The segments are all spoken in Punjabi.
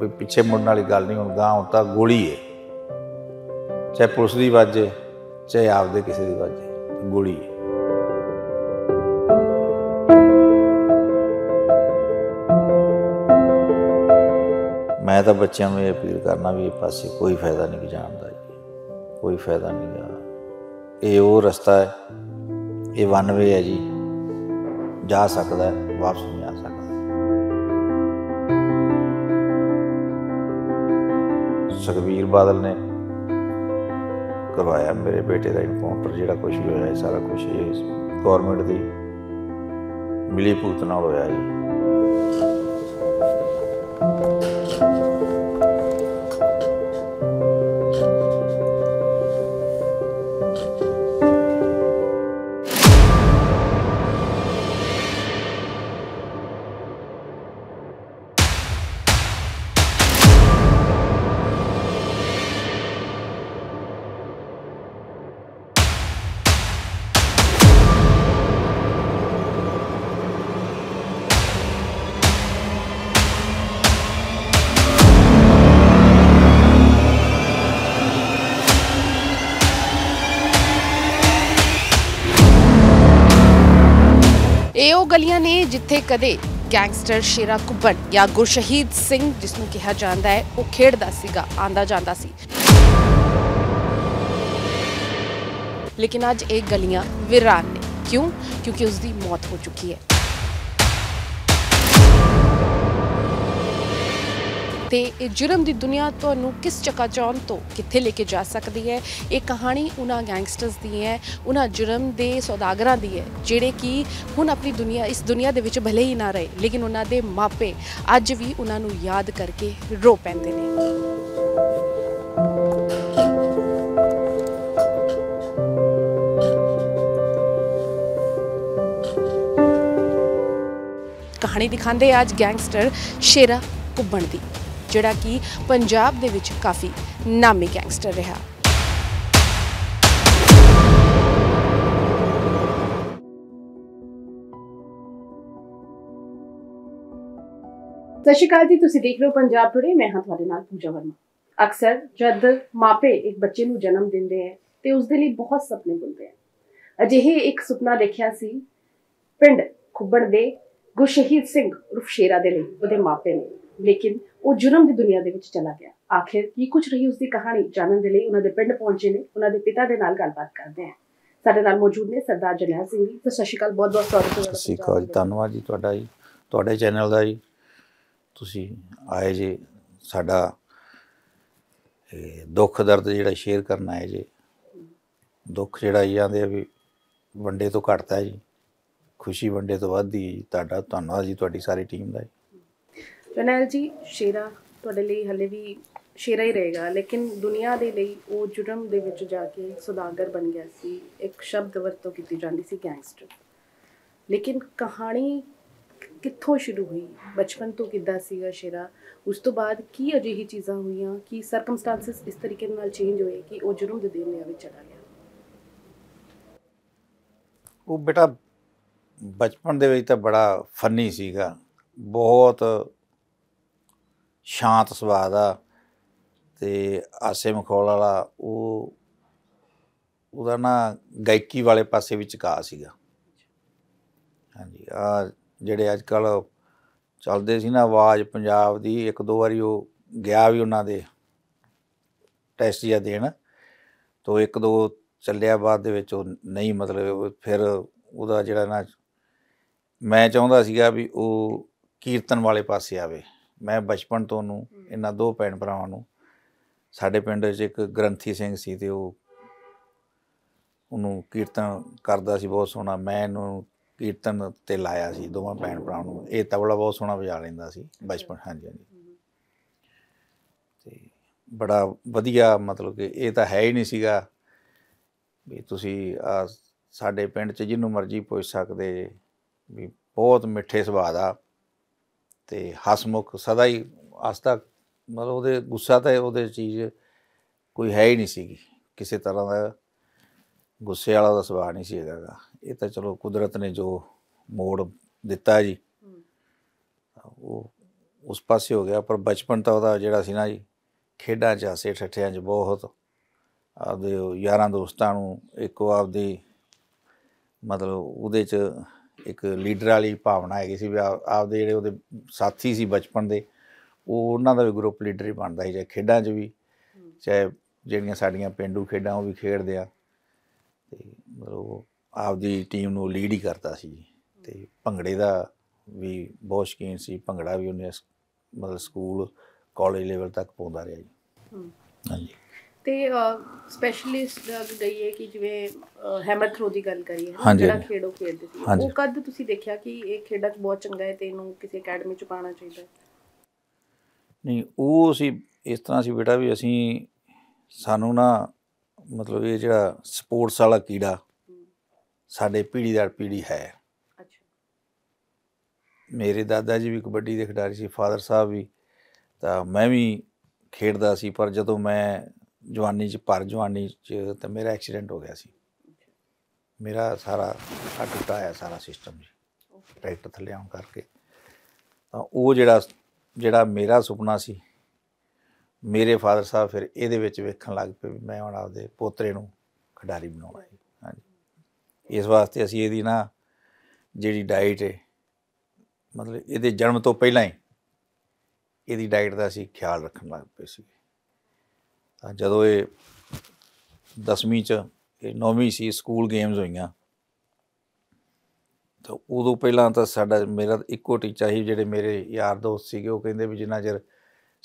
ਵੀ ਪਿੱਛੇ ਮੁੜਨ ਵਾਲੀ ਗੱਲ ਨਹੀਂ ਹੁਣ ਗਾਂ ਹੁੰਦਾ ਗੋਲੀ ਏ ਚਾਹੇ ਪੁਲਿਸ ਦੀ ਵਾਜੇ ਚਾਹੇ ਆਪਦੇ ਕਿਸੇ ਦੀ ਵਾਜੇ ਗੋਲੀ ਏ ਮੈਂ ਤਾਂ ਬੱਚਿਆਂ ਨੂੰ ਇਹ ਅਪੀਲ ਕਰਨਾ ਵੀ ਇਹ ਪਾਸੇ ਕੋਈ ਫਾਇਦਾ ਨਹੀਂ ਜਾਣਦਾ ਜੀ ਕੋਈ ਫਾਇਦਾ ਨਹੀਂ ਆ ਇਹ ਉਹ ਰਸਤਾ ਹੈ ਇਹ ਵਨਵੇ ਵੇ ਹੈ ਜੀ ਜਾ ਸਕਦਾ ਵਾਪਸ ਨਹੀਂ ਬਾਦਲ ਨੇ ਕਰਵਾਇਆ ਮੇਰੇ ਬੇਟੇ ਦਾ ਇਨਕਾਊਂਟਰ ਜਿਹੜਾ ਕੁਝ ਹੋਇਆ ਸਾਰਾ ਕੁਝ ਇਹ ਗਵਰਨਮੈਂਟ ਦੀ ਮਿਲੀ ਭੁਗਤ ਨਾਲ ਹੋਇਆ ਜੀ ਕਦੇ ਗੈਂਗਸਟਰ ਸ਼ੇਰਾ ਕੁੱਬਨ ਜਾਂ ਗੁਰਸ਼ਹੀਦ ਸਿੰਘ ਜਿਸ ਨੂੰ ਕਿਹਾ ਜਾਂਦਾ ਹੈ ਉਹ ਖੇਡਦਾ ਸੀਗਾ ਆਂਦਾ ਜਾਂਦਾ ਸੀ ਲੇਕਿਨ ਅੱਜ ਇਹ ਗਲੀਆਂ ਵਿਰਾਨ ਨੇ ਕਿਉਂ ਕਿਉਂਕਿ ਉਸ ਦੀ ਮੌਤ ਹੋ ਚੁੱਕੀ ਹੈ ਤੇ ਇਹ ਜੁਰਮ ਦੀ ਦੁਨੀਆ ਤੁਹਾਨੂੰ ਕਿਸ ਚਕਾਚੌਨ ਤੋਂ ਕਿੱਥੇ ਲੈ ਕੇ ਜਾ ਸਕਦੀ ਹੈ ਇਹ ਕਹਾਣੀ ਉਹਨਾਂ ਗੈਂਗਸਟਰਸ ਦੀ ਹੈ ਉਹਨਾਂ ਜੁਰਮ ਦੇ ਸੌਦਾਗਰਾਂ ਦੀ ਹੈ ਜਿਹੜੇ ਕਿ ਹੁਣ ਆਪਣੀ ਦੁਨੀਆ ਇਸ ਦੁਨੀਆ ਦੇ ਵਿੱਚ ਭਲੇ ਹੀ ਨਾ ਰਹੇ ਲੇਕਿਨ ਉਹਨਾਂ ਦੇ ਮਾਪੇ ਅੱਜ ਵੀ ਉਹਨਾਂ ਨੂੰ ਯਾਦ ਕਰਕੇ ਰੋ ਪੈਂਦੇ ਨੇ ਕਹਾਣੀ ਦਿਖਾਉਂਦੇ ਅੱਜ ਗੈਂਗਸਟਰ ਸ਼ੇਰਾ ਕੁੱਬਣ ਦੀ ਜਿਹੜਾ ਕਿ ਪੰਜਾਬ ਦੇ ਵਿੱਚ ਕਾਫੀ ਨਾਮੀ ਗੈਂਗਸਟਰ ਰਿਹਾ ਸਸ਼ਿਕਾ ਜੀ ਤੁਸੀਂ ਦੇਖ ਰਹੇ ਹੋ ਪੰਜਾਬ ਟੁਡੇ ਮੈਂ ਹਾਂ ਤੁਹਾਡੇ ਨਾਲ ਪੂਜਾ ਵਰਮਾ ਅਕਸਰ ਜਦ ਮਾਪੇ ਇੱਕ ਬੱਚੇ ਨੂੰ ਜਨਮ ਦਿੰਦੇ ਆ ਤੇ ਉਸ ਦੇ ਲਈ ਬਹੁਤ ਸੁਪਨੇ ਬੁਣਦੇ ਆ ਅਜਿਹੇ ਇੱਕ ਸੁਪਨਾ ਦੇਖਿਆ ਸੀ ਪਿੰਡ ਖੁੱਬੜ ਦੇ ਗੁਰਸ਼ਹੀਦ ਸਿੰਘ ਰੁਫਸ਼ੇਰਾ ਦੇ ਲਈ ਉਹਦੇ ਮਾਪੇ ਨੇ ਲੇਕਿਨ ਉਹ ਜੁਰਮ ਦੀ ਦੁਨੀਆ ਦੇ ਵਿੱਚ ਚਲਾ ਗਿਆ ਆਖਿਰ ਕੀ ਕੁਝ ਰਹੀ ਉਸ ਦੀ ਕਹਾਣੀ ਜਾਣਨ ਦੇ ਲਈ ਉਹਨਾਂ ਦੇ ਪਿੰਡ ਪਹੁੰਚੇ ਨੇ ਉਹਨਾਂ ਦੇ ਪਿਤਾ ਦੇ ਨਾਲ ਗੱਲਬਾਤ ਕਰਦੇ ਆ ਸਾਡੇ ਨਾਲ ਮੌਜੂਦ ਨੇ ਸਰਦਾਰ ਜਨੈਲ ਸਿੰਘ ਜੀ ਤੇ ਸਸ਼ੀਕਲ ਬਹੁਤ ਬਹੁਤ ਸਵਾਗਤ ਹੈ ਸਸ਼ੀਕਲ ਜੀ ਧੰਨਵਾਦ ਜੀ ਤੁਹਾਡਾ ਜੀ ਤੁਹਾਡੇ ਚੈਨਲ ਦਾ ਜੀ ਤੁਸੀਂ ਆਏ ਜੀ ਸਾਡਾ ਇਹ ਦੁੱਖ ਦਰਦ ਜਿਹੜਾ ਸ਼ੇਅਰ ਕਰਨ ਆਏ ਜੀ ਦੁੱਖ ਜਿਹੜਾ ਜਾਂਦੇ ਵੀ ਵੰਡੇ ਤੋਂ ਘਟਦਾ ਜੀ ਖੁਸ਼ੀ ਵੰਡੇ ਤੋਂ ਵੱਧਦੀ ਜੀ ਤੁਹਾਡਾ ਧੰਨਵਾਦ ਜੀ ਤੁਹਾਡੀ ਸਾਰੀ ਟੀਮ ਦਾ ਜੀ ਜਨੈਲ ਜੀ ਸ਼ੇਰਾ ਤੁਹਾਡੇ ਲਈ ਹਲੇ ਵੀ ਸ਼ੇਰਾ ਹੀ ਰਹੇਗਾ ਲੇਕਿਨ ਦੁਨੀਆ ਦੇ ਲਈ ਉਹ ਜੁਰਮ ਦੇ ਵਿੱਚ ਜਾ ਕੇ ਸੁਦਾਗਰ ਬਣ ਗਿਆ ਸੀ ਇੱਕ ਸ਼ਬਦ ਵਰਤੋਂ ਕੀਤੀ ਜਾਂਦੀ ਸੀ ਗੈਂਗਸਟਰ ਲੇਕਿਨ ਕਹਾਣੀ ਕਿੱਥੋਂ ਸ਼ੁਰੂ ਹੋਈ ਬਚਪਨ ਤੋਂ ਕਿੱਦਾਂ ਸੀਗਾ ਸ਼ੇਰਾ ਉਸ ਤੋਂ ਬਾਅਦ ਕੀ ਅਜਿਹੀ ਚੀਜ਼ਾਂ ਹੋਈਆਂ ਕਿ ਸਰਕਮਸਟੈਂਸਸ ਇਸ ਤਰੀਕੇ ਨਾਲ ਚੇਂਜ ਹੋਏ ਕਿ ਉਹ ਜੁਰਮ ਦੇ ਦੇਨਿਆਂ ਵਿੱਚ ਚਲਾ ਗਿਆ ਉਹ ਬੇਟਾ ਬਚਪਨ ਦੇ ਵਿੱਚ ਤਾਂ ਬੜਾ ਫਨੀ ਸੀਗਾ ਬਹੁਤ ਸ਼ਾਂਤ ਸੁਭਾਅ ਦਾ ਤੇ ਆਸੇ ਮਖੌਲ ਵਾਲਾ ਉਹ ਉਹਦਾ ਨਾ ਗਾਇਕੀ ਵਾਲੇ ਪਾਸੇ ਵਿੱਚ ਕਾ ਸੀਗਾ ਹਾਂਜੀ ਆ ਜਿਹੜੇ ਅੱਜ ਕੱਲ ਚੱਲਦੇ ਸੀ ਨਾ ਆਵਾਜ਼ ਪੰਜਾਬ ਦੀ ਇੱਕ ਦੋ ਵਾਰੀ ਉਹ ਗਿਆ ਵੀ ਉਹਨਾਂ ਦੇ ਟੈਸਟ ਜਿਆ ਦੇਣ ਤੋਂ ਇੱਕ ਦੋ ਚੱਲਿਆ ਬਾਅਦ ਦੇ ਵਿੱਚ ਉਹ ਨਹੀਂ ਮਤਲਬ ਫਿਰ ਉਹਦਾ ਜਿਹੜਾ ਨਾ ਮੈਂ ਚਾਹੁੰਦਾ ਸੀਗਾ ਵੀ ਉਹ ਕੀਰਤਨ ਵਾਲੇ ਪਾਸੇ ਆਵੇ ਮੈਂ ਬਚਪਨ ਤੋਂ ਨੂੰ ਇਹਨਾਂ ਦੋ ਭੈਣ ਭਰਾਵਾਂ ਨੂੰ ਸਾਡੇ ਪਿੰਡ 'ਚ ਇੱਕ ਗ੍ਰੰਥੀ ਸਿੰਘ ਸੀ ਤੇ ਉਹ ਉਹਨੂੰ ਕੀਰਤਨ ਕਰਦਾ ਸੀ ਬਹੁਤ ਸੋਹਣਾ ਮੈਂ ਇਹਨੂੰ ਕੀਰਤਨ ਤੇ ਲਾਇਆ ਸੀ ਦੋਵਾਂ ਭੈਣ ਭਰਾਵਾਂ ਨੂੰ ਇਹ ਤਬਲਾ ਬਹੁਤ ਸੋਹਣਾ ਵਜਾ ਲੈਂਦਾ ਸੀ ਬਚਪਨ ਹਾਂਜੀ ਹਾਂਜੀ ਤੇ ਬੜਾ ਵਧੀਆ ਮਤਲਬ ਕਿ ਇਹ ਤਾਂ ਹੈ ਹੀ ਨਹੀਂ ਸੀਗਾ ਵੀ ਤੁਸੀਂ ਸਾਡੇ ਪਿੰਡ 'ਚ ਜਿਹਨੂੰ ਮਰਜ਼ੀ ਪੁੱਛ ਸਕਦੇ ਵੀ ਬਹੁਤ ਮਿੱਠੇ ਸੁਭਾਅ ਦਾ ਤੇ ਹਸਮੁਖ ਸਦਾ ਹੀ ਆਸਤਾ ਮਤਲਬ ਉਹਦੇ ਗੁੱਸਾ ਤਾਂ ਉਹਦੇ ਚੀਜ਼ ਕੋਈ ਹੈ ਹੀ ਨਹੀਂ ਸੀਗੀ ਕਿਸੇ ਤਰ੍ਹਾਂ ਦਾ ਗੁੱਸੇ ਵਾਲਾ ਦਾ ਸੁਭਾਅ ਨਹੀਂ ਸੀ ਇਹਦਾ ਇਹ ਤਾਂ ਚਲੋ ਕੁਦਰਤ ਨੇ ਜੋ ਮੋੜ ਦਿੱਤਾ ਜੀ ਉਹ ਉਸ ਪਾਸੇ ਹੋ ਗਿਆ ਪਰ ਬਚਪਨ ਤਾਂ ਉਹਦਾ ਜਿਹੜਾ ਸੀ ਨਾ ਜੀ ਖੇਡਾਂ 'ਚ ਆਸੇ ਠੱਠਿਆਂ 'ਚ ਬਹੁਤ ਆਪਦੇ ਯਾਰਾਂ ਦੋਸਤਾਂ ਨੂੰ ਇੱਕੋ ਆਪਦੀ ਮਤਲਬ ਉਹਦੇ 'ਚ ਇੱਕ ਲੀਡਰ ਵਾਲੀ ਭਾਵਨਾ ਹੈਗੀ ਸੀ ਵੀ ਆਪਦੇ ਜਿਹੜੇ ਉਹਦੇ ਸਾਥੀ ਸੀ ਬਚਪਨ ਦੇ ਉਹ ਉਹਨਾਂ ਦਾ ਵੀ ਗਰੁੱਪ ਲੀਡਰ ਹੀ ਬਣਦਾ ਸੀ ਜੇ ਖੇਡਾਂ 'ਚ ਵੀ ਚਾਹੇ ਜਿਹੜੀਆਂ ਸਾਡੀਆਂ ਪਿੰਡੂ ਖੇਡਾਂ ਉਹ ਵੀ ਖੇਡਦੇ ਆ ਤੇ ਮਤਲਬ ਉਹ ਆਪਦੀ ਟੀਮ ਨੂੰ ਲੀਡ ਹੀ ਕਰਦਾ ਸੀ ਤੇ ਭੰਗੜੇ ਦਾ ਵੀ ਬਹੁਤ ਸ਼ਕੀਨ ਸੀ ਭੰਗੜਾ ਵੀ ਉਹਨੇ ਮਤਲਬ ਸਕੂਲ ਕਾਲਜ ਲੈਵਲ ਤੱਕ ਪਹੁੰਚਦਾ ਰਿਹਾ ਜੀ ਹਾਂਜੀ ਤੇ ਸਪੈਸ਼ਲਿਸਟ ਦਈਏ ਕਿ ਜਿਵੇਂ ਹੈਮਰ ਥਰੋ ਦੀ ਗੱਲ ਕਰੀਏ ਜਿਹੜਾ ਖੇਡੋ ਖੇਡਦੇ ਸੀ ਉਹ ਕਦ ਤੁਸੀਂ ਦੇਖਿਆ ਕਿ ਇਹ ਖੇਡਾਂ ਬਹੁਤ ਚੰਗਾ ਹੈ ਤੇ ਇਹਨੂੰ ਕਿਸੇ ਅਕੈਡਮੀ ਚ ਪਾਣਾ ਚਾਹੀਦਾ ਨਹੀਂ ਉਹ ਅਸੀਂ ਇਸ ਤਰ੍ਹਾਂ ਸੀ ਬੇਟਾ ਵੀ ਅਸੀਂ ਸਾਨੂੰ ਨਾ ਮਤਲਬ ਇਹ ਜਿਹੜਾ ਸਪੋਰਟਸ ਵਾਲਾ ਕੀੜਾ ਸਾਡੇ ਪੀੜੀ ਦਰ ਪੀੜੀ ਹੈ ਅੱਛਾ ਮੇਰੇ ਦਾਦਾ ਜੀ ਵੀ ਕਬੱਡੀ ਦੇ ਖਿਡਾਰੀ ਸੀ ਫਾਦਰ ਸਾਹਿਬ ਵੀ ਤਾਂ ਮੈਂ ਵੀ ਖੇਡਦਾ ਸੀ ਪਰ ਜਦੋਂ ਮੈਂ ਜਵਾਨੀ 'ਚ ਪਰ ਜਵਾਨੀ 'ਚ ਤੇ ਮੇਰਾ ਐਕਸੀਡੈਂਟ ਹੋ ਗਿਆ ਸੀ ਮੇਰਾ ਸਾਰਾ ਟੁੱਟਾ ਆ ਸਾਰਾ ਸਿਸਟਮ ਜੀ ਟਰੈਕਟਰ ਥੱਲੇ ਆਉਣ ਕਰਕੇ ਤਾਂ ਉਹ ਜਿਹੜਾ ਜਿਹੜਾ ਮੇਰਾ ਸੁਪਨਾ ਸੀ ਮੇਰੇ ਫਾਦਰ ਸਾਹਿਬ ਫਿਰ ਇਹਦੇ ਵਿੱਚ ਵੇਖਣ ਲੱਗ ਪਏ ਵੀ ਮੈਂ ਹੁਣ ਆਪਦੇ ਪੋਤਰੇ ਨੂੰ ਖਿਡਾਰੀ ਬਣਾਉਣਾ ਹੈ ਹਾਂਜੀ ਇਸ ਵਾਸਤੇ ਅਸੀਂ ਇਹਦੀ ਨਾ ਜਿਹੜੀ ਡਾਈਟ ਹੈ ਮਤਲਬ ਇਹਦੇ ਜਨਮ ਤੋਂ ਪਹਿਲਾਂ ਹੀ ਇਹਦੀ ਡਾਈਟ ਦਾ ਅਸੀਂ ਖਿਆਲ ਰੱਖਣ ਲੱਗ ਪਏ ਸੀ ਤਾਂ ਜਦੋਂ ਇਹ 10ਵੀਂ ਚ ਇਹ 9ਵੀਂ ਸੀ ਸਕੂਲ ਗੇਮਸ ਹੋਈਆਂ ਤਾਂ ਉਦੋਂ ਪਹਿਲਾਂ ਤਾਂ ਸਾਡਾ ਮੇਰਾ ਇੱਕੋ ਟੀਚਾ ਸੀ ਜਿਹੜੇ ਮੇਰੇ ਯਾਰ ਦੋਸਤ ਸੀਗੇ ਉਹ ਕਹਿੰਦੇ ਵੀ ਜਿੰਨਾ ਚਿਰ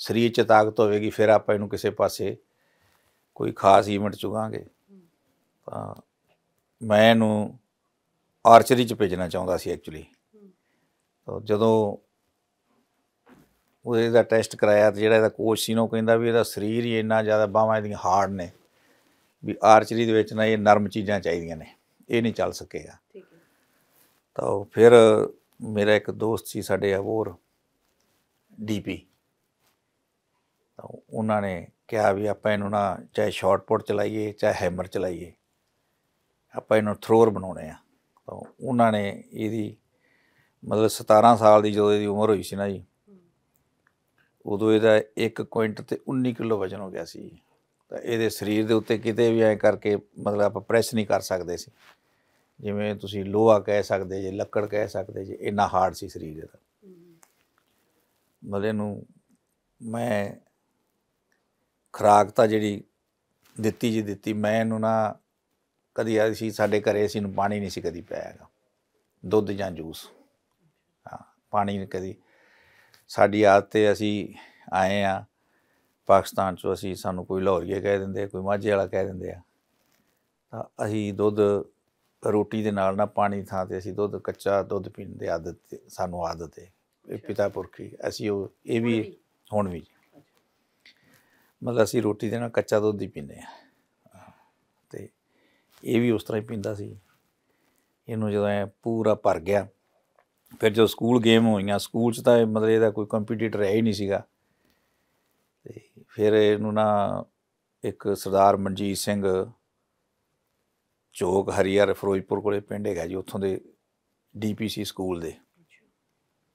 ਸਰੀਰ 'ਚ ਤਾਕਤ ਹੋਵੇਗੀ ਫਿਰ ਆਪਾਂ ਇਹਨੂੰ ਕਿਸੇ ਪਾਸੇ ਕੋਈ ਖਾਸ ਈਵੈਂਟ ਚੁਗਾਂਗੇ ਤਾਂ ਮੈਂ ਇਹਨੂੰ ਆਰਚਰੀ 'ਚ ਭੇਜਣਾ ਚਾਹੁੰਦਾ ਸੀ ਐਕਚੁਅਲੀ ਤਾਂ ਜਦੋਂ ਉਹਦੇ ਦਾ ਟੈਸਟ ਕਰਾਇਆ ਤੇ ਜਿਹੜਾ ਇਹਦਾ ਕੋਚ ਸੀ ਉਹ ਕਹਿੰਦਾ ਵੀ ਇਹਦਾ ਸਰੀਰ ਹੀ ਇੰਨਾ ਜ਼ਿਆਦਾ ਬਾਹਾਂ ਇਹਦੀਆਂ ਹਾਰਡ ਨੇ ਵੀ ਆਰਚਰੀ ਦੇ ਵਿੱਚ ਨਾ ਇਹ ਨਰਮ ਚੀਜ਼ਾਂ ਚਾਹੀਦੀਆਂ ਨੇ ਇਹ ਨਹੀਂ ਚੱਲ ਸਕੇਗਾ ਠੀਕ ਹੈ ਤਾਂ ਫਿਰ ਮੇਰਾ ਇੱਕ ਦੋਸਤ ਸੀ ਸਾਡੇ ਹੋਰ ਡੀਪੀ ਤਾਂ ਉਹਨਾਂ ਨੇ ਕਿਹਾ ਵੀ ਆਪਾਂ ਇਹਨੂੰ ਨਾ ਚਾਹੇ ਪੁੱਟ ਚਲਾਈਏ ਚਾਹੇ ਹੈਮਰ ਚਲਾਈਏ ਆਪਾਂ ਇਹਨੂੰ ਥਰੋਰ ਬਣਾਉਣੇ ਆ ਤਾਂ ਉਹਨਾਂ ਨੇ ਇਹਦੀ ਮਤਲਬ 17 ਸਾਲ ਦੀ ਜਦੋਂ ਇਹਦੀ ਉਮਰ ਹੋਈ ਸੀ ਨਾ ਜੀ ਉਦੋਂ ਇਹਦਾ 1 ਕੁਇੰਟ ਤੇ 19 ਕਿਲੋ ਵਜਨ ਹੋ ਗਿਆ ਸੀ ਤਾਂ ਇਹਦੇ ਸਰੀਰ ਦੇ ਉੱਤੇ ਕਿਤੇ ਵੀ ਐ ਕਰਕੇ ਮਤਲਬ ਆਪਾਂ ਪ੍ਰੈਸ ਨਹੀਂ ਕਰ ਸਕਦੇ ਸੀ ਜਿਵੇਂ ਤੁਸੀਂ ਲੋਹਾ ਕਹਿ ਸਕਦੇ ਜੇ ਲੱਕੜ ਕਹਿ ਸਕਦੇ ਜੇ ਇੰਨਾ ਹਾਰਡ ਸੀ ਸਰੀਰ ਇਹਦਾ ਮਲੇ ਨੂੰ ਮੈਂ ਖਰਾਕ ਤਾਂ ਜਿਹੜੀ ਦਿੱਤੀ ਜੀ ਦਿੱਤੀ ਮੈਂ ਇਹਨੂੰ ਨਾ ਕਦੀ ਸੀ ਸਾਡੇ ਘਰੇ ਅਸੀਂ ਨੂੰ ਪਾਣੀ ਨਹੀਂ ਸੀ ਕਦੀ ਪਿਆਗਾ ਦੁੱਧ ਜਾਂ ਜੂਸ ਹਾਂ ਪਾਣੀ ਕਦੀ ਸਾਡੀ ਆਦਤ ਤੇ ਅਸੀਂ ਆਏ ਆ ਪਾਕਿਸਤਾਨ ਚੋਂ ਅਸੀਂ ਸਾਨੂੰ ਕੋਈ ਲਾਹੌਰੀਏ ਕਹਿ ਦਿੰਦੇ ਕੋਈ ਮਾਝੇ ਵਾਲਾ ਕਹਿ ਦਿੰਦੇ ਆ ਤਾਂ ਅਸੀਂ ਦੁੱਧ ਰੋਟੀ ਦੇ ਨਾਲ ਨਾ ਪਾਣੀ ਥਾਂ ਤੇ ਅਸੀਂ ਦੁੱਧ ਕੱਚਾ ਦੁੱਧ ਪੀਣ ਦੀ ਆਦਤ ਸਾਨੂੰ ਆਦਤ ਹੈ ਇਹ ਪਿਤਾ ਪੁਰਖੀ ਅਸੀਂ ਉਹ ਇਹ ਵੀ ਹੁਣ ਵੀ ਮਤਲਬ ਅਸੀਂ ਰੋਟੀ ਦੇ ਨਾਲ ਕੱਚਾ ਦੁੱਧ ਹੀ ਪੀਂਦੇ ਆ ਤੇ ਇਹ ਵੀ ਉਸ ਤਰ੍ਹਾਂ ਹੀ ਪੀਂਦਾ ਸੀ ਇਹਨੂੰ ਜਦੋਂ ਪੂਰਾ ਭਰ ਗਿਆ ਫਿਰ ਜੋ ਸਕੂਲ ਗੇਮ ਹੋਈਆਂ ਸਕੂਲ 'ਚ ਤਾਂ ਮਤਲਬ ਇਹਦਾ ਕੋਈ ਕੰਪੀਟੀਟਰ ਹੈ ਹੀ ਨਹੀਂ ਸੀਗਾ ਤੇ ਫਿਰ ਇਹਨੂੰ ਨਾ ਇੱਕ ਸਰਦਾਰ ਮਨਜੀਤ ਸਿੰਘ ਚੋਕ ਹਰੀਆ ਫਿਰੋਜ਼ਪੁਰ ਕੋਲੇ ਪਿੰਡ ਹੈਗਾ ਜੀ ਉੱਥੋਂ ਦੇ ਡੀਪੀਸੀ ਸਕੂਲ ਦੇ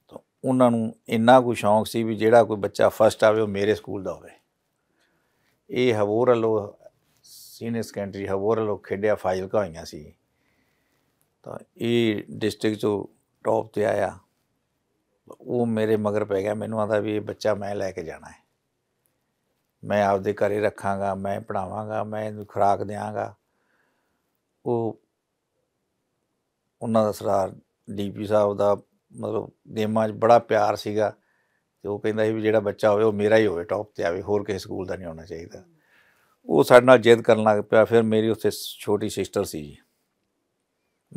ਤਾਂ ਉਹਨਾਂ ਨੂੰ ਇੰਨਾ ਕੋਈ ਸ਼ੌਂਕ ਸੀ ਵੀ ਜਿਹੜਾ ਕੋਈ ਬੱਚਾ ਫਸਟ ਆਵੇ ਉਹ ਮੇਰੇ ਸਕੂਲ ਦਾ ਹੋਵੇ ਇਹ ਹਵੋਰ ਲੋ ਸੀਨੀਅਰ ਸੈਕੰਡਰੀ ਹਵੋਰ ਲੋ ਖੇਡਿਆ ਕਾ ਹੋਈਆਂ ਸੀ ਤਾਂ ਇਹ ਡਿਸਟ੍ਰਿਕਟ ਚੋਂ ਟੌਪ ਤੇ ਆਇਆ ਉਹ ਮੇਰੇ ਮਗਰ ਪੈ ਗਿਆ ਮੈਨੂੰ ਆਂਦਾ ਵੀ ਇਹ ਬੱਚਾ ਮੈਂ ਲੈ ਕੇ ਜਾਣਾ ਹੈ ਮੈਂ ਆਪਦੇ ਘਰੇ ਰੱਖਾਂਗਾ ਮੈਂ ਪੜਾਵਾਂਗਾ ਮੈਂ ਇਹਨੂੰ ਖੁਰਾਕ ਦੇਵਾਂਗਾ ਉਹ ਉਹਨਾਂ ਦਾ ਸਰਾਰ ਡੀਪੀ ਸਾਹਿਬ ਦਾ ਮਤਲਬ ਗੇਮਾਂ 'ਚ ਬੜਾ ਪਿਆਰ ਸੀਗਾ ਤੇ ਉਹ ਕਹਿੰਦਾ ਸੀ ਵੀ ਜਿਹੜਾ ਬੱਚਾ ਹੋਵੇ ਉਹ ਮੇਰਾ ਹੀ ਹੋਵੇ ਟੌਪ ਤੇ ਆਵੇ ਹੋਰ ਕਿਸੇ ਸਕੂਲ ਦਾ ਨਹੀਂ ਹੋਣਾ ਚਾਹੀਦਾ ਉਹ ਸਾਡੇ ਨਾਲ ਜਿੱਦ ਕਰਨ ਲੱਗ ਪਿਆ ਫਿਰ ਮੇਰੀ ਉੱਥੇ ਛੋਟੀ ਸਿਸਟਰ ਸੀ ਜੀ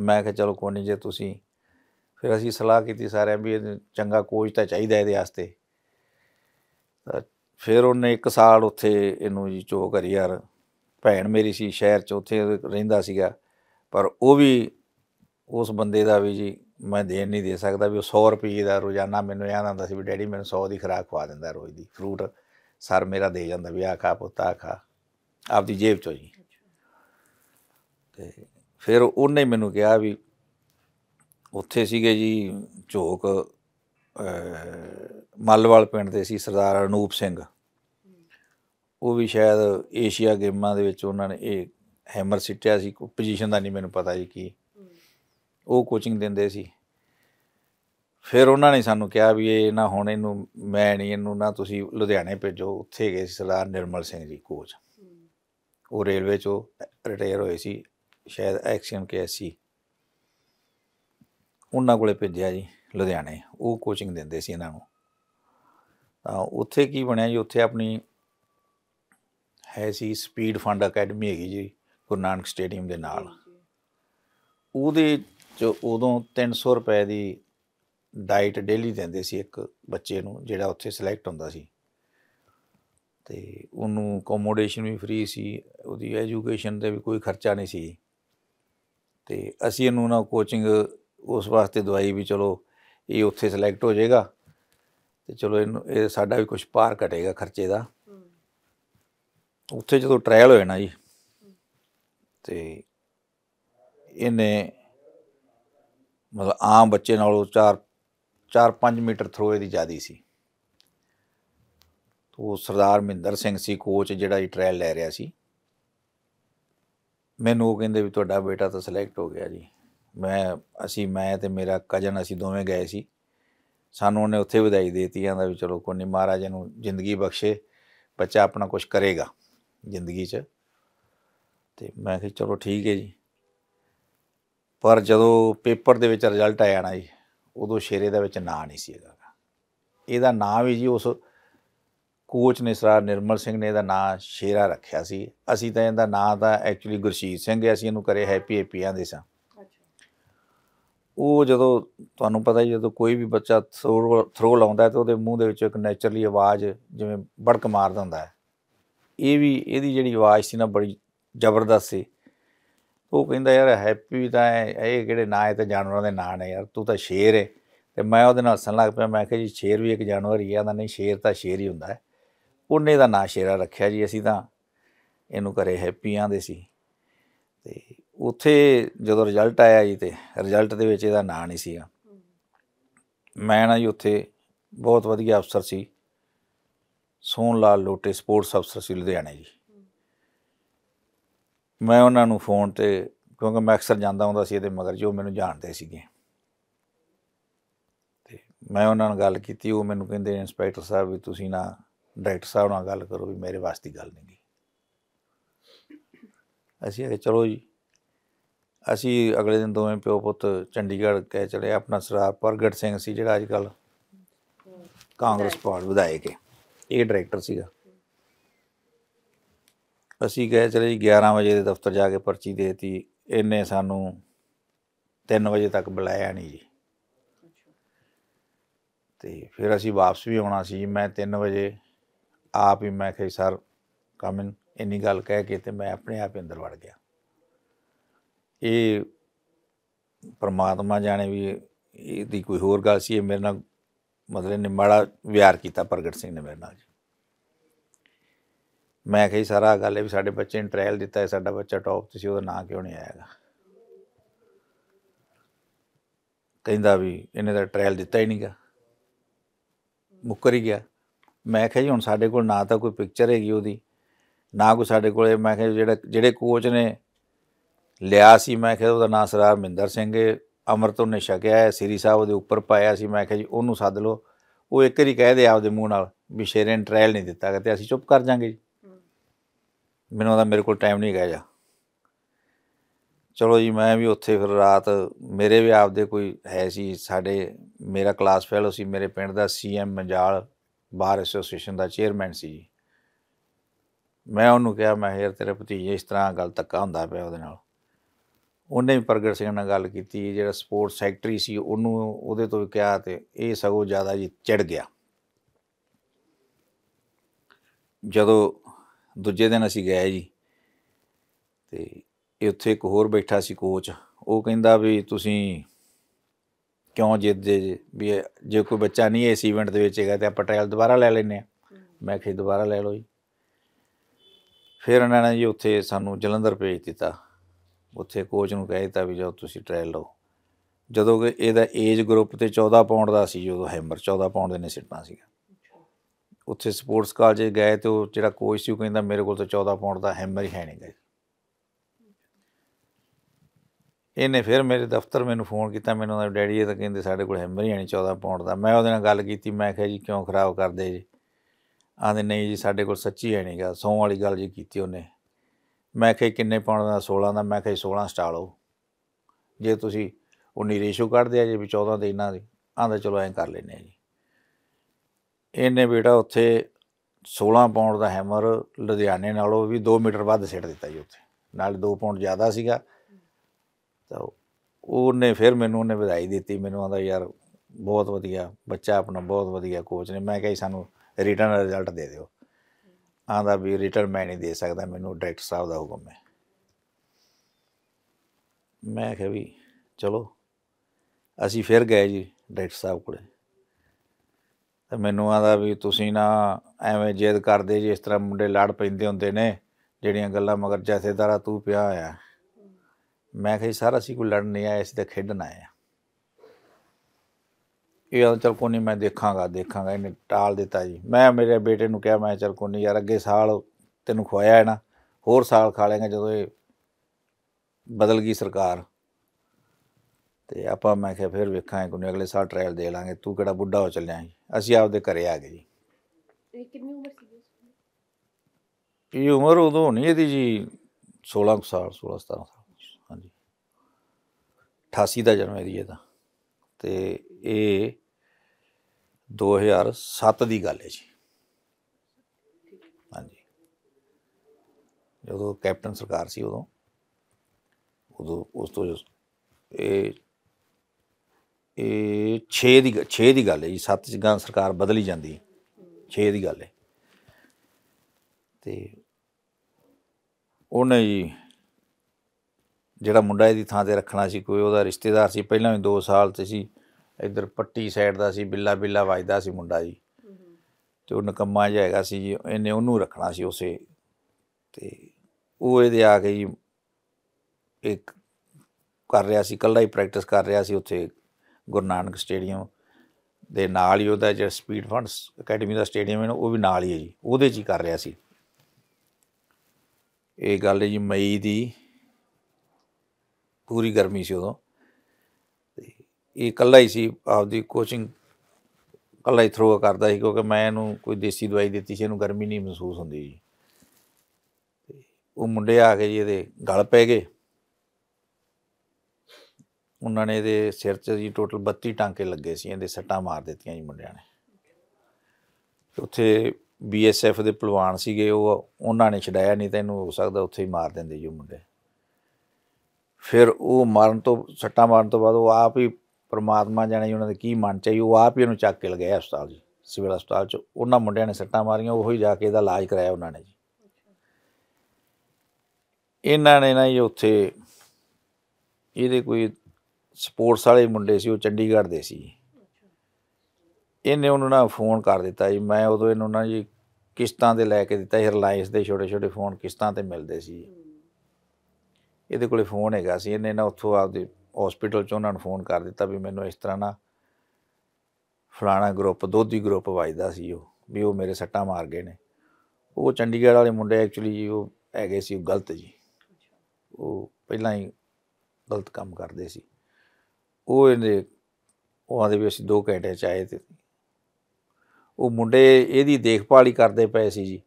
ਮੈਂ ਕਿਹਾ ਚਲੋ ਕੋਈ ਨਹੀਂ ਜੇ ਤੁਸੀਂ ਫਿਰ ਅਸੀਂ ਸਲਾਹ ਕੀਤੀ ਸਾਰਿਆਂ ਵੀ ਚੰਗਾ ਕੋਚ ਤਾਂ ਚਾਹੀਦਾ ਇਹਦੇ ਵਾਸਤੇ ਫਿਰ ਉਹਨੇ ਇੱਕ ਸਾਲ ਉੱਥੇ ਇਹਨੂੰ ਜੀ ਚੋ ਕਰੀ ਯਾਰ ਭੈਣ ਮੇਰੀ ਸੀ ਸ਼ਹਿਰ ਚ ਉੱਥੇ ਰਹਿੰਦਾ ਸੀਗਾ ਪਰ ਉਹ ਵੀ ਉਸ ਬੰਦੇ ਦਾ ਵੀ ਜੀ ਮੈਂ ਦੇਣ ਨਹੀਂ ਦੇ ਸਕਦਾ ਵੀ ਉਹ 100 ਰੁਪਏ ਦਾ ਰੋਜ਼ਾਨਾ ਮੈਨੂੰ ਇਹ ਆਂਦਾ ਸੀ ਵੀ ਡੈਡੀ ਮੈਨੂੰ 100 ਦੀ ਖਰਾਕ ਖਵਾ ਦਿੰਦਾ ਰੋਜ਼ ਦੀ ਫਰੂਟ ਸਰ ਮੇਰਾ ਦੇ ਜਾਂਦਾ ਵੀ ਆ ਖਾ ਪੁੱਤਾ ਖਾ ਆਪਦੀ ਜੇਬ ਚੋਂ ਜੀ ਤੇ ਫਿਰ ਉਹਨੇ ਮੈਨੂੰ ਕਿਹਾ ਵੀ ਉੱਥੇ ਸੀਗੇ ਜੀ ਝੋਕ ਮੱਲਵਾਲ ਪਿੰਡ ਦੇ ਸੀ ਸਰਦਾਰ ਅਨੂਪ ਸਿੰਘ ਉਹ ਵੀ ਸ਼ਾਇਦ ਏਸ਼ੀਆ ਗੇਮਾਂ ਦੇ ਵਿੱਚ ਉਹਨਾਂ ਨੇ ਇਹ ਹੈਮਰ ਸਿੱਟਿਆ ਸੀ ਕੋ ਪੋਜੀਸ਼ਨ ਦਾ ਨਹੀਂ ਮੈਨੂੰ ਪਤਾ ਜੀ ਕੀ ਉਹ ਕੋਚਿੰਗ ਦਿੰਦੇ ਸੀ ਫਿਰ ਉਹਨਾਂ ਨੇ ਸਾਨੂੰ ਕਿਹਾ ਵੀ ਇਹ ਨਾ ਹੁਣ ਇਹਨੂੰ ਮੈਂ ਨਹੀਂ ਇਹਨੂੰ ਨਾ ਤੁਸੀਂ ਲੁਧਿਆਣੇ ਭੇਜੋ ਉੱਥੇ ਗਏ ਸੀ ਸਰਦਾਰ ਨਿਰਮਲ ਸਿੰਘ ਜੀ ਕੋਚ ਉਹ ਰੇਲਵੇ ਚੋਂ ਰਿਟਾਇਰ ਹੋਏ ਸੀ ਸ਼ਾਇਦ ਐਕਸੀਐਮ ਕੇਐਸਸੀ ਉਹਨਾਂ ਕੋਲੇ ਭੇਜਿਆ ਜੀ ਲੁਧਿਆਣੇ ਉਹ ਕੋਚਿੰਗ ਦਿੰਦੇ ਸੀ ਇਹਨਾਂ ਨੂੰ ਤਾਂ ਉੱਥੇ ਕੀ ਬਣਿਆ ਜੀ ਉੱਥੇ ਆਪਣੀ ਹੈ ਸੀ ਸਪੀਡ ਫੰਡ ਅਕੈਡਮੀ ਹੈਗੀ ਜੀ ਗੁਰੂ ਨਾਨਕ ਸਟੇਡੀਅਮ ਦੇ ਨਾਲ ਉਹਦੇ ਚ ਉਦੋਂ 300 ਰੁਪਏ ਦੀ ਡਾਈਟ ਡੇਲੀ ਦਿੰਦੇ ਸੀ ਇੱਕ ਬੱਚੇ ਨੂੰ ਜਿਹੜਾ ਉੱਥੇ ਸਿਲੈਕਟ ਹੁੰਦਾ ਸੀ ਤੇ ਉਹਨੂੰ ਕਮੋਡੇਸ਼ਨ ਵੀ ਫ੍ਰੀ ਸੀ ਉਹਦੀ ਐਜੂਕੇਸ਼ਨ ਤੇ ਵੀ ਕੋਈ ਖਰਚਾ ਨਹੀਂ ਸੀ ਤੇ ਅਸੀਂ ਇਹਨੂੰ ਨਾ ਕੋਚਿੰਗ ਉਸ ਵਾਸਤੇ ਦਵਾਈ ਵੀ ਚਲੋ ਇਹ ਉੱਥੇ ਸਿਲੈਕਟ ਹੋ ਜਾਏਗਾ ਤੇ ਚਲੋ ਇਹਨੂੰ ਇਹ ਸਾਡਾ ਵੀ ਕੁਝ ਪਾਰ ਘਟੇਗਾ ਖਰਚੇ ਦਾ ਉੱਥੇ ਜਦੋਂ ਟ੍ਰਾਇਲ ਹੋਇਆ ਨਾ ਜੀ ਤੇ ਇਹਨੇ ਮਤਲਬ ਆਮ ਬੱਚੇ ਨਾਲੋਂ 4 4-5 ਮੀਟਰ ਥਰੋਏ ਦੀ ਜ਼ਿਆਦੀ ਸੀ ਉਹ ਸਰਦਾਰ ਮਹਿੰਦਰ ਸਿੰਘ ਸੀ ਕੋਚ ਜਿਹੜਾ ਇਹ ਟ੍ਰਾਇਲ ਲੈ ਰਿਹਾ ਸੀ ਮੈਨੂੰ ਉਹ ਕਹਿੰਦੇ ਵੀ ਤੁਹਾਡਾ ਬੇਟਾ ਤਾਂ ਸਿਲੈਕਟ ਹੋ ਗਿਆ ਜੀ ਮੈਂ ਅਸੀਂ ਮੈਂ ਤੇ ਮੇਰਾ ਕਜ਼ਨ ਅਸੀਂ ਦੋਵੇਂ ਗਏ ਸੀ ਸਾਨੂੰ ਉਹਨੇ ਉੱਥੇ ਵਧਾਈ ਦਿੱਤੀ ਆਂਦਾ ਵੀ ਚਲੋ ਕੋਈ ਨਹੀਂ ਮਹਾਰਾਜ ਨੂੰ ਜ਼ਿੰਦਗੀ ਬਖਸ਼ੇ ਬੱਚਾ ਆਪਣਾ ਕੁਝ ਕਰੇਗਾ ਜ਼ਿੰਦਗੀ 'ਚ ਤੇ ਮੈਂ ਕਿਹਾ ਚਲੋ ਠੀਕ ਹੈ ਜੀ ਪਰ ਜਦੋਂ ਪੇਪਰ ਦੇ ਵਿੱਚ ਰਿਜ਼ਲਟ ਆਇਆ ਨਾ ਜੀ ਉਦੋਂ ਸ਼ੇਰੇ ਦੇ ਵਿੱਚ ਨਾਂ ਨਹੀਂ ਸੀ ਇਹਦਾ ਇਹਦਾ ਨਾਂ ਵੀ ਜੀ ਉਸ ਕੋਚ ਨੇ ਸਰ ਨਿਰਮਲ ਸਿੰਘ ਨੇ ਇਹਦਾ ਨਾਂ ਸ਼ੇਰਾ ਰੱਖਿਆ ਸੀ ਅਸੀਂ ਤਾਂ ਇਹਦਾ ਨਾਂ ਤਾਂ ਐਕਚੁਅਲੀ ਗੁਰਸ਼ੀਤ ਸਿੰਘ ਹੈ ਅਸੀਂ ਇਹਨੂੰ ਕਰੇ ਹੈਪੀ ਹੈਪੀ ਆਂਦੇ ਸਾਂ ਉਹ ਜਦੋਂ ਤੁਹਾਨੂੰ ਪਤਾ ਹੀ ਜਦੋਂ ਕੋਈ ਵੀ ਬੱਚਾ ਥਰੋ ਥਰੋ ਲਾਉਂਦਾ ਤੇ ਉਹਦੇ ਮੂੰਹ ਦੇ ਵਿੱਚ ਇੱਕ ਨੇਚਰਲੀ ਆਵਾਜ਼ ਜਿਵੇਂ ਬੜਕ ਮਾਰ ਦਿੰਦਾ ਹੈ ਇਹ ਵੀ ਇਹਦੀ ਜਿਹੜੀ ਆਵਾਜ਼ ਸੀ ਨਾ ਬੜੀ ਜ਼ਬਰਦਸਤ ਸੀ ਉਹ ਕਹਿੰਦਾ ਯਾਰ ਹੈਪੀ ਤਾਂ ਇਹ ਕਿਹੜੇ ਨਾਂ ਹੈ ਤੇ ਜਾਨਵਰਾਂ ਦੇ ਨਾਂ ਨੇ ਯਾਰ ਤੂੰ ਤਾਂ ਸ਼ੇਰ ਹੈ ਤੇ ਮੈਂ ਉਹਦੇ ਨਾਲ ਹੱਸਣ ਲੱਗ ਪਿਆ ਮੈਂ ਕਿਹਾ ਜੀ ਸ਼ੇਰ ਵੀ ਇੱਕ ਜਾਨਵਰ ਹੀ ਆ ਤਾਂ ਨਹੀਂ ਸ਼ੇਰ ਤਾਂ ਸ਼ੇਰ ਹੀ ਹੁੰਦਾ ਹੈ ਉਹਨੇ ਦਾ ਨਾਂ ਸ਼ੇਰਾ ਰੱਖਿਆ ਜੀ ਅਸੀਂ ਤਾਂ ਇਹਨੂੰ ਘਰੇ ਹੈਪੀ ਆਂਦੇ ਸੀ ਤੇ ਉੱਥੇ ਜਦੋਂ ਰਿਜ਼ਲਟ ਆਇਆ ਜੀ ਤੇ ਰਿਜ਼ਲਟ ਦੇ ਵਿੱਚ ਇਹਦਾ ਨਾਂ ਨਹੀਂ ਸੀਗਾ ਮੈਂ ਨਾ ਜੀ ਉੱਥੇ ਬਹੁਤ ਵਧੀਆ ਅਫਸਰ ਸੀ ਸੋਨ ਲਾਲ ਲੋਟੇ ਸਪੋਰਟਸ ਅਫਸਰ ਸੀ ਲੁਧਿਆਣੇ ਜੀ ਮੈਂ ਉਹਨਾਂ ਨੂੰ ਫੋਨ ਤੇ ਕਿਉਂਕਿ ਮੈਂ ਅਕਸਰ ਜਾਂਦਾ ਹੁੰਦਾ ਸੀ ਇਹਦੇ ਮਗਰ ਜੋ ਮੈਨੂੰ ਜਾਣਦੇ ਸੀਗੇ ਤੇ ਮੈਂ ਉਹਨਾਂ ਨਾਲ ਗੱਲ ਕੀਤੀ ਉਹ ਮੈਨੂੰ ਕਹਿੰਦੇ ਇੰਸਪੈਕਟਰ ਸਾਹਿਬ ਵੀ ਤੁਸੀਂ ਨਾ ਡਾਇਰੈਕਟਰ ਸਾਹਿਬ ਨਾਲ ਗੱਲ ਕਰੋ ਵੀ ਮੇਰੇ ਵਾਸਤੇ ਗੱਲ ਨਹੀਂ ਗਈ ਅਸੀਂ ਕਿਹਾ ਚਲੋ ਜੀ ਅਸੀਂ ਅਗਲੇ ਦਿਨ ਦੋਵੇਂ ਪਿਓ ਪੁੱਤ ਚੰਡੀਗੜ੍ਹ ਗਏ ਚਲੇ ਆਪਣਾ ਸਰਦਾਰ ਪ੍ਰਗਟ ਸਿੰਘ ਸੀ ਜਿਹੜਾ ਅੱਜ ਕੱਲ ਕਾਂਗਰਸ ਪਾਰਟੀ ਵਿਧਾਇਕ ਹੈ ਇਹ ਡਾਇਰੈਕਟਰ ਸੀਗਾ ਅਸੀਂ ਗਏ ਚਲੇ 11 ਵਜੇ ਦੇ ਦਫ਼ਤਰ ਜਾ ਕੇ ਪਰਚੀ ਦੇਤੀ ਇਹਨੇ ਸਾਨੂੰ 3 ਵਜੇ ਤੱਕ ਬੁਲਾਇਆ ਨਹੀਂ ਜੀ ਤੇ ਫਿਰ ਅਸੀਂ ਵਾਪਸ ਵੀ ਆਉਣਾ ਸੀ ਮੈਂ 3 ਵਜੇ ਆਪ ਹੀ ਮੈਂ ਕਿਹਾ ਸਰ ਕਮਨ ਇੰਨੀ ਗੱਲ ਕਹਿ ਕੇ ਤੇ ਮੈਂ ਆਪਣੇ ਆਪ ਹੀ ਅੰਦਰ ਵੜ ਗਿਆ ਇਹ ਪਰਮਾਤਮਾ ਜਾਣੇ ਵੀ ਇਹਦੀ ਕੋਈ ਹੋਰ ਗੱਲ ਸੀ ਇਹ ਮੇਰੇ ਨਾਲ ਮਤਲਬ ਨੇ ਮਾੜਾ ਵਿਹਾਰ ਕੀਤਾ ਪ੍ਰਗਟ ਸਿੰਘ ਨੇ ਮੇਰੇ ਨਾਲ ਜੀ ਮੈਂ ਕਹੀ ਸਾਰਾ ਗੱਲ ਇਹ ਵੀ ਸਾਡੇ ਬੱਚੇ ਨੇ ਟ੍ਰਾਇਲ ਦਿੱਤਾ ਹੈ ਸਾਡਾ ਬੱਚਾ ਟੌਪ ਤੇ ਸੀ ਉਹਦਾ ਨਾਂ ਕਿਉਂ ਨਹੀਂ ਆਇਆਗਾ ਕਹਿੰਦਾ ਵੀ ਇਹਨੇ ਤਾਂ ਟ੍ਰਾਇਲ ਦਿੱਤਾ ਹੀ ਨਹੀਂਗਾ ਮੁੱਕਰ ਹੀ ਗਿਆ ਮੈਂ ਕਿਹਾ ਜੀ ਹੁਣ ਸਾਡੇ ਕੋਲ ਨਾ ਤਾਂ ਕੋਈ ਪਿਕਚਰ ਹੈਗੀ ਉਹਦੀ ਨਾ ਕੋਈ ਸਾਡੇ ਕੋਲੇ ਮੈਂ ਕਿਹਾ ਜਿਹੜਾ ਜਿਹੜੇ ਕੋਚ ਨੇ ਲਿਆ ਸੀ ਮੈਂ ਕਿਹਾ ਉਹਦਾ ਨਾਮ ਸਰਾਰ ਮਹਿੰਦਰ ਸਿੰਘ ਹੈ ਅਮਰ ਤੋਂ ਛਕਿਆ ਹੈ ਸ੍ਰੀ ਸਾਹਿਬ ਉਹਦੇ ਉੱਪਰ ਪਾਇਆ ਸੀ ਮੈਂ ਕਿਹਾ ਜੀ ਉਹਨੂੰ ਸੱਦ ਲਓ ਉਹ ਇੱਕ ਹੀ ਕਹਿ ਦੇ ਆਪਦੇ ਮੂੰਹ ਨਾਲ ਵੀ ਸ਼ੇਰੇ ਨੇ ਟ੍ਰਾਇਲ ਨਹੀਂ ਦਿੱਤਾ ਕਿਤੇ ਅਸੀਂ ਚੁੱਪ ਕਰ ਜਾਾਂਗੇ ਜੀ ਮੈਨੂੰ ਉਹਦਾ ਮੇਰੇ ਕੋਲ ਟਾਈਮ ਨਹੀਂ ਗਿਆ ਜਾ ਚਲੋ ਜੀ ਮੈਂ ਵੀ ਉੱਥੇ ਫਿਰ ਰਾਤ ਮੇਰੇ ਵੀ ਆਪਦੇ ਕੋਈ ਹੈ ਸੀ ਸਾਡੇ ਮੇਰਾ ਕਲਾਸ ਫੈਲੋ ਸੀ ਮੇਰੇ ਪਿੰਡ ਦਾ ਸੀਐਮ ਮੰਜਾਲ ਬਾਰ ਐਸੋਸੀਏਸ਼ਨ ਦਾ ਚੇਅਰਮੈਨ ਸੀ ਜੀ ਮੈਂ ਉਹਨੂੰ ਕਿਹਾ ਮੈਂ ਹੇਰ ਤੇਰੇ ਭਤੀਜੇ ਇਸ ਤਰ੍ਹਾਂ ਗੱਲ ਤੱਕਾ ਹੁੰਦਾ ਪਿਆ ਉਹਦੇ ਨਾਲ ਉਹਨੇ ਵੀ ਪ੍ਰਗਟ ਸਿੰਘ ਨਾਲ ਗੱਲ ਕੀਤੀ ਜਿਹੜਾ ਸਪੋਰਟ ਸੈਕਟਰੀ ਸੀ ਉਹਨੂੰ ਉਹਦੇ ਤੋਂ ਕਿਹਾ ਤੇ ਇਹ ਸਗੋ ਜ਼ਿਆਦਾ ਜੀ ਚੜ ਗਿਆ ਜਦੋਂ ਦੂਜੇ ਦਿਨ ਅਸੀਂ ਗਏ ਜੀ ਤੇ ਇਹ ਉੱਥੇ ਇੱਕ ਹੋਰ ਬੈਠਾ ਸੀ ਕੋਚ ਉਹ ਕਹਿੰਦਾ ਵੀ ਤੁਸੀਂ ਕਿਉਂ ਜਿੱਦਦੇ ਜੇ ਵੀ ਜੇ ਕੋਈ ਬੱਚਾ ਨਹੀਂ ਇਸ ਇਵੈਂਟ ਦੇ ਵਿੱਚ ਹੈਗਾ ਤੇ ਆਪਾਂ ਟ੍ਰਾਇਲ ਦੁਬਾਰਾ ਲੈ ਲੈਨੇ ਆ ਮੈਂ ਕਿਹਾ ਦੁਬਾਰਾ ਲੈ ਲਓ ਜੀ ਫਿਰ ਉਹਨਾਂ ਨੇ ਜੀ ਉੱਥੇ ਸਾਨੂੰ ਜਲੰਧਰ ਭੇਜ ਦਿੱਤਾ ਉੱਥੇ ਕੋਚ ਨੂੰ ਕਹਿ ਦਿੱਤਾ ਵੀ ਜਾਓ ਤੁਸੀਂ ਟ੍ਰਾਇਲ ਲਓ ਜਦੋਂ ਕਿ ਇਹਦਾ ਏਜ ਗਰੁੱਪ ਤੇ 14 ਪਾਉਂਡ ਦਾ ਸੀ ਜਦੋਂ ਹੈਮਰ 14 ਪਾਉਂਡ ਦੇ ਨੇ ਸਿੱਟਣਾ ਸੀਗਾ ਉੱਥੇ ਸਪੋਰਟਸ ਕਾਲਜ ਗਏ ਤੇ ਉਹ ਜਿਹੜਾ ਕੋਚ ਸੀ ਉਹ ਕਹਿੰਦਾ ਮੇਰੇ ਕੋਲ ਤਾਂ 14 ਪਾਉਂਡ ਦਾ ਹੈਮਰ ਹੀ ਹੈ ਨਹੀਂ ਗਈ ਇਹਨੇ ਫਿਰ ਮੇਰੇ ਦਫ਼ਤਰ ਮੈਨੂੰ ਫੋਨ ਕੀਤਾ ਮੈਨੂੰ ਉਹਦਾ ਡੈਡੀ ਇਹ ਤਾਂ ਕਹਿੰਦੇ ਸਾਡੇ ਕੋਲ ਹੈਮਰ ਹੀ ਨਹੀਂ 14 ਪਾਉਂਡ ਦਾ ਮੈਂ ਉਹਦੇ ਨਾਲ ਗੱਲ ਕੀਤੀ ਮੈਂ ਕਿਹਾ ਜੀ ਕਿਉਂ ਖਰਾਬ ਕਰਦੇ ਜੀ ਆਂਦੇ ਨਹੀਂ ਜੀ ਸਾਡੇ ਕੋਲ ਸੱਚੀ ਹੈ ਨਹੀਂਗਾ ਸੌਂ ਵਾਲੀ ਗੱਲ ਜੀ ਕੀਤੀ ਉਹਨੇ ਮੈਂ ਕਿਹਾ ਕਿੰਨੇ ਪਾਉਣ ਦਾ 16 ਦਾ ਮੈਂ ਕਿਹਾ 16 ਸਟਾਲ ਹੋ ਜੇ ਤੁਸੀਂ 19 ਰੇਸ਼ੋ ਕੱਢਦੇ ਆ ਜੇ ਵੀ 14 ਦੇ ਇਹਨਾਂ ਦੀ ਆਂਦਾ ਚਲੋ ਐਂ ਕਰ ਲੈਨੇ ਆ ਜੀ ਇਹਨੇ ਬੇਟਾ ਉੱਥੇ 16 ਪਾਉਂਡ ਦਾ ਹੈਮਰ ਲੁਧਿਆਣੇ ਨਾਲੋਂ ਵੀ 2 ਮੀਟਰ ਵੱਧ ਸਿੱਟ ਦਿੱਤਾ ਜੀ ਉੱਥੇ ਨਾਲ 2 ਪਾਉਂਡ ਜ਼ਿਆਦਾ ਸੀਗਾ ਤਾਂ ਉਹਨੇ ਫਿਰ ਮੈਨੂੰ ਉਹਨੇ ਵਧਾਈ ਦਿੱਤੀ ਮੈਨੂੰ ਆਂਦਾ ਯਾਰ ਬਹੁਤ ਵਧੀਆ ਬੱਚਾ ਆਪਣਾ ਬਹੁਤ ਵਧੀਆ ਕੋਚ ਨੇ ਮੈਂ ਕਿਹਾ ਸਾਨੂੰ ਰਿਟਰਨ ਰਿਜ਼ਲਟ ਦੇ ਦਿਓ ਆਂਦਾ ਵੀ ਰਿਟਰਨ ਮੈਂ ਨਹੀਂ ਦੇ ਸਕਦਾ ਮੈਨੂੰ ਡਾਇਰੈਕਟਰ ਸਾਹਿਬ ਦਾ ਹੁਕਮ ਹੈ ਮੈਂ ਕਿਹਾ ਵੀ ਚਲੋ ਅਸੀਂ ਫਿਰ ਗਏ ਜੀ ਡਾਇਰੈਕਟਰ ਸਾਹਿਬ ਕੋਲੇ ਤੇ ਮੈਨੂੰ ਆਂਦਾ ਵੀ ਤੁਸੀਂ ਨਾ ਐਵੇਂ ਜੇਦ ਕਰਦੇ ਇਸ ਤਰ੍ਹਾਂ ਮੁੰਡੇ ਲੜ ਪੈਂਦੇ ਹੁੰਦੇ ਨੇ ਜਿਹੜੀਆਂ ਗੱਲਾਂ ਮਗਰ ਜੈਸੇਦਾਰਾ ਤੂੰ ਪਿਆ ਆ ਮੈਂ ਕਿਹਾ ਸਾਰਾ ਅਸੀਂ ਕੋਈ ਲੜਨ ਨਹੀਂ ਆਏ ਅਸੀਂ ਤਾਂ ਖੇਡਣ ਆਏ ਆ ਇਹ ਚਲ ਕੋ ਨਹੀਂ ਮੈਂ ਦੇਖਾਂਗਾ ਦੇਖਾਂਗਾ ਇਹਨੇ ਟਾਲ ਦਿੱਤਾ ਜੀ ਮੈਂ ਮੇਰੇ ਬੇਟੇ ਨੂੰ ਕਿਹਾ ਮੈਂ ਚਲ ਕੋ ਨਹੀਂ ਯਾਰ ਅੱਗੇ ਸਾਲ ਤੈਨੂੰ ਖਵਾਇਆ ਹੈ ਨਾ ਹੋਰ ਸਾਲ ਖਾ ਲੇਗਾ ਜਦੋਂ ਇਹ ਬਦਲ ਗਈ ਸਰਕਾਰ ਤੇ ਆਪਾਂ ਮੈਂ ਕਿਹਾ ਫਿਰ ਵੇਖਾਂਗੇ ਨਹੀਂ ਅਗਲੇ ਸਾਲ ਟ੍ਰਾਇਲ ਦੇ ਲਾਂਗੇ ਤੂੰ ਕਿਹੜਾ ਬੁੱਢਾ ਹੋ ਚੱਲਿਆ ਸੀ ਅਸੀਂ ਆਪਦੇ ਘਰੇ ਆ ਗਏ ਜੀ ਇਹ ਕਿੰਨੀ ਉਮਰ ਸੀ ਇਹ ਉਮਰ ਉਦੋਂ ਨਹੀਂ ਇਹਦੀ ਜੀ 16 ਸਾਲ 16 17 ਸਾਲ ਹਾਂਜੀ 88 ਦਾ ਜਨਮ ਹੈ ਜੀ ਇਹਦਾ ਤੇ ਇਹ 2007 ਦੀ ਗੱਲ ਹੈ ਜੀ ਹਾਂਜੀ ਜਦੋਂ ਕੈਪਟਨ ਸਰਕਾਰ ਸੀ ਉਦੋਂ ਉਦੋਂ ਉਸ ਤੋਂ ਇਹ ਇਹ 6 ਦੀ 6 ਦੀ ਗੱਲ ਹੈ ਜੀ 7 ਚ ਗਾਂ ਸਰਕਾਰ ਬਦਲੀ ਜਾਂਦੀ 6 ਦੀ ਗੱਲ ਹੈ ਤੇ ਉਹਨੇ ਜੀ ਜਿਹੜਾ ਮੁੰਡਾ ਇਹਦੀ ਥਾਂ ਤੇ ਰੱਖਣਾ ਸੀ ਕੋਈ ਉਹਦਾ ਰਿਸ਼ਤੇਦਾਰ ਸੀ ਪਹਿਲਾਂ ਵੀ 2 ਸਾਲ ਤੇ ਸੀ ਇੱਧਰ ਪੱਟੀ ਸਾਈਡ ਦਾ ਸੀ ਬਿੱਲਾ ਬਿੱਲਾ ਵੱਜਦਾ ਸੀ ਮੁੰਡਾ ਜੀ ਤੇ ਉਹ ਨਕਮਾ ਜਿਹਾ ਹੈਗਾ ਸੀ ਜੀ ਇਹਨੇ ਉਹਨੂੰ ਰੱਖਣਾ ਸੀ ਉਸੇ ਤੇ ਉਹ ਇਹਦੇ ਆ ਕੇ ਜੀ ਇੱਕ ਕਰ ਰਿਹਾ ਸੀ ਕੱਲਾ ਹੀ ਪ੍ਰੈਕਟਿਸ ਕਰ ਰਿਹਾ ਸੀ ਉੱਥੇ ਗੁਰੂ ਨਾਨਕ ਸਟੇਡੀਅਮ ਦੇ ਨਾਲ ਹੀ ਉਹਦਾ ਜਿਹੜਾ ਸਪੀਡ ਫੰਡਸ ਅਕੈਡਮੀ ਦਾ ਸਟੇਡੀਅਮ ਹੈ ਉਹ ਵੀ ਨਾਲ ਹੀ ਹੈ ਜੀ ਉਹਦੇ 'ਚ ਹੀ ਕਰ ਰਿਹਾ ਸੀ ਇਹ ਗੱਲ ਹੈ ਜੀ ਮਈ ਦੀ ਪੂਰੀ ਗਰਮੀ ਸੀ ਉਦੋਂ ਇਹ ਇਕੱਲਾ ਹੀ ਸੀ ਆਪਦੀ ਕੋਚਿੰਗ ਇਕੱਲਾ ਹੀ ਥਰੋ ਕਰਦਾ ਸੀ ਕਿਉਂਕਿ ਮੈਂ ਇਹਨੂੰ ਕੋਈ ਦੇਸੀ ਦਵਾਈ ਦਿੱਤੀ ਸੀ ਇਹਨੂੰ ਗਰਮੀ ਨਹੀਂ ਮਹਿਸੂਸ ਹੁੰਦੀ ਜੀ ਉਹ ਮੁੰਡੇ ਆ ਕੇ ਜੀ ਇਹਦੇ ਗਲ ਪੈ ਗਏ ਉਹਨਾਂ ਨੇ ਇਹਦੇ ਸਿਰ 'ਚ ਜੀ ਟੋਟਲ 32 ਟਾਂਕੇ ਲੱਗੇ ਸੀ ਇਹਦੇ ਸੱਟਾਂ ਮਾਰ ਦਿੱਤੀਆਂ ਜੀ ਮੁੰਡਿਆਂ ਨੇ ਉੱਥੇ ਬੀਐਸਐਫ ਦੇ ਪਹਿਲਵਾਨ ਸੀਗੇ ਉਹ ਉਹਨਾਂ ਨੇ ਛਡਾਇਆ ਨਹੀਂ ਤਾਂ ਇਹਨੂੰ ਹੋ ਸਕਦਾ ਉੱਥੇ ਹੀ ਮਾਰ ਦਿੰਦੇ ਜੀ ਮੁੰਡੇ ਫਿਰ ਉਹ ਮਾਰਨ ਤੋਂ ਸੱਟਾਂ ਮਾਰਨ ਤੋਂ ਬਾਅਦ ਉਹ ਆਪ ਹੀ ਪਰਮਾਤਮਾ ਜਾਣੇ ਉਹਨਾਂ ਦੇ ਕੀ ਮਨ ਚਾਹੀ ਉਹ ਆਪ ਹੀ ਉਹਨੂੰ ਚੱਕ ਕੇ ਲਗਾਇਆ ਹਸਪਤਾਲ ਜੀ ਸਿਵਲ ਹਸਪਤਾਲ ਚ ਉਹਨਾਂ ਮੁੰਡਿਆਂ ਨੇ ਸੱਟਾਂ ਮਾਰੀਆਂ ਹੀ ਜਾ ਕੇ ਇਹਦਾ ਇਲਾਜ ਕਰਾਇਆ ਉਹਨਾਂ ਨੇ ਜੀ ਇਹਨਾਂ ਨੇ ਨਾ ਜੀ ਉੱਥੇ ਇਹਦੇ ਕੋਈ ਸਪੋਰਟਸ ਵਾਲੇ ਮੁੰਡੇ ਸੀ ਉਹ ਚੰਡੀਗੜ੍ਹ ਦੇ ਸੀ ਇਹਨੇ ਉਹਨਾਂ ਨੂੰ ਫੋਨ ਕਰ ਦਿੱਤਾ ਜੀ ਮੈਂ ਉਦੋਂ ਇਹਨੂੰ ਨਾ ਜੀ ਕਿਸ਼ਤਾਂ ਤੇ ਲੈ ਕੇ ਦਿੱਤਾ ਹੈ ਰਿਲਾਇੰਸ ਦੇ ਛੋਟੇ ਛੋਟੇ ਫੋਨ ਕਿਸ਼ਤਾਂ ਤੇ ਮਿਲਦੇ ਸੀ ਇਹਦੇ ਕੋਲੇ ਫੋਨ ਹੈਗਾ ਸੀ ਇਹਨੇ ਨਾ ਉੱਥੋਂ ਆਪਦੇ ਹਸਪੀਟਲ 'ਚ ਉਹਨਾਂ ਨੂੰ ਫੋਨ ਕਰ ਦਿੱਤਾ ਵੀ ਮੈਨੂੰ ਇਸ ਤਰ੍ਹਾਂ ਨਾ ਫਲਾਣਾ ਗਰੁੱਪ ਦੋਧੀ ਗਰੁੱਪ ਵਜਦਾ ਸੀ ਉਹ ਵੀ ਉਹ ਮੇਰੇ ਸੱਟਾਂ ਮਾਰ ਗਏ ਨੇ ਉਹ ਚੰਡੀਗੜ੍ਹ ਵਾਲੇ ਮੁੰਡੇ ਐਕਚੁਅਲੀ ਜੀ ਉਹ ਹੈਗੇ ਸੀ ਉਹ ਗਲਤ ਜੀ ਉਹ ਪਹਿਲਾਂ ਹੀ ਗਲਤ ਕੰਮ ਕਰਦੇ ਸੀ ਉਹ ਇਹਦੇ ਉਹ ਆਦੇ ਵੀ ਅਸੀਂ 2 ਘੰਟੇ ਚ ਆਏ ਤੇ ਉਹ ਮੁੰਡੇ ਇਹਦੀ ਦੇਖਭਾਲ ਹੀ ਕਰਦੇ ਪਏ ਸੀ ਜੀ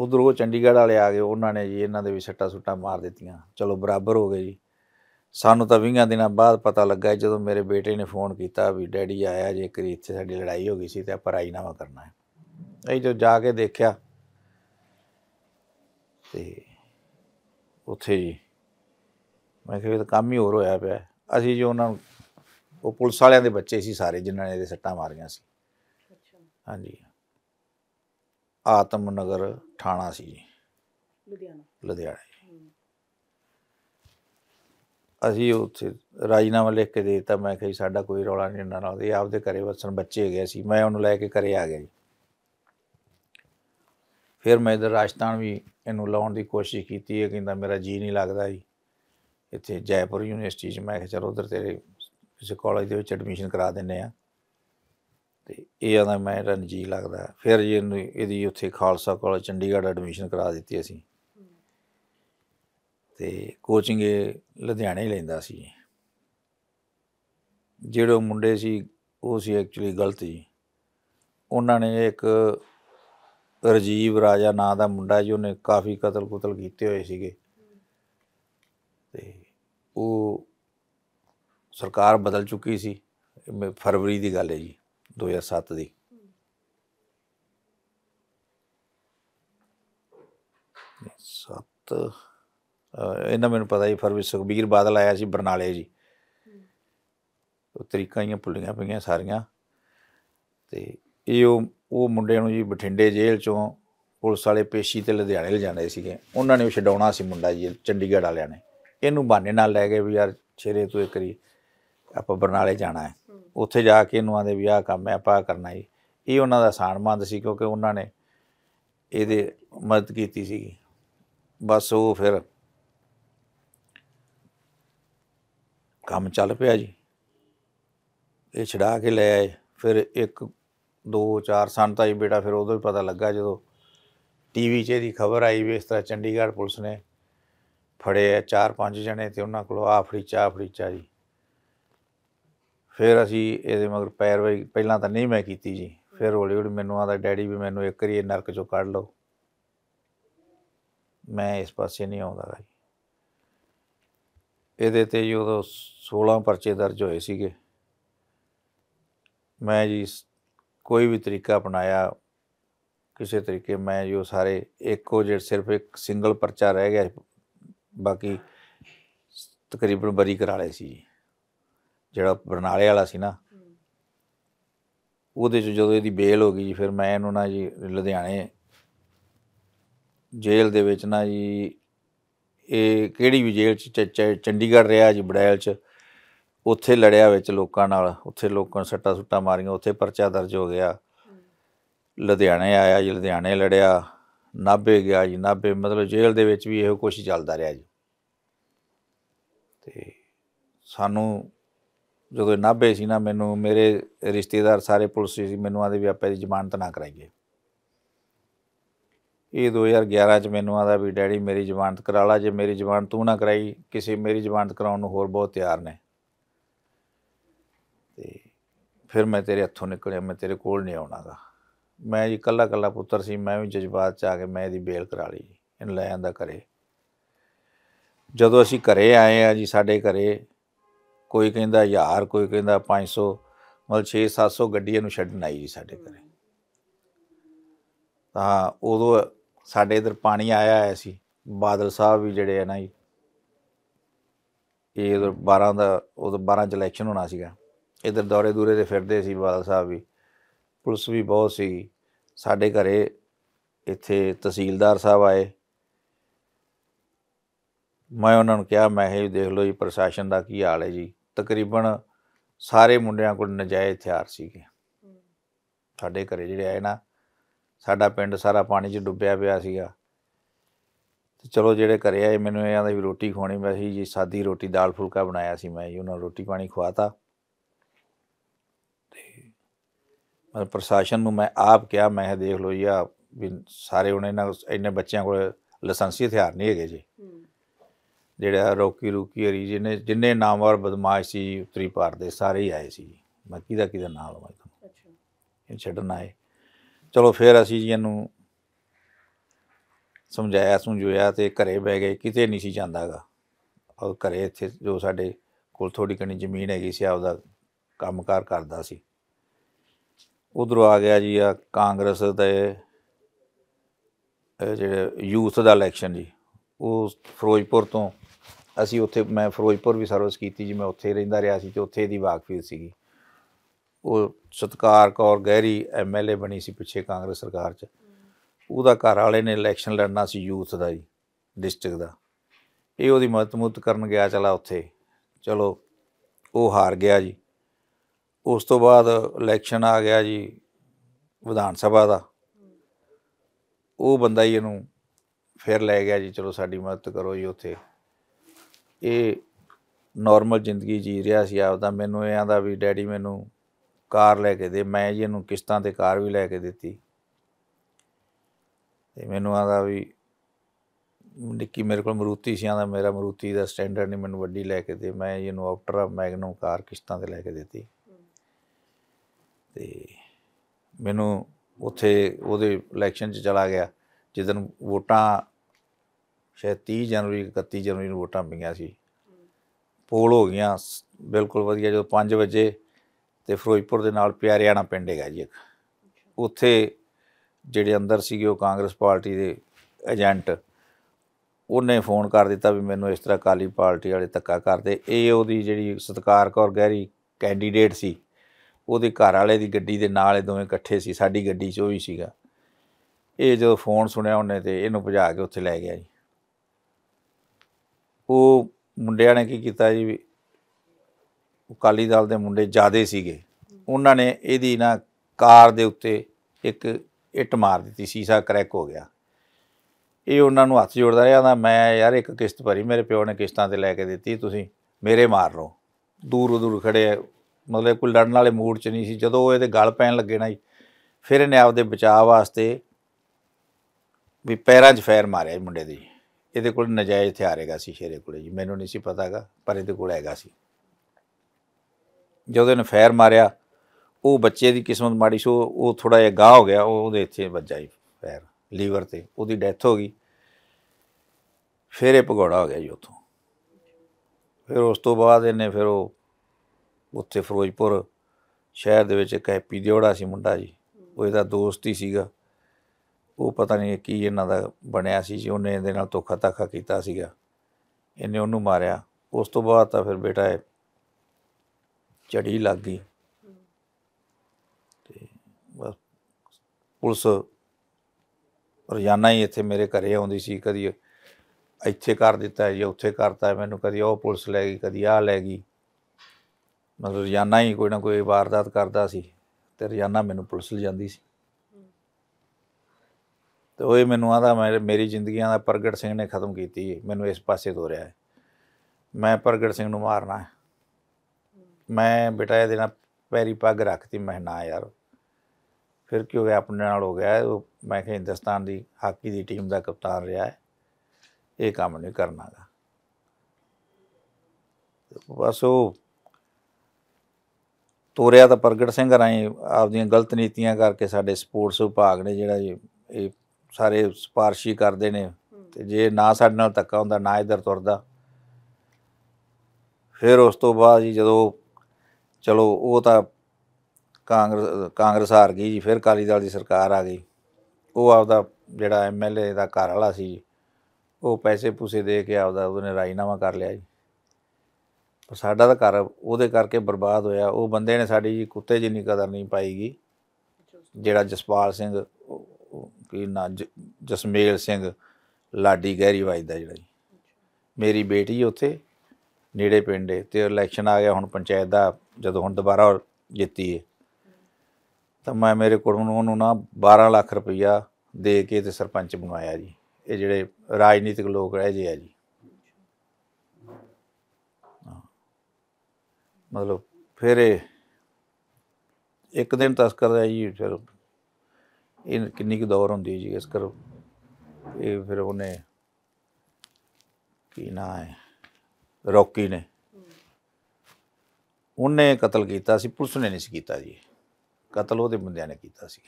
ਉਧਰ ਉਹ ਚੰਡੀਗੜ੍ਹ ਵਾਲੇ ਆ ਗਏ ਉਹਨਾਂ ਨੇ ਜੀ ਇਹਨਾਂ ਦੇ ਵੀ ਸੱਟਾ ਸੁੱਟਾ ਮਾਰ ਦਿੱਤੀਆਂ ਚਲੋ ਬਰਾਬਰ ਹੋ ਗਏ ਜੀ ਸਾਨੂੰ ਤਾਂ 20 ਦਿਨਾਂ ਬਾਅਦ ਪਤਾ ਲੱਗਾ ਜਦੋਂ ਮੇਰੇ ਬੇਟੇ ਨੇ ਫੋਨ ਕੀਤਾ ਵੀ ਡੈਡੀ ਆਇਆ ਜੇ ਕਰੀ ਇੱਥੇ ਸਾਡੀ ਲੜਾਈ ਹੋ ਗਈ ਸੀ ਤੇ ਆਪਾਂ ਨਾਵਾ ਕਰਨਾ ਹੈ ਅਈ ਜੋ ਜਾ ਕੇ ਦੇਖਿਆ ਤੇ ਉੱਥੇ ਜੀ ਮੈਂ ਕਿਹਾ ਇਹ ਤਾਂ ਕੰਮ ਹੀ ਹੋਰ ਹੋਇਆ ਪਿਆ ਅਸੀਂ ਜੋ ਉਹਨਾਂ ਉਹ ਪੁਲਿਸ ਵਾਲਿਆਂ ਦੇ ਬੱਚੇ ਸੀ ਸਾਰੇ ਜਿਨ੍ਹਾਂ ਨੇ ਇਹਦੇ ਸੱਟਾਂ ਮਾਰੀਆਂ ਸੀ ਅੱਛਾ ਹਾਂਜੀ ਆਤਮਨਗਰ ਥਾਣਾ ਸੀ ਜੀ ਲੁਧਿਆਣਾ ਲੁਧਿਆਣਾ ਅਸੀਂ ਉੱਥੇ ਰਾਜਨਾਮਾ ਲਿਖ ਕੇ ਦੇ ਦਿੱਤਾ ਮੈਂ ਕਿਹਾ ਸਾਡਾ ਕੋਈ ਰੌਲਾ ਨਹੀਂ ਨਾ ਨਾਲ ਇਹ ਆਪਦੇ ਘਰੇ ਵਸਣ ਬੱਚੇ ਗਿਆ ਸੀ ਮੈਂ ਉਹਨੂੰ ਲੈ ਕੇ ਘਰੇ ਆ ਗਿਆ ਜੀ ਫਿਰ ਮੈਂ ਇਧਰ ਰਾਜਸਥਾਨ ਵੀ ਇਹਨੂੰ ਲਾਉਣ ਦੀ ਕੋਸ਼ਿਸ਼ ਕੀਤੀ ਇਹ ਕਹਿੰਦਾ ਮੇਰਾ ਜੀ ਨਹੀਂ ਲੱਗਦਾ ਜੀ ਇੱਥੇ ਜੈਪੁਰ ਯੂਨੀਵਰਸਿਟੀ 'ਚ ਮੈਂ ਕਿਹਾ ਚਲ ਉਧਰ ਤੇਰੇ ਕਿਸੇ ਕਾਲਜ ਦੇ ਵਿੱਚ ਐਡਮਿਸ਼ਨ ਕਰਾ ਦਿੰਨੇ ਆ ਤੇ ਇਹ ਆਦਾ ਮੈਂ ਰਣਜੀ ਲੱਗਦਾ ਫਿਰ ਜੀ ਇਹਨੂੰ ਇਹਦੀ ਉੱਥੇ ਖਾਲਸਾ ਕਾਲਜ ਚੰਡੀਗੜ੍ਹ ਐਡਮਿਸ਼ਨ ਕਰਾ ਦਿੱਤੀ ਅਸੀਂ ਤੇ ਕੋਚਿੰਗ ਇਹ ਲੁਧਿਆਣੇ ਹੀ ਲੈਂਦਾ ਸੀ ਜਿਹੜੇ ਮੁੰਡੇ ਸੀ ਉਹ ਸੀ ਐਕਚੁਅਲੀ ਗਲਤ ਜੀ ਉਹਨਾਂ ਨੇ ਇੱਕ ਰਜੀਵ ਰਾਜਾ ਨਾਂ ਦਾ ਮੁੰਡਾ ਜੀ ਉਹਨੇ ਕਾਫੀ ਕਤਲ-ਕੁਤਲ ਕੀਤੇ ਹੋਏ ਸੀਗੇ ਤੇ ਉਹ ਸਰਕਾਰ ਬਦਲ ਚੁੱਕੀ ਸੀ ਫਰਵਰੀ ਦੀ ਗੱਲ ਹੈ ਜੀ 2007 ਦੀ ਸੱਤ ਇਹਨਾਂ ਮੈਨੂੰ ਪਤਾ ਹੀ ਫਰਵਿਸ ਸੁਖਬੀਰ ਬਾਦਲ ਆਇਆ ਸੀ ਬਰਨਾਲੇ ਜੀ ਉਹ ਤਰੀਕਾਂ ਹੀ ਭੁੱਲੀਆਂ ਪਈਆਂ ਸਾਰੀਆਂ ਤੇ ਇਹ ਉਹ ਉਹ ਮੁੰਡੇ ਨੂੰ ਜੀ ਬਠਿੰਡੇ ਜੇਲ੍ਹ ਚੋਂ ਪੁਲਿਸ ਵਾਲੇ ਪੇਸ਼ੀ ਤੇ ਲੁਧਿਆਣੇ ਲਿਜਾਣੇ ਸੀਗੇ ਉਹਨਾਂ ਨੇ ਉਹ ਛਡਾਉਣਾ ਸੀ ਮੁੰਡਾ ਜੀ ਚੰਡੀਗੜ੍ਹ ਵਾਲਿਆਂ ਨੇ ਇਹਨੂੰ ਬਾਨੇ ਨਾਲ ਲੈ ਗਏ ਵੀ ਯਾਰ ਛੇਰੇ ਤੋਂ ਇੱਕ ਰੀ ਆਪਾਂ ਬਰਨਾਲੇ ਜਾਣਾ ਹੈ ਉੱਥੇ ਜਾ ਕੇ ਇਹਨੂੰ ਆਦੇ ਵਿਆਹ ਕੰਮ ਹੈ ਆਪਾਂ ਕਰਨਾ ਜੀ ਇਹ ਉਹਨਾਂ ਦਾ ਸਾਨਮੰਦ ਸੀ ਕਿਉਂਕਿ ਉਹਨਾਂ ਨੇ ਇਹਦੇ ਮਦਦ ਕੀਤੀ ਸੀਗੀ ਬਸ ਉਹ ਫਿਰ ਕੰਮ ਚੱਲ ਪਿਆ ਜੀ ਇਹ ਛਡਾ ਕੇ ਲੈ ਆਏ ਫਿਰ ਇੱਕ ਦੋ ਚਾਰ ਸਾਲ ਤਾਂ ਬੇਟਾ ਫਿਰ ਉਦੋਂ ਹੀ ਪਤਾ ਲੱਗਾ ਜਦੋਂ ਟੀਵੀ 'ਚ ਇਹਦੀ ਖਬਰ ਆਈ ਵੀ ਇਸ ਤਰ੍ਹਾਂ ਚੰਡੀਗੜ੍ਹ ਪੁਲਿਸ ਨੇ ਫੜੇ ਆ ਚਾਰ ਪੰਜ ਜਣੇ ਤੇ ਉਹਨਾਂ ਕੋਲ ਆਫੜੀ ਚਾ ਆਫੜੀ ਚਾ ਜੀ ਫਿਰ ਅਸੀਂ ਇਹਦੇ ਮਗਰ ਪੈਰ ਵੀ ਪਹਿਲਾਂ ਤਾਂ ਨਹੀਂ ਮੈਂ ਕੀਤੀ ਜੀ ਫਿਰ ਹੌਲੀ ਹੌਲੀ ਮੈਨੂੰ ਆਦਾ ਡੈਡੀ ਵੀ ਮੈਨੂੰ ਇੱਕ ਵਾਰੀ ਨਰਕ ਚੋਂ ਕੱਢ ਲਓ ਮੈਂ ਇਸ ਪਾਸੇ ਨਹੀਂ ਆਉਂਦਾ ਜੀ ਇਹਦੇ ਤੇ ਜੀ ਉਦੋਂ 16 ਪਰਚੇ ਦਰਜ ਹੋਏ ਸੀਗੇ ਮੈਂ ਜੀ ਕੋਈ ਵੀ ਤਰੀਕਾ ਅਪਣਾਇਆ ਕਿਸੇ ਤਰੀਕੇ ਮੈਂ ਜੋ ਸਾਰੇ ਇੱਕੋ ਜਿਹੜਾ ਸਿਰਫ ਇੱਕ ਸਿੰਗਲ ਪਰਚਾ ਰਹਿ ਗਿਆ ਬਾਕੀ ਤਕਰੀਬਨ ਬਰੀ ਕਰਾ ਲਏ ਸੀ ਜਿਹੜਾ ਬਰਨਾਲੇ ਵਾਲਾ ਸੀ ਨਾ ਉਹਦੇ ਚ ਜਦੋਂ ਇਹਦੀ ਬੇਲ ਹੋ ਗਈ ਜੀ ਫਿਰ ਮੈਂ ਇਹਨੂੰ ਨਾ ਜੀ ਲੁਧਿਆਣੇ ਜੇਲ੍ਹ ਦੇ ਵਿੱਚ ਨਾ ਜੀ ਇਹ ਕਿਹੜੀ ਵੀ ਜੇਲ੍ਹ ਚ ਚੰਡੀਗੜ੍ਹ ਰਿਹਾ ਜੀ ਬੜੈਲ ਚ ਉੱਥੇ ਲੜਿਆ ਵਿੱਚ ਲੋਕਾਂ ਨਾਲ ਉੱਥੇ ਲੋਕਾਂ ਸੱਟਾ ਸੁੱਟਾ ਮਾਰੀਆਂ ਉੱਥੇ ਪਰਚਾ ਦਰਜ ਹੋ ਗਿਆ ਲੁਧਿਆਣੇ ਆਇਆ ਜੀ ਲੁਧਿਆਣੇ ਲੜਿਆ ਨਾਭੇ ਗਿਆ ਜੀ ਨਾਭੇ ਮਤਲਬ ਜੇਲ੍ਹ ਦੇ ਵਿੱਚ ਵੀ ਇਹੋ ਕੁਝ ਚੱਲਦਾ ਰਿਹਾ ਜੀ ਤੇ ਸਾਨੂੰ ਜਦੋਂ ਨਾਭੇ ਸੀ ਨਾ ਮੈਨੂੰ ਮੇਰੇ ਰਿਸ਼ਤੇਦਾਰ ਸਾਰੇ ਪੁਲਿਸ ਸੀ ਮੈਨੂੰ ਆਦੇ ਵੀ ਆਪੇ ਦੀ ਜ਼ਮਾਨਤ ਨਾ ਕਰਾਈਏ ਇਹ 2011 ਚ ਮੈਨੂੰ ਆਦਾ ਵੀ ਡੈਡੀ ਮੇਰੀ ਜ਼ਮਾਨਤ ਕਰਾ ਲਾ ਜੇ ਮੇਰੀ ਜ਼ਮਾਨਤ ਤੂੰ ਨਾ ਕਰਾਈ ਕਿਸੇ ਮੇਰੀ ਜ਼ਮਾਨਤ ਕਰਾਉਣ ਨੂੰ ਹੋਰ ਬਹੁਤ ਤਿਆਰ ਨੇ ਤੇ ਫਿਰ ਮੈਂ ਤੇਰੇ ਹੱਥੋਂ ਨਿਕਲਿਆ ਮੈਂ ਤੇਰੇ ਕੋਲ ਨਹੀਂ ਆਉਣਾਗਾ ਮੈਂ ਜੀ ਕੱਲਾ ਕੱਲਾ ਪੁੱਤਰ ਸੀ ਮੈਂ ਵੀ ਜਜ਼ਬਾਤ ਚ ਆ ਕੇ ਮੈਂ ਇਹਦੀ ਬੇਲ ਕਰਾ ਲਈ ਇਹਨੂੰ ਲੈ ਆਂਦਾ ਕਰੇ ਜਦੋਂ ਅਸੀਂ ਘਰੇ ਆਏ ਆ ਜੀ ਸਾਡੇ ਘਰੇ ਕੋਈ ਕਹਿੰਦਾ ਯਾਰ ਕੋਈ ਕਹਿੰਦਾ 500 ਮਤਲਬ 6-700 ਗੱਡੀਆਂ ਨੂੰ ਛੱਡਣ ਆਈ ਜੀ ਸਾਡੇ ਘਰੇ ਤਾਂ ਉਦੋਂ ਸਾਡੇ ਇਧਰ ਪਾਣੀ ਆਇਆ ਆਇਆ ਸੀ ਬਾਦਲ ਸਾਹਿਬ ਵੀ ਜਿਹੜੇ ਆ ਨਾ ਜੀ ਇਹ 12 ਦਾ ਉਹ 12 ਚ ਇਲੈਕਸ਼ਨ ਹੋਣਾ ਸੀਗਾ ਇਧਰ ਦੌਰੇ ਦੂਰੇ ਤੇ ਫਿਰਦੇ ਸੀ ਬਾਦਲ ਸਾਹਿਬ ਵੀ ਪੁਲਿਸ ਵੀ ਬਹੁਤ ਸੀ ਸਾਡੇ ਘਰੇ ਇੱਥੇ ਤਹਿਸੀਲਦਾਰ ਸਾਹਿਬ ਆਏ ਮੈਂ ਉਹਨਾਂ ਨੂੰ ਕਿਹਾ ਮੈਂ ਇਹ ਦੇਖ ਲਓ ਜੀ ਪ੍ਰਸ਼ਾਸਨ ਦਾ ਕੀ ਹਾਲ ਹੈ ਜੀ ਤਕਰੀਬਨ ਸਾਰੇ ਮੁੰਡਿਆਂ ਕੋਲ ਨਜਾਇਜ਼ ਹਥਿਆਰ ਸੀਗੇ ਸਾਡੇ ਘਰੇ ਜਿਹੜੇ ਆਏ ਨਾ ਸਾਡਾ ਪਿੰਡ ਸਾਰਾ ਪਾਣੀ 'ਚ ਡੁੱਬਿਆ ਪਿਆ ਸੀਗਾ ਤੇ ਚਲੋ ਜਿਹੜੇ ਘਰੇ ਆਏ ਮੈਨੂੰ ਇਹ ਆਂਦਾ ਵੀ ਰੋਟੀ ਖਵਾਣੀ ਮੈਂ ਸੀ ਜੀ ਸਾਦੀ ਰੋਟੀ ਦਾਲ ਫੁਲਕਾ ਬਣਾਇਆ ਸੀ ਮੈਂ ਜੀ ਉਹਨਾਂ ਰੋਟੀ ਪਾਣੀ ਖਵਾਤਾ ਤੇ ਮੈਂ ਪ੍ਰਸ਼ਾਸਨ ਨੂੰ ਮੈਂ ਆਪ ਕਿਹਾ ਮੈਂ ਇਹ ਦੇਖ ਲਓ ਜੀ ਆ ਵੀ ਸਾਰੇ ਉਹਨੇ ਨਾ ਇੰਨੇ ਬੱਚਿਆਂ ਕੋਲ ਲਾਇਸੈਂਸੀ ਹਥਿਆਰ ਨਹੀਂ ਹੈਗੇ ਜੀ ਜਿਹੜਾ ਰੋਕੀ ਰੁਕੀ ਹਰੀ ਜਿਹਨੇ ਜਿੰਨੇ ਨਾਮਵਰ ਬਦਮਾਸ਼ ਸੀ ਉਤਰੀ ਭਾਰ ਦੇ ਸਾਰੇ ਹੀ ਆਏ ਸੀ ਮੈਂ ਕਿਹਦਾ ਕਿਹਦਾ ਨਾਮ ਲਵਾਂ ਤੁਹਾਨੂੰ ਅੱਛਾ ਇਹ ਛੱਡਣ ਆਏ ਚਲੋ ਫਿਰ ਅਸੀਂ ਜੀ ਇਹਨੂੰ ਸਮਝਾਇਆ ਸਮਝਾਇਆ ਤੇ ਘਰੇ ਬਹਿ ਗਏ ਕਿਤੇ ਨਹੀਂ ਸੀ ਜਾਂਦਾਗਾ ਔਰ ਘਰੇ ਇੱਥੇ ਜੋ ਸਾਡੇ ਕੋਲ ਥੋੜੀ ਕਣੀ ਜ਼ਮੀਨ ਹੈਗੀ ਸੀ ਆਪਦਾ ਕੰਮਕਾਰ ਕਰਦਾ ਸੀ ਉਧਰੋਂ ਆ ਗਿਆ ਜੀ ਆ ਕਾਂਗਰਸ ਦੇ ਜਿਹੜੇ ਯੂਥ ਦਾ ਇਲੈਕਸ਼ਨ ਜੀ ਉਹ ਫਿਰੋਜ਼ਪੁਰ ਤੋਂ ਅਸੀਂ ਉੱਥੇ ਮੈਂ ਫਿਰੋਜ਼ਪੁਰ ਵੀ ਸਰਵਿਸ ਕੀਤੀ ਜੀ ਮੈਂ ਉੱਥੇ ਰਹਿੰਦਾ ਰਿਹਾ ਸੀ ਤੇ ਉੱਥੇ ਦੀ ਵਾਕਫੀ ਸੀਗੀ ਉਹ ਸਤਕਾਰ ਕੌਰ ਗਹਿਰੀ ਐਮਐਲਏ ਬਣੀ ਸੀ ਪਿੱਛੇ ਕਾਂਗਰਸ ਸਰਕਾਰ 'ਚ ਉਹਦਾ ਘਰ ਵਾਲੇ ਨੇ ਇਲੈਕਸ਼ਨ ਲੜਨਾ ਸੀ ਯੂਥ ਦਾ ਜੀ ਡਿਸਟ੍ਰਿਕਟ ਦਾ ਇਹ ਉਹਦੀ ਮਦਦ ਮੁੱਤ ਕਰਨ ਗਿਆ ਚਲਾ ਉੱਥੇ ਚਲੋ ਉਹ ਹਾਰ ਗਿਆ ਜੀ ਉਸ ਤੋਂ ਬਾਅਦ ਇਲੈਕਸ਼ਨ ਆ ਗਿਆ ਜੀ ਵਿਧਾਨ ਸਭਾ ਦਾ ਉਹ ਬੰਦਾ ਹੀ ਇਹਨੂੰ ਫਿਰ ਲੈ ਗਿਆ ਜੀ ਚਲੋ ਸਾਡੀ ਮਦਦ ਕਰੋ ਜੀ ਉੱਥੇ ਇਹ ਨਾਰਮਲ ਜ਼ਿੰਦਗੀ ਜੀ ਰਿਹਾ ਸੀ ਆਪਦਾ ਮੈਨੂੰ ਇਹ ਆਂਦਾ ਵੀ ਡੈਡੀ ਮੈਨੂੰ ਕਾਰ ਲੈ ਕੇ ਦੇ ਮੈਂ ਜੀ ਇਹਨੂੰ ਕਿਸ਼ਤਾਂ ਤੇ ਕਾਰ ਵੀ ਲੈ ਕੇ ਦਿੱਤੀ ਤੇ ਮੈਨੂੰ ਆਦਾ ਵੀ ਨਿੱਕੀ ਮੇਰੇ ਕੋਲ ਮਰੂਤੀ ਸੀ ਆਦਾ ਮੇਰਾ ਮਰੂਤੀ ਦਾ ਸਟੈਂਡਰਡ ਨਹੀਂ ਮੈਨੂੰ ਵੱਡੀ ਲੈ ਕੇ ਦੇ ਮੈਂ ਇਹਨੂੰ ਆਪਟਰਾ ਮੈਗਨਮ ਕਾਰ ਕਿਸ਼ਤਾਂ ਤੇ ਲੈ ਕੇ ਦਿੱਤੀ ਤੇ ਮੈਨੂੰ ਉੱਥੇ ਉਹਦੇ ਇਲੈਕਸ਼ਨ 'ਚ ਚਲਾ ਗਿਆ ਜਿੱਦਨ ਵੋਟਾਂ ਸ਼ਾਇਦ 30 ਜਨਵਰੀ 31 ਜਨਵਰੀ ਨੂੰ ਵੋਟਾਂ ਪਈਆਂ ਸੀ ਪੋਲ ਹੋ ਗਈਆਂ ਬਿਲਕੁਲ ਵਧੀਆ ਜਦੋਂ 5 ਵਜੇ ਤੇ ਫਿਰੋਜ਼ਪੁਰ ਦੇ ਨਾਲ ਪਿਆਰਿਆਣਾ ਪਿੰਡ ਹੈਗਾ ਜੀ ਇੱਕ ਉੱਥੇ ਜਿਹੜੇ ਅੰਦਰ ਸੀਗੇ ਉਹ ਕਾਂਗਰਸ ਪਾਰਟੀ ਦੇ ਏਜੰਟ ਉਹਨੇ ਫੋਨ ਕਰ ਦਿੱਤਾ ਵੀ ਮੈਨੂੰ ਇਸ ਤਰ੍ਹਾਂ ਕਾਲੀ ਪਾਰਟੀ ਵਾਲੇ ਤੱਕਾ ਕਰਦੇ ਇਹ ਉਹਦੀ ਜਿਹੜੀ ਸਤਕਾਰ ਕੌਰ ਗਹਿਰੀ ਕੈਂਡੀਡੇਟ ਸੀ ਉਹਦੇ ਘਰ ਵਾਲੇ ਦੀ ਗੱਡੀ ਦੇ ਨਾਲ ਇਹ ਦੋਵੇਂ ਇਕੱਠੇ ਸੀ ਸਾਡੀ ਗੱਡੀ 'ਚ ਉਹ ਵੀ ਸੀਗਾ ਇਹ ਜਦੋਂ ਫੋਨ ਸੁਣਿਆ ਉਹਨੇ ਤੇ ਇਹਨੂੰ ਭਜਾ ਕੇ ਉੱਥੇ ਲੈ ਗਿਆ ਜੀ ਉਹ ਮੁੰਡਿਆਂ ਨੇ ਕੀ ਕੀਤਾ ਜੀ ਅਕਾਲੀ ਦਲ ਦੇ ਮੁੰਡੇ ਜਾਦੇ ਸੀਗੇ ਉਹਨਾਂ ਨੇ ਇਹਦੀ ਨਾ ਕਾਰ ਦੇ ਉੱਤੇ ਇੱਕ ਇੱਟ ਮਾਰ ਦਿੱਤੀ ਸੀਸਾ ਕਰੈਕ ਹੋ ਗਿਆ ਇਹ ਉਹਨਾਂ ਨੂੰ ਹੱਥ ਜੋੜਦਾ ਰਿਹਾ ਨਾ ਮੈਂ ਯਾਰ ਇੱਕ ਕਿਸ਼ਤ ਭਰੀ ਮੇਰੇ ਪਿਓ ਨੇ ਕਿਸ਼ਤਾਂ ਤੇ ਲੈ ਕੇ ਦਿੱਤੀ ਤੁਸੀਂ ਮੇਰੇ ਮਾਰ ਲਓ ਦੂਰ ਦੂਰ ਖੜੇ ਮਤਲਬ ਕੋਈ ਲੜਨ ਵਾਲੇ ਮੂਡ 'ਚ ਨਹੀਂ ਸੀ ਜਦੋਂ ਉਹ ਇਹਦੇ ਗਲ ਪੈਣ ਲੱਗੇ ਨਾ ਜੀ ਫਿਰ ਇਹਨੇ ਆਪਦੇ ਬਚਾਅ ਵਾਸਤੇ ਵੀ ਪੈਰਾਂ 'ਚ ਫੈਰ ਮਾਰਿਆ ਮੁੰਡੇ ਦੀ ਇਹਦੇ ਕੋਲ ਨਜਾਇਜ਼ ਹਥਿਆਰ ਹੈਗਾ ਸੀ ਸ਼ੇਰੇ ਕੋਲੇ ਜੀ ਮੈਨੂੰ ਨਹੀਂ ਸੀ ਪਤਾਗਾ ਪਰ ਇਹਦੇ ਕੋਲ ਹੈਗਾ ਸੀ ਜਦੋਂ ਨੇ ਫਾਇਰ ਮਾਰਿਆ ਉਹ ਬੱਚੇ ਦੀ ਕਿਸਮਤ ਮਾੜੀ ਸੋ ਉਹ ਥੋੜਾ ਜਿਹਾ ਗਾਹ ਹੋ ਗਿਆ ਉਹਦੇ ਇੱਥੇ ਵੱਜਾ ਹੀ ਫਾਇਰ ਲੀਵਰ ਤੇ ਉਹਦੀ ਡੈਥ ਹੋ ਗਈ ਫਿਰ ਇਹ ਪਗੋੜਾ ਹੋ ਗਿਆ ਜੀ ਉੱਥੋਂ ਫਿਰ ਉਸ ਤੋਂ ਬਾਅਦ ਇਹਨੇ ਫਿਰ ਉਹ ਉੱਥੇ ਫਿਰੋਜ਼ਪੁਰ ਸ਼ਹਿਰ ਦੇ ਵਿੱਚ ਇੱਕ ਹੈਪੀ ਦਿਓੜਾ ਸੀ ਮੁੰਡਾ ਜੀ ਉਹ ਇਹਦਾ ਦੋਸਤ ਹੀ ਸੀਗਾ ਉਹ ਪਤਾ ਨਹੀਂ ਕੀ ਇਹਨਾਂ ਦਾ ਬਣਿਆ ਸੀ ਜੀ ਉਹਨੇ ਇਹਦੇ ਨਾਲ ਧੋਖਾ ਧਾਖਾ ਕੀਤਾ ਸੀਗਾ ਇਹਨੇ ਉਹਨੂੰ ਮਾਰਿਆ ਉਸ ਤੋਂ ਬਾਅਦ ਤਾਂ ਫਿਰ ਬੇਟਾ ਝੜੀ ਲੱਗ ਗਈ ਤੇ ਬਸ ਪੁਲਿਸ ਰਜਾਨਾ ਹੀ ਇੱਥੇ ਮੇਰੇ ਘਰੇ ਆਉਂਦੀ ਸੀ ਕਦੀ ਇੱਥੇ ਕਰ ਦਿੱਤਾ ਜਾਂ ਉੱਥੇ ਕਰਤਾ ਮੈਨੂੰ ਕਦੀ ਉਹ ਪੁਲਿਸ ਲੈ ਗਈ ਕਦੀ ਆ ਲੈ ਗਈ ਮਤਲਬ ਰੋਜ਼ਾਨਾ ਹੀ ਕੋਈ ਨਾ ਕੋਈ ਵਾਰਦਾਤ ਕਰਦਾ ਸੀ ਤੇ ਰੋਜ਼ਾਨਾ ਮੈਨੂੰ ਪੁਲਿਸ ਲੈ ਜਾਂਦੀ ਸੀ ਤੇ ਉਹ ਮੈਨੂੰ ਆਦਾ ਮੇਰੀ ਜ਼ਿੰਦਗੀਆਂ ਦਾ ਪ੍ਰਗਟ ਸਿੰਘ ਨੇ ਖਤਮ ਕੀਤੀ ਮੈਨੂੰ ਇਸ ਪਾਸੇ ਤੋਰਿਆ ਮੈਂ ਪ੍ਰਗਟ ਸਿੰਘ ਨੂੰ ਮਾਰਨਾ ਹੈ ਮੈਂ ਬੇਟਾ ਦੇਣਾ ਪੈਰੀ ਪੱਗ ਰੱਖਤੀ ਮੈਂ ਨਾ ਯਾਰ ਫਿਰ ਕੀ ਹੋ ਗਿਆ ਆਪਣੇ ਨਾਲ ਹੋ ਗਿਆ ਉਹ ਮੈਂ ਕਿ ਹਿੰਦੁਸਤਾਨ ਦੀ ਹਾਕੀ ਦੀ ਟੀਮ ਦਾ ਕਪਤਾਨ ਰਿਹਾ ਹੈ ਇਹ ਕੰਮ ਨਹੀਂ ਕਰਨਾਗਾ ਬਸ ਉਹ ਤੋਰਿਆ ਤਾਂ ਪ੍ਰਗਟ ਸਿੰਘ ਰਾਈ ਆਪਦੀਆਂ ਗਲਤ ਨੀਤੀਆਂ ਕਰਕੇ ਸਾਡੇ ਸਪੋਰਟਸ ਵਿਭਾਗ ਨੇ ਜਿਹੜਾ ਇਹ ਸਾਰੇ ਸਪਾਰਸ਼ੀ ਕਰਦੇ ਨੇ ਤੇ ਜੇ ਨਾ ਸਾਡੇ ਨਾਲ ਧੱਕਾ ਹੁੰਦਾ ਨਾ ਇਧਰ ਤੁਰਦਾ ਫਿਰ ਉਸ ਤੋਂ ਬਾਅਦ ਜੀ ਜਦੋਂ ਚਲੋ ਉਹ ਤਾਂ ਕਾਂਗਰਸ ਕਾਂਗਰਸ ਹਾਰ ਗਈ ਜੀ ਫਿਰ ਕਾਲੀ ਦਲ ਦੀ ਸਰਕਾਰ ਆ ਗਈ ਉਹ ਆਪਦਾ ਜਿਹੜਾ ਐਮਐਲਏ ਦਾ ਘਰ ਵਾਲਾ ਸੀ ਉਹ ਪੈਸੇ ਪੂਸੇ ਦੇ ਕੇ ਆਪਦਾ ਉਹਨੇ ਰਾਜੀਨਾਮਾ ਕਰ ਲਿਆ ਜੀ ਪਰ ਸਾਡਾ ਤਾਂ ਘਰ ਉਹਦੇ ਕਰਕੇ ਬਰਬਾਦ ਹੋਇਆ ਉਹ ਬੰਦੇ ਨੇ ਸਾਡੀ ਜੀ ਕੁੱਤੇ ਜਿੰਨੀ ਕਦਰ ਨਹੀਂ ਪਾਈਗੀ ਜਿਹੜਾ ਜਸਪਾਲ ਸਿੰਘ ਕੀ ਨਾ ਜਸਮੇਲ ਸਿੰਘ ਲਾਡੀ ਗਹਿਰੀ ਵਾਜਦਾ ਜਿਹੜਾ ਜੀ ਮੇਰੀ ਬੇਟੀ ਉੱਥੇ ਨੇੜੇ ਪਿੰਡੇ ਤੇ ਇਲੈਕਸ਼ਨ ਆ ਗਿਆ ਹੁਣ ਪੰਚਾਇਤ ਦਾ ਜਦੋਂ ਹੁਣ ਦੁਬਾਰਾ ਜਿੱਤੀ ਹੈ ਤਾਂ ਮੈਂ ਮੇਰੇ ਕੋਲ ਨੂੰ ਨਾ 12 ਲੱਖ ਰੁਪਈਆ ਦੇ ਕੇ ਤੇ ਸਰਪੰਚ ਬਣਾਇਆ ਜੀ ਇਹ ਜਿਹੜੇ ਰਾਜਨੀਤਿਕ ਲੋਕ ਰਹਿ ਜੇ ਆ ਜੀ ਮਤਲਬ ਫਿਰ ਇੱਕ ਦਿਨ ਤਸਕਰ ਦਾ ਜੀ ਫਿਰ ਇਹ ਕਿੰਨੀ ਕੁ ਦੌਰ ਹੁੰਦੀ ਜੀ ਇਸ ਕਰ ਇਹ ਫਿਰ ਉਹਨੇ ਕੀ ਨਾ ਹੈ ਰੋਕੀ ਨੇ ਉਹਨੇ ਕਤਲ ਕੀਤਾ ਸੀ ਪੁਲਿਸ ਨੇ ਨਹੀਂ ਕੀਤਾ ਜੀ ਕਤਲ ਉਹਦੇ ਬੰਦਿਆਂ ਨੇ ਕੀਤਾ ਸੀ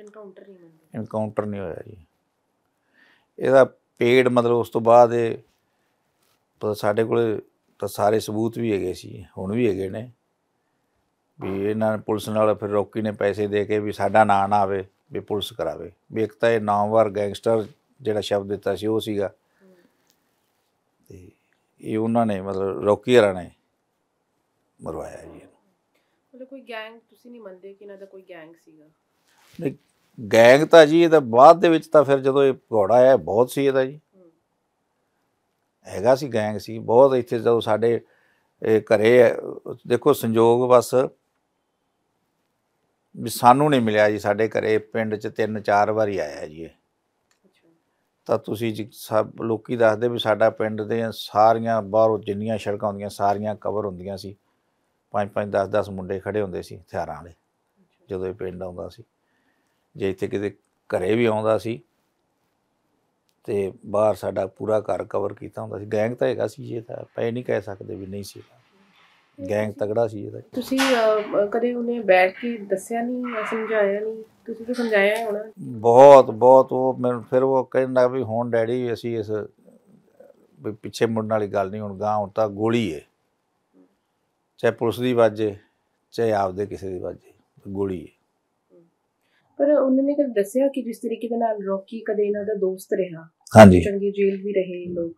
ਇਨਕਾਊਂਟਰ ਨਹੀਂ ਹੋਇਆ ਇਨਕਾਊਂਟਰ ਨਹੀਂ ਹੋਇਆ ਜੀ ਇਹਦਾ ਪੇਡ ਮਤਲਬ ਉਸ ਤੋਂ ਬਾਅਦ ਇਹ ਪਰ ਸਾਡੇ ਕੋਲ ਤਾਂ ਸਾਰੇ ਸਬੂਤ ਵੀ ਹੈਗੇ ਸੀ ਹੁਣ ਵੀ ਹੈਗੇ ਨੇ ਵੀ ਇਹਨਾਂ ਨੇ ਪੁਲਿਸ ਨਾਲ ਫਿਰ ਰੋਕੀ ਨੇ ਪੈਸੇ ਦੇ ਕੇ ਵੀ ਸਾਡਾ ਨਾਂ ਨਾ ਆਵੇ ਵੀ ਪੁਲਿਸ ਕਰਾਵੇ ਵੀ ਇੱਕ ਤਾਂ ਇਹ ਨਾਮਵਰ ਗੈਂਗਸਟਰ ਜਿਹੜਾ ਸ਼ਬਦ ਦਿੱਤਾ ਸੀ ਉਹ ਸੀਗਾ ਤੇ ਇਹ ਉਹਨਾਂ ਨੇ ਮਤਲਬ ਰੋਕੀ ਰਾਣੇ ਨੇ ਮਰਵਾਇਆ ਜੀ ਮਤਲਬ ਕੋਈ ਗੈਂਗ ਤੁਸੀਂ ਨਹੀਂ ਮੰਨਦੇ ਕਿ ਇਹਨਾਂ ਦਾ ਕੋਈ ਗੈਂਗ ਸੀਗਾ ਨਹੀਂ ਗੈਂਗ ਤਾਂ ਜੀ ਇਹਦਾ ਬਾਅਦ ਦੇ ਵਿੱਚ ਤਾਂ ਫਿਰ ਜਦੋਂ ਇਹ ਘੋੜਾ ਆਇਆ ਬਹੁਤ ਸੀ ਇਹਦਾ ਜੀ ਹੈਗਾ ਸੀ ਗੈਂਗ ਸੀ ਬਹੁਤ ਇੱਥੇ ਜਦੋਂ ਸਾਡੇ ਘਰੇ ਦੇਖੋ ਸੰਜੋਗ ਬਸ ਵੀ ਸਾਨੂੰ ਨਹੀਂ ਮਿਲਿਆ ਜੀ ਸਾਡੇ ਘਰੇ ਪਿੰਡ 'ਚ ਤਿੰਨ ਚਾਰ ਵਾਰੀ ਆਇਆ ਜੀ ਇਹ ਤਾਂ ਤੁਸੀਂ ਜੀ ਸਭ ਲੋਕੀ ਦੱਸਦੇ ਵੀ ਸਾਡਾ ਪਿੰਡ ਦੇ ਸਾਰੀਆਂ ਬਾਹਰੋਂ ਜਿੰਨੀਆਂ ਸੜਕਾਂ ਹੁੰਦੀਆਂ ਸਾਰੀਆਂ ਕਵਰ ਹੁੰਦੀਆਂ ਸੀ ਪੰਜ ਪੰਜ 10 10 ਮੁੰਡੇ ਖੜੇ ਹੁੰਦੇ ਸੀ ਹਥਿਆਰਾਂ ਵਾਲੇ ਜਦੋਂ ਇਹ ਪਿੰਡ ਆਉਂਦਾ ਸੀ ਜੇ ਇੱਥੇ ਕਿਤੇ ਘਰੇ ਵੀ ਆਉਂਦਾ ਸੀ ਤੇ ਬਾਹਰ ਸਾਡਾ ਪੂਰਾ ਘਰ ਕਵਰ ਕੀਤਾ ਹੁੰਦਾ ਸੀ ਗੈਂਗ ਤਾਂ ਹੈਗਾ ਸੀ ਇਹ ਤਾਂ ਪਏ ਨਹੀਂ ਕਹਿ ਸਕਦੇ ਵੀ ਨਹੀਂ ਸੀ ਗੈਂਗ ਤਗੜਾ ਸੀ ਇਹਦਾ ਤੁਸੀਂ ਕਦੇ ਉਹਨੇ ਬੈਠ ਕੇ ਦੱਸਿਆ ਨਹੀਂ ਸਮਝਾਇਆ ਨਹੀਂ ਤੁਸੀਂ ਤਾਂ ਸਮਝਾਇਆ ਹੋਣਾ ਬਹੁਤ ਬਹੁਤ ਉਹ ਮੈਨੂੰ ਫਿਰ ਉਹ ਕਹਿਣ ਲੱਗਾ ਵੀ ਹੁਣ ਡੈਡੀ ਅਸੀਂ ਇਸ ਪਿੱਛੇ ਮੁੜਨ ਵਾਲੀ ਗੱਲ ਨਹੀਂ ਹੁਣ ਗਾਂ ਹੁਣ ਤਾਂ ਗੋਲੀ ਏ ਚਾਹੇ ਪੁਲਿਸ ਦੀ ਵਾਜੇ ਚਾਹੇ ਆਪਦੇ ਕਿਸੇ ਦੀ ਵਾਜੇ ਗੋਲੀ ਹੈ ਪਰ ਉਹਨਾਂ ਨੇ ਕਦੇ ਦੱਸਿਆ ਕਿ ਜਿਸ ਤਰੀਕੇ ਦੇ ਨਾਲ ਰੌਕੀ ਕਦੇ ਇਹਨਾਂ ਦਾ ਦੋਸਤ ਰਿਹਾ ਹਾਂਜੀ ਚੰਗੀ ਜੇਲ੍ਹ ਵੀ ਰਹੇ ਲੋਕ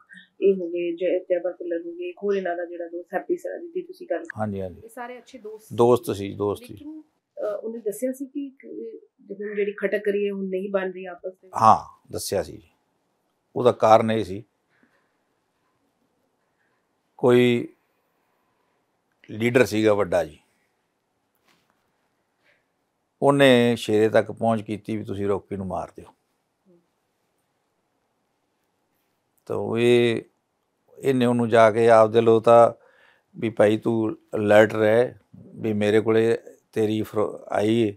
ਇਹ ਹੋ ਗਏ ਜੈ ਜੈਬਰਪੁਲਰ ਹੋ ਗਏ ਖੋਲ ਇਹਨਾਂ ਦਾ ਜਿਹੜਾ ਦੋਸਤ ਹੈਪੀ ਸਰ ਦੀ ਤੁਸੀਂ ਗੱਲ ਹਾਂਜੀ ਹਾਂਜੀ ਇਹ ਸਾਰੇ ਅੱਛੇ ਦੋਸਤ ਦੋਸਤ ਸੀ ਦੋਸਤ ਸੀ ਉਹਨੇ ਦੱਸਿਆ ਸੀ ਕਿ ਜਦੋਂ ਜਿਹੜੀ ਖਟਕ ਕਰੀ ਹੈ ਹੁਣ ਨਹੀਂ ਬਣ ਰਹੀ ਆਪਸ ਵਿੱਚ ਹਾਂ ਦੱਸਿਆ ਸੀ ਉਹਦਾ ਕਾਰਨ ਇਹ ਸੀ ਕੋਈ ਲੀਡਰ ਸੀਗਾ ਵੱਡਾ ਜੀ ਉਹਨੇ ਸ਼ੇਰੇ ਤੱਕ ਪਹੁੰਚ ਕੀਤੀ ਵੀ ਤੁਸੀਂ ਰੋਕੀ ਨੂੰ ਮਾਰ ਦਿਓ ਤਾਂ ਇਹ ਇਹਨੇ ਉਹਨੂੰ ਜਾ ਕੇ ਆਪਦੇ ਲੋ ਤਾਂ ਵੀ ਭਾਈ ਤੂੰ ਅਲਰਟ ਰਹਿ ਵੀ ਮੇਰੇ ਕੋਲੇ ਤੇਰੀ ਆਈ ਹੈ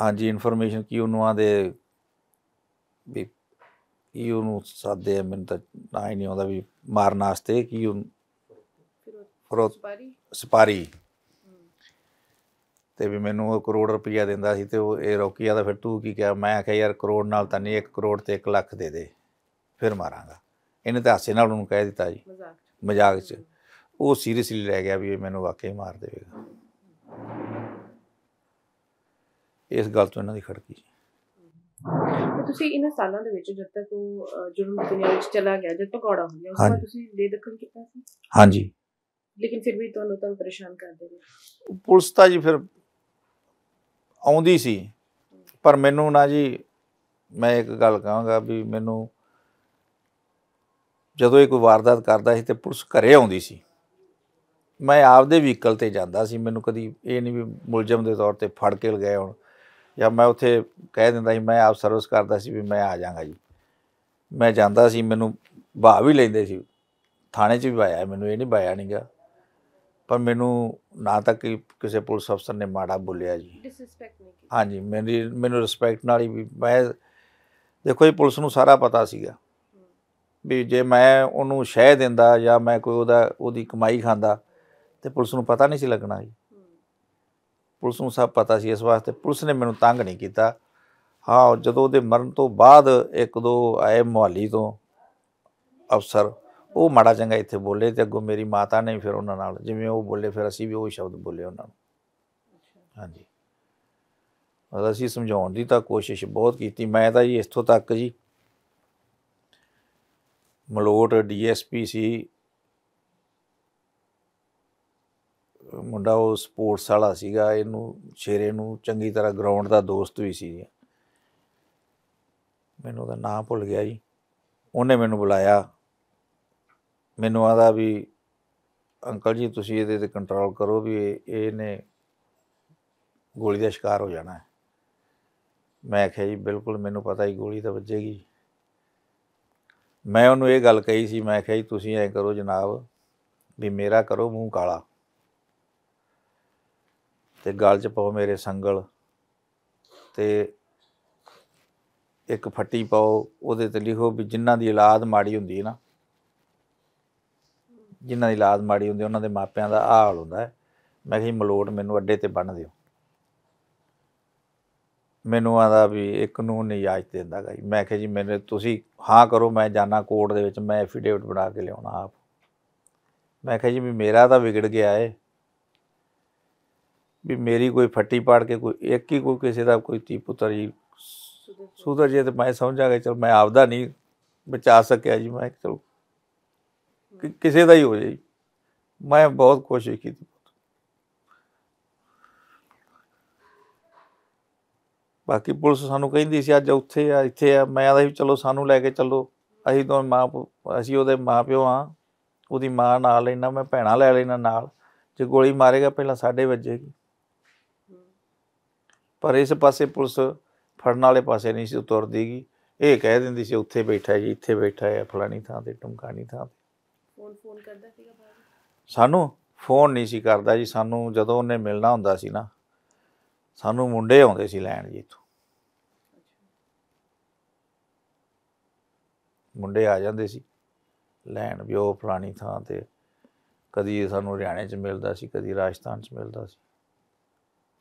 ਹਾਂਜੀ ਇਨਫੋਰਮੇਸ਼ਨ ਕੀ ਉਹਨੂੰ ਆਦੇ ਵੀ ਇਹ ਉਹਨੂੰ ਸਾਦੇ ਮੈਨੂੰ ਤਾਂ ਨਾ ਹੀ ਨਹੀਂ ਆਉਂਦਾ ਵੀ ਮਾਰਨ ਵਾਸਤੇ ਕੀ ਪ੍ਰੋ ਸਪਾਰੀ ਤੇ ਵੀ ਮੈਨੂੰ ਉਹ ਕਰੋੜ ਰੁਪਇਆ ਦਿੰਦਾ ਸੀ ਤੇ ਉਹ ਇਹ ਰੋਕੀਆ ਤਾਂ ਫਿਰ ਤੂੰ ਕੀ ਕਿਹਾ ਮੈਂ ਆਖਿਆ ਯਾਰ ਕਰੋੜ ਨਾਲ ਤਾਂ ਨਹੀਂ 1 ਕਰੋੜ ਤੇ 1 ਲੱਖ ਦੇ ਦੇ ਫਿਰ ਮਾਰਾਂਗਾ ਇਹਨੇ ਤਾਂ ਹਾਸੇ ਨਾਲ ਉਹਨੂੰ ਕਹਿ ਦਿੱਤਾ ਜੀ ਮਜ਼ਾਕ ਚ ਉਹ ਸੀਰੀਅਸਲੀ ਲੈ ਗਿਆ ਵੀ ਇਹ ਮੈਨੂੰ ਵਾਕਈ ਮਾਰ ਦੇਵੇਗਾ ਇਸ ਗੱਲ ਤੋਂ ਇਹਨਾਂ ਦੀ ਖੜਕੀ ਤੇ ਤੁਸੀਂ ਇਹਨਾਂ ਸਾਲਾਂ ਦੇ ਵਿੱਚ ਜਦ ਤੱਕ ਉਹ ਜੁਰਮ ਦੁਨੀਆ ਵਿੱਚ ਚਲਾ ਗਿਆ ਜਦ ਤੱਕ ਹੋ ਗਿਆ ਉਸ ਤੋਂ ਤੁਸੀਂ ਦੇ ਦਖਲ ਕੀਤਾ ਸੀ ਹਾਂਜੀ ਲੇਕਿਨ ਫਿਰ ਵੀ ਤੁਹਾਨੂੰ ਤਾਂ ਪਰੇਸ਼ਾਨ ਕਰਦੇ ਨੇ ਪੁਲਿਸ ਤਾਂ ਜੀ ਫਿਰ ਆਉਂਦੀ ਸੀ ਪਰ ਮੈਨੂੰ ਨਾ ਜੀ ਮੈਂ ਇੱਕ ਗੱਲ ਕਹਾਂਗਾ ਵੀ ਮੈਨੂੰ ਜਦੋਂ ਇਹ ਕੋਈ ਵਾਰਦਾਤ ਕਰਦਾ ਸੀ ਤੇ ਪੁਲਿਸ ਘਰੇ ਆਉਂਦੀ ਸੀ ਮੈਂ ਆਪਦੇ ਵਹੀਕਲ ਤੇ ਜਾਂਦਾ ਸੀ ਮੈਨੂੰ ਕਦੀ ਇਹ ਨਹੀਂ ਵੀ ਮੁਲਜ਼ਮ ਦੇ ਤੌਰ ਤੇ ਫੜ ਕੇ ਲਗਾਏ ਹੁਣ ਜਾਂ ਮੈਂ ਉੱਥੇ ਕਹਿ ਦਿੰਦਾ ਸੀ ਮੈਂ ਆਪ ਸਰਵਿਸ ਕਰਦਾ ਸੀ ਵੀ ਮੈਂ ਆ ਜਾਾਂਗਾ ਜੀ ਮੈਂ ਜਾਂਦਾ ਸੀ ਮੈਨੂੰ ਭਾ ਵੀ ਲੈਂਦੇ ਸੀ ਥਾਣੇ 'ਚ ਵੀ ਆਇਆ ਮੈਨੂੰ ਇਹ ਨਹੀਂ ਬਾਇਆ ਨਹੀਂਗਾ ਪਰ ਮੈਨੂੰ ਨਾ ਤਾਂ ਕਿ ਕਿਸੇ ਪੁਲਿਸ ਅਫਸਰ ਨੇ ਮਾੜਾ ਬੋਲਿਆ ਜੀ ਡਿਸਰੈਸਪੈਕਟ ਨਹੀਂ ਕੀਤੀ ਹਾਂਜੀ ਮੇਰੀ ਮੈਨੂੰ ਰਿਸਪੈਕਟ ਨਾਲ ਹੀ ਮੈਂ ਦੇਖੋ ਇਹ ਪੁਲਿਸ ਨੂੰ ਸਾਰਾ ਪਤਾ ਸੀਗਾ ਵੀ ਜੇ ਮੈਂ ਉਹਨੂੰ ਸ਼ਹਿ ਦਿੰਦਾ ਜਾਂ ਮੈਂ ਕੋਈ ਉਹਦਾ ਉਹਦੀ ਕਮਾਈ ਖਾਂਦਾ ਤੇ ਪੁਲਿਸ ਨੂੰ ਪਤਾ ਨਹੀਂ ਸੀ ਲੱਗਣਾ ਜੀ ਪੁਲਿਸ ਨੂੰ ਸਭ ਪਤਾ ਸੀ ਇਸ ਵਾਸਤੇ ਪੁਲਿਸ ਨੇ ਮੈਨੂੰ ਤੰਗ ਨਹੀਂ ਕੀਤਾ ਹਾਂ ਜਦੋਂ ਉਹਦੇ ਮਰਨ ਤੋਂ ਬਾਅਦ ਇੱਕ ਦੋ ਆਏ ਮੁਹੱਲੀ ਤੋਂ ਅਫਸਰ ਉਹ ਮਾੜਾ ਚੰਗਾ ਇੱਥੇ ਬੋਲੇ ਤੇ ਅੱਗੋਂ ਮੇਰੀ ਮਾਤਾ ਨੇ ਫਿਰ ਉਹਨਾਂ ਨਾਲ ਜਿਵੇਂ ਉਹ ਬੋਲੇ ਫਿਰ ਅਸੀਂ ਵੀ ਉਹ ਸ਼ਬਦ ਬੋਲੇ ਉਹਨਾਂ ਨੂੰ ਹਾਂਜੀ ਮਤਲਬ ਅਸੀਂ ਸਮਝਾਉਣ ਦੀ ਤਾਂ ਕੋਸ਼ਿਸ਼ ਬਹੁਤ ਕੀਤੀ ਮੈਂ ਤਾਂ ਜੀ ਇੱਥੋਂ ਤੱਕ ਜੀ ਮਲੋਟ ਡੀਐਸਪੀ ਸੀ ਮੁੰਡਾ ਉਹ ਸਪੋਰਟਸ ਵਾਲਾ ਸੀਗਾ ਇਹਨੂੰ ਸ਼ੇਰੇ ਨੂੰ ਚੰਗੀ ਤਰ੍ਹਾਂ ਗਰਾਊਂਡ ਦਾ ਦੋਸਤ ਵੀ ਸੀ ਮੈਨੂੰ ਉਹਦਾ ਨਾਮ ਭੁੱਲ ਗਿਆ ਜੀ ਉਹਨੇ ਮੈਨੂੰ ਬੁਲਾਇਆ ਮੈਨੂੰ ਆਦਾ ਵੀ ਅੰਕਲ ਜੀ ਤੁਸੀਂ ਇਹਦੇ ਤੇ ਕੰਟਰੋਲ ਕਰੋ ਵੀ ਇਹ ਨੇ ਗੋਲੀ ਦਾ ਸ਼ਿਕਾਰ ਹੋ ਜਾਣਾ ਹੈ ਮੈਂ ਕਿਹਾ ਜੀ ਬਿਲਕੁਲ ਮੈਨੂੰ ਪਤਾ ਹੀ ਗੋਲੀ ਤਾਂ ਵੱਜੇਗੀ ਮੈਂ ਉਹਨੂੰ ਇਹ ਗੱਲ ਕਹੀ ਸੀ ਮੈਂ ਕਿਹਾ ਜੀ ਤੁਸੀਂ ਐ ਕਰੋ ਜਨਾਬ ਵੀ ਮੇਰਾ ਕਰੋ ਮੂੰਹ ਕਾਲਾ ਤੇ ਗੱਲ 'ਚ ਪਾਓ ਮੇਰੇ ਸੰਗਲ ਤੇ ਇੱਕ ਫੱਟੀ ਪਾਓ ਉਹਦੇ ਤੇ ਲਿਖੋ ਵੀ ਜਿਨ੍ਹਾਂ ਦੀ ਔਲਾਦ ਮਾੜੀ ਹੁੰਦੀ ਹੈ ਨਾ ਜਿਨ੍ਹਾਂ ਦੀ ਲਾਜ ਮਾੜੀ ਹੁੰਦੀ ਉਹਨਾਂ ਦੇ ਮਾਪਿਆਂ ਦਾ ਆਹ ਹਾਲ ਹੁੰਦਾ ਮੈਂ ਕਿਹਾ ਮਲੋਟ ਮੈਨੂੰ ਅੱਡੇ ਤੇ ਬੰਨ ਦਿਓ ਮੈਨੂੰ ਆਦਾ ਵੀ ਇੱਕ ਨੂੰ ਨਿਯਾਜ ਦਿੰਦਾ ਗਾਈ ਮੈਂ ਕਿਹਾ ਜੀ ਮੈਨੂੰ ਤੁਸੀਂ ਹਾਂ ਕਰੋ ਮੈਂ ਜਾਣਾ ਕੋਰਟ ਦੇ ਵਿੱਚ ਮੈਂ ਐਫੀਡੇਵਿਟ ਬਣਾ ਕੇ ਲਿਆਉਣਾ ਆਪ ਮੈਂ ਕਿਹਾ ਜੀ ਵੀ ਮੇਰਾ ਤਾਂ ਵਿਗੜ ਗਿਆ ਏ ਵੀ ਮੇਰੀ ਕੋਈ ਫੱਟੀ ਪਾੜ ਕੇ ਕੋਈ ਇੱਕ ਹੀ ਕੋਈ ਕਿਸੇ ਦਾ ਕੋਈ ਤੀ ਪੁੱਤਰ ਜੀ ਸੁਧਰ ਜੇ ਤੇ ਮੈਂ ਸਮਝਾਂਗਾ ਚਲ ਮੈਂ ਆਪਦਾ ਨਹੀਂ ਬਚਾ ਸਕਿਆ ਜੀ ਮੈਂ ਚਲੋ ਕਿਸੇ ਦਾ ਹੀ ਹੋ ਜਾਏ ਮੈਂ ਬਹੁਤ ਕੋਸ਼ਿਸ਼ ਕੀਤੀ ਬਾਕੀ ਪੁਲਿਸ ਸਾਨੂੰ ਕਹਿੰਦੀ ਸੀ ਅੱਜ ਉੱਥੇ ਆ ਇੱਥੇ ਆ ਮੈਂ ਆਦਾ ਵੀ ਚਲੋ ਸਾਨੂੰ ਲੈ ਕੇ ਚੱਲੋ ਅਸੀਂ ਤਾਂ ਮਾਂ ਅਸੀਂ ਉਹਦੇ ਮਾਪਿਓ ਆ ਉਹਦੀ ਮਾਂ ਨਾਲ ਲੈਣਾ ਮੈਂ ਭੈਣਾ ਲੈ ਲੈਣਾ ਨਾਲ ਜੇ ਗੋਲੀ ਮਾਰੇਗਾ ਪਹਿਲਾਂ ਸਾਡੇ ਵੱਜੇਗੀ ਪਰ ਇਸ ਪਾਸੇ ਪੁਲਿਸ ਫੜਨ ਵਾਲੇ ਪਾਸੇ ਨਹੀਂ ਸੀ ਤੁਰਦੀਗੀ ਇਹ ਕਹਿ ਦਿੰਦੀ ਸੀ ਉੱਥੇ ਬੈਠਾ ਜੀ ਇੱਥੇ ਬੈਠਾ ਹੈ ਫਲਾਣੀ ਥਾਂ ਤੇ ਟਮਕਾਣੀ ਥਾਂ ਤੇ ਫੋਨ ਫੋਨ ਕਰਦਾ ਸੀਗਾ ਬਾਹਰ ਸਾਨੂੰ ਫੋਨ ਨਹੀਂ ਸੀ ਕਰਦਾ ਜੀ ਸਾਨੂੰ ਜਦੋਂ ਉਹਨੇ ਮਿਲਣਾ ਹੁੰਦਾ ਸੀ ਨਾ ਸਾਨੂੰ ਮੁੰਡੇ ਆਉਂਦੇ ਸੀ ਲੈਣ ਜੀ ਇਥੋਂ ਮੁੰਡੇ ਆ ਜਾਂਦੇ ਸੀ ਲੈਣ ਵੀ ਉਹ ਫਲਾਣੀ ਥਾਂ ਤੇ ਕਦੀ ਸਾਨੂੰ ਹਰਿਆਣੇ 'ਚ ਮਿਲਦਾ ਸੀ ਕਦੀ ਰਾਜਸਥਾਨ 'ਚ ਮਿਲਦਾ ਸੀ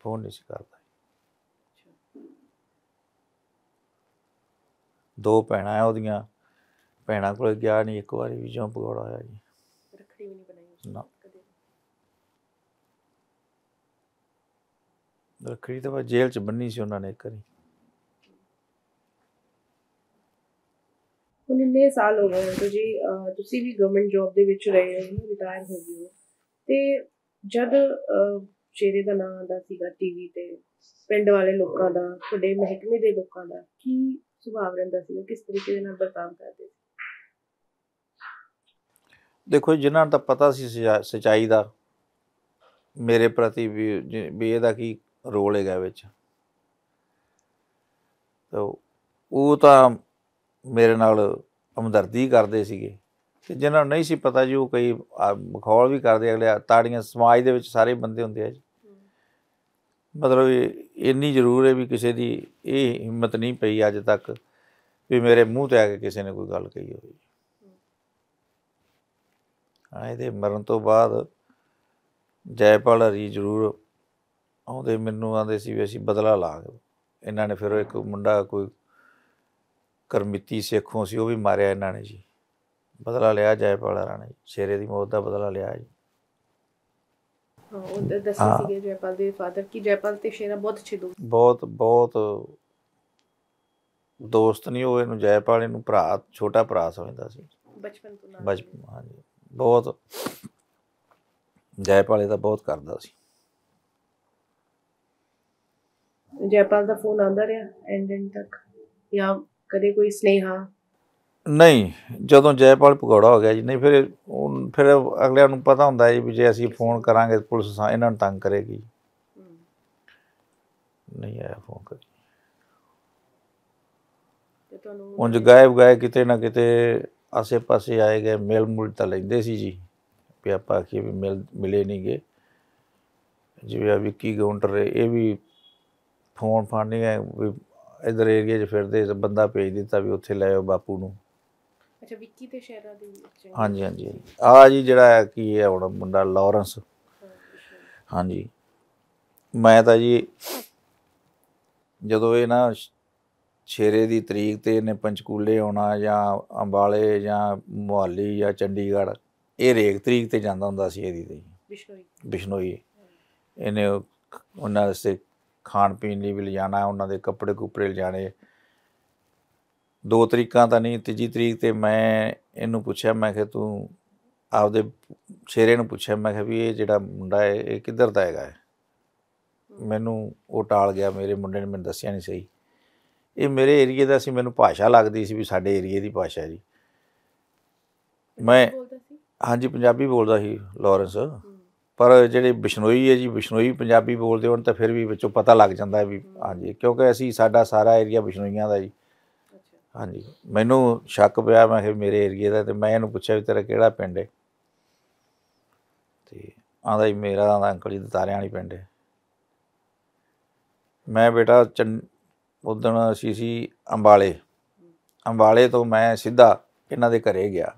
ਫੋਨ ਨਹੀਂ ਸੀ ਕਰਦਾ ਦੋ ਪੈਣਾ ਆ ਉਹਦੀਆਂ ਪੈਣਾ ਕੋਲ ਗਿਆ ਨਹੀਂ ਇੱਕ ਵਾਰੀ ਵੀ ਜੋਂ ਪਕੌੜਾ ਹੋਇਆ ਜੀ ਨਾ ਰੱਖੜੀ ਤਾਂ ਜੇਲ੍ਹ ਚ ਬੰਨੀ ਸੀ ਉਹਨਾਂ ਨੇ ਇੱਕ ਵਾਰੀ ਉਹਨੇ ਇੰਨੇ ਸਾਲ ਹੋ ਗਏ ਤੇ ਜੀ ਤੁਸੀਂ ਵੀ ਗਵਰਨਮੈਂਟ ਜੌਬ ਦੇ ਵਿੱਚ ਰਹੇ ਹੋ ਨਾ ਰਿਟਾਇਰ ਹੋ ਗਏ ਹੋ ਤੇ ਜਦ ਚਿਹਰੇ ਸ਼ੇਰੇ ਦਾ ਨਾਮ ਆਉਂਦਾ ਸੀਗਾ ਟੀਵੀ ਤੇ ਪਿੰਡ ਵਾਲੇ ਲੋਕਾਂ ਦਾ ਤੁਹਾਡੇ ਮਹਿਕਮੇ ਦੇ ਲੋਕਾਂ ਦਾ ਕੀ ਸੁਭਾਅ ਰਹਿੰਦਾ ਸੀਗਾ ਕਿਸ ਤਰੀਕੇ ਦੇ ਨਾਲ ਬਰਤਾਨ ਕਰਦੇ ਸੀ ਦੇਖੋ ਜਿਨ੍ਹਾਂ ਨੂੰ ਤਾਂ ਪਤਾ ਸੀ ਸਚਾਈ ਦਾ ਮੇਰੇ ਪ੍ਰਤੀ ਵੀ ਇਹਦਾ ਕੀ ਰੋਲ ਹੈਗਾ ਵਿੱਚ ਤਾਂ ਉਹ ਤਾਂ ਮੇਰੇ ਨਾਲ ਹਮਦਰਦੀ ਕਰਦੇ ਸੀਗੇ ਤੇ ਜਿਨ੍ਹਾਂ ਨੂੰ ਨਹੀਂ ਸੀ ਪਤਾ ਜੀ ਉਹ ਕਈ ਮਖੌਲ ਵੀ ਕਰਦੇ ਅਗਲੇ ਤਾੜੀਆਂ ਸਮਾਜ ਦੇ ਵਿੱਚ ਸਾਰੇ ਬੰਦੇ ਹੁੰਦੇ ਆ ਜੀ ਮਤਲਬ ਇੰਨੀ ਜ਼ਰੂਰ ਹੈ ਵੀ ਕਿਸੇ ਦੀ ਇਹ ਹਿੰਮਤ ਨਹੀਂ ਪਈ ਅੱਜ ਤੱਕ ਵੀ ਮੇਰੇ ਮੂੰਹ ਤੇ ਆ ਕੇ ਕਿਸੇ ਨੇ ਕੋਈ ਗੱਲ ਕਹੀ ਹੋਵੇ ਇਹਦੇ ਮਰਨ ਤੋਂ ਬਾਅਦ ਜੈਪਾਲ ਹਰੀ ਜ਼ਰੂਰ ਆਉਂਦੇ ਮੈਨੂੰ ਆਂਦੇ ਸੀ ਵੀ ਅਸੀਂ ਬਦਲਾ ਲਾਂਗੇ ਇਹਨਾਂ ਨੇ ਫਿਰ ਇੱਕ ਮੁੰਡਾ ਕੋਈ ਕਰਮਿੱਤੀ ਸੇਖੋਂ ਸੀ ਉਹ ਵੀ ਮਾਰਿਆ ਇਹਨਾਂ ਨੇ ਜੀ ਬਦਲਾ ਲਿਆ ਜੈਪਾਲ ਰਾਣਾ ਜੀ ਸ਼ੇਰੇ ਦੀ ਮੌਤ ਦਾ ਬਦਲਾ ਲਿਆ ਜੀ ਉਹ ਦੱਸੇ ਸੀਗੇ ਜੈਪਾਲ ਦੇ ਫਾਦਰ ਕੀ ਜੈਪਾਲ ਤੇ ਸ਼ੇਰਾ ਬਹੁਤ ਅੱਛੇ ਦੋਸਤ ਬਹੁਤ ਬਹੁਤ ਦੋਸਤ ਨਹੀਂ ਉਹ ਇਹਨੂੰ ਜੈਪਾਲ ਇਹਨੂੰ ਭਰਾ ਛੋਟਾ ਭਰਾ ਸਮਝਦਾ ਸੀ ਬਚਪਨ ਤੋਂ ਨਾਲ ਬਚਪਨ ਹਾਂਜੀ ਬਹੁਤ ਜੈਪਾਲੇ ਦਾ ਬਹੁਤ ਕਰਦਾ ਸੀ ਜੈਪਾਲ ਦਾ ਫੋਨ ਆਂਦਾ ਰਿਹਾ ਐਂਡ ਐਂਡ ਤੱਕ ਜਾਂ ਕਦੇ ਕੋਈ ਸਨੇਹਾ ਨਹੀਂ ਜਦੋਂ ਜੈਪਾਲ ਪਕੌੜਾ ਹੋ ਗਿਆ ਜੀ ਨਹੀਂ ਫਿਰ ਫਿਰ ਅਗਲੇ ਨੂੰ ਪਤਾ ਹੁੰਦਾ ਜੀ ਵੀ ਜੇ ਅਸੀਂ ਫੋਨ ਕਰਾਂਗੇ ਪੁਲਿਸ ਇਹਨਾਂ ਨੂੰ ਤੰਗ ਕਰੇਗੀ ਨਹੀਂ ਆਇਆ ਫੋਨ ਕਰ ਉਂਝ ਗਾਇਬ ਗਾਇ ਕਿਤੇ ਨਾ ਕਿਤੇ ਆਸੇ-ਪਾਸੇ ਆਏ ਗਏ ਮਿਲ ਮੁਲ ਤਾਂ ਲੈਂਦੇ ਸੀ ਜੀ ਵੀ ਆਪਾਂ ਕੀ ਵੀ ਮਿਲ ਮਿਲੇ ਨਹੀਂ ਗਏ ਜਿਵੇਂ ਆ ਵਿੱਕੀ ਗਾਉਂਟਰ ਇਹ ਵੀ ਫੋਨ ਫਾਨੀ ਹੈ ਵੀ ਇਧਰ ਏਰੀਆ 'ਚ ਫਿਰਦੇ ਬੰਦਾ ਭੇਜ ਦਿੱਤਾ ਵੀ ਉੱਥੇ ਲੈ ਆਓ ਬਾਪੂ ਨੂੰ ਅੱਛਾ ਵਿੱਕੀ ਤੇ ਸ਼ਹਿਰਾ ਦੇ ਵਿੱਚ ਹਾਂਜੀ ਹਾਂਜੀ ਆ ਜੀ ਜਿਹੜਾ ਕੀ ਹੈ ਹੁਣ ਮੁੰਡਾ ਲਾਰੈਂਸ ਹਾਂਜੀ ਮੈਂ ਤਾਂ ਜੀ ਜਦੋਂ ਇਹ ਨਾ ਛੇਰੇ ਦੀ ਤਰੀਕ ਤੇ ਇਹਨੇ ਪੰਚਕੂਲੇ ਆਉਣਾ ਜਾਂ ਅੰਬਾਲੇ ਜਾਂ ਮੁਹਾਲੀ ਜਾਂ ਚੰਡੀਗੜ੍ਹ ਇਹ ਰੇਖ ਤਰੀਕ ਤੇ ਜਾਂਦਾ ਹੁੰਦਾ ਸੀ ਇਹਦੀ ਤੇ ਬਿਸ਼ਨੋਈ ਬਿਸ਼ਨੋਈ ਇਹਨੇ ਉਹਨਾਂ ਦੇ ਖਾਣ ਪੀਣ ਲਈ ਵੀ ਲਿਜਾਣਾ ਉਹਨਾਂ ਦੇ ਕੱਪੜੇ ਕੁਪੜੇ ਲਿਜਾਣੇ ਦੋ ਤਰੀਕਾਂ ਤਾਂ ਨਹੀਂ ਤੀਜੀ ਤਰੀਕ ਤੇ ਮੈਂ ਇਹਨੂੰ ਪੁੱਛਿਆ ਮੈਂ ਕਿ ਤੂੰ ਆਪਦੇ ਛੇਰੇ ਨੂੰ ਪੁੱਛਿਆ ਮੈਂ ਕਿ ਵੀ ਇਹ ਜਿਹੜਾ ਮੁੰਡਾ ਹੈ ਇਹ ਕਿੱਧਰ ਦਾ ਹੈਗਾ ਮੈਨੂੰ ਉਹ ਟਾਲ ਗਿਆ ਮੇਰੇ ਮੁੰਡੇ ਨੇ ਮੈਨੂੰ ਦੱਸਿਆ ਨਹੀਂ ਸਹੀ ਇਹ ਮੇਰੇ ਏਰੀਏ ਦਾ ਸੀ ਮੈਨੂੰ ਭਾਸ਼ਾ ਲੱਗਦੀ ਸੀ ਵੀ ਸਾਡੇ ਏਰੀਏ ਦੀ ਭਾਸ਼ਾ ਜੀ ਮੈਂ ਹਾਂਜੀ ਪੰਜਾਬੀ ਬੋਲਦਾ ਸੀ ਲਾਰੈਂਸ ਪਰ ਜਿਹੜੇ ਬਿਸ਼ਨੋਈ ਹੈ ਜੀ ਬਿਸ਼ਨੋਈ ਪੰਜਾਬੀ ਬੋਲਦੇ ਹੋਣ ਤਾਂ ਫਿਰ ਵੀ ਵਿੱਚੋਂ ਪਤਾ ਲੱਗ ਜਾਂਦਾ ਵੀ ਹਾਂਜੀ ਕਿਉਂਕਿ ਅਸੀਂ ਸਾਡਾ ਸਾਰਾ ਏਰੀਆ ਬਿਸ਼ਨੋਈਆਂ ਦਾ ਜੀ ਹਾਂਜੀ ਮੈਨੂੰ ਸ਼ੱਕ ਪਿਆ ਮੈਂ ਕਿ ਮੇਰੇ ਏਰੀਏ ਦਾ ਤੇ ਮੈਂ ਇਹਨੂੰ ਪੁੱਛਿਆ ਵੀ ਤੇਰਾ ਕਿਹੜਾ ਪਿੰਡ ਹੈ ਤੇ ਆਂਦਾ ਹੀ ਮੇਰਾ ਆਂਦਾ ਅੰਕਲ ਜੀ ਦਤਾਰਿਆਂ ਵਾਲੀ ਪਿੰਡ ਹੈ ਮੈਂ ਬੇਟਾ ਉਦੋਂ ਅਸੀਂ ਸੀ ਅੰਬਾਲੇ ਅੰਬਾਲੇ ਤੋਂ ਮੈਂ ਸਿੱਧਾ ਇਹਨਾਂ ਦੇ ਘਰੇ ਗਿਆ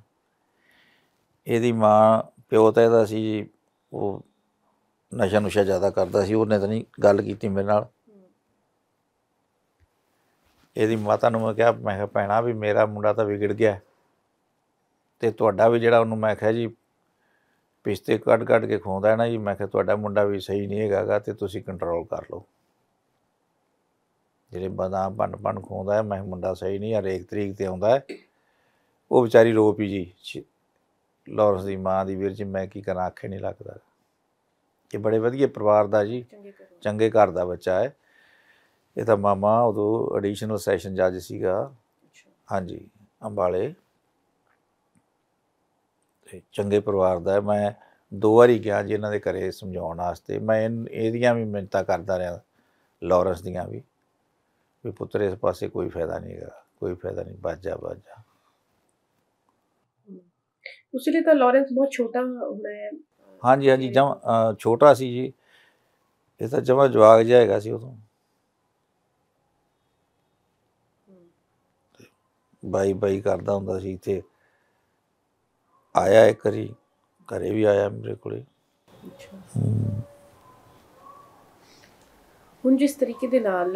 ਇਹਦੀ ਮਾਂ ਪਿਓ ਤਾਂ ਇਹਦਾ ਸੀ ਉਹ ਨਸ਼ਾ ਨੁਸ਼ਾ ਜ਼ਿਆਦਾ ਕਰਦਾ ਸੀ ਉਹਨੇ ਤਾਂ ਨਹੀਂ ਗੱਲ ਕੀਤੀ ਮੇਰੇ ਨਾਲ ਇਹਦੀ ਮਾਤਾ ਨੂੰ ਮੈਂ ਕਿਹਾ ਮੈਂ ਕਿਹਾ ਭੈਣਾ ਵੀ ਮੇਰਾ ਮੁੰਡਾ ਤਾਂ ਵਿਗੜ ਗਿਆ ਤੇ ਤੁਹਾਡਾ ਵੀ ਜਿਹੜਾ ਉਹਨੂੰ ਮੈਂ ਕਿਹਾ ਜੀ ਪਿਸਤੇ ਕੱਟ ਕੱਟ ਕੇ ਖਵਾਉਂਦਾ ਹੈ ਨਾ ਜੀ ਮੈਂ ਕਿਹਾ ਤੁਹਾਡਾ ਮੁੰਡਾ ਵੀ ਸਹੀ ਨਹੀਂ ਹੈਗਾਗਾ ਤੇ ਤੁਸੀਂ ਕੰਟਰੋਲ ਕਰ ਲਓ ਜਿਹੜੇ ਬਦਾਂ ਭੰਨ ਭੰਨ ਖੋਂਦਾ ਹੈ ਮੈਂ ਮੁੰਡਾ ਸਹੀ ਨਹੀਂ ਹਰੇਕ ਤਰੀਕ ਤੇ ਆਉਂਦਾ ਹੈ ਉਹ ਵਿਚਾਰੀ ਰੋ ਪਈ ਜੀ ਲਾਰੈਂਸ ਦੀ ਮਾਂ ਦੀ ਵੀਰ ਜੀ ਮੈਂ ਕੀ ਕਰਾਂ ਆਖੇ ਨਹੀਂ ਲੱਗਦਾ ਇਹ ਬੜੇ ਵਧੀਆ ਪਰਿਵਾਰ ਦਾ ਜੀ ਚੰਗੇ ਘਰ ਦਾ ਬੱਚਾ ਹੈ ਇਹ ਤਾਂ ਮਾਮਾ ਉਦੋਂ ਐਡੀਸ਼ਨਲ ਸੈਸ਼ਨ ਜੱਜ ਸੀਗਾ ਹਾਂਜੀ ਅੰਬਾਲੇ ਤੇ ਚੰਗੇ ਪਰਿਵਾਰ ਦਾ ਮੈਂ ਦੋ ਵਾਰੀ ਗਿਆ ਜੀ ਇਹਨਾਂ ਦੇ ਘਰੇ ਸਮਝਾਉਣ ਵਾਸਤੇ ਮੈਂ ਇਹਦੀਆਂ ਵੀ ਮਿੰਤਾ ਕਰਦਾ ਰਿਹਾ ਲਾਰੈਂਸ ਦੀਆਂ ਵੀ ਵੀ ਪੁੱਤਰ ਇਸ ਪਾਸੇ ਕੋਈ ਫਾਇਦਾ ਨਹੀਂ ਹੈਗਾ ਕੋਈ ਫਾਇਦਾ ਨਹੀਂ ਬਾਜ ਜਾ ਬਾਜ ਜਾ ਉਸ ਲਈ ਤਾਂ ਲਾਰੈਂਸ ਬਹੁਤ ਛੋਟਾ ਹੁੰਦਾ ਹੈ ਹਾਂਜੀ ਹਾਂਜੀ ਜਮ ਛੋਟਾ ਸੀ ਜੀ ਇਹ ਤਾਂ ਜਮਾ ਜਵਾਗ ਜਾਏਗਾ ਸੀ ਉਦੋਂ ਬਾਈ ਬਾਈ ਕਰਦਾ ਹੁੰਦਾ ਸੀ ਤੇ ਆਇਆ ਇੱਕ ਵਾਰੀ ਘਰੇ ਵੀ ਆਇਆ ਮੇਰੇ ਕੋਲੇ ਅੱਛਾ ਹੁਣ ਜਿਸ ਤਰੀਕੇ ਦੇ ਨਾਲ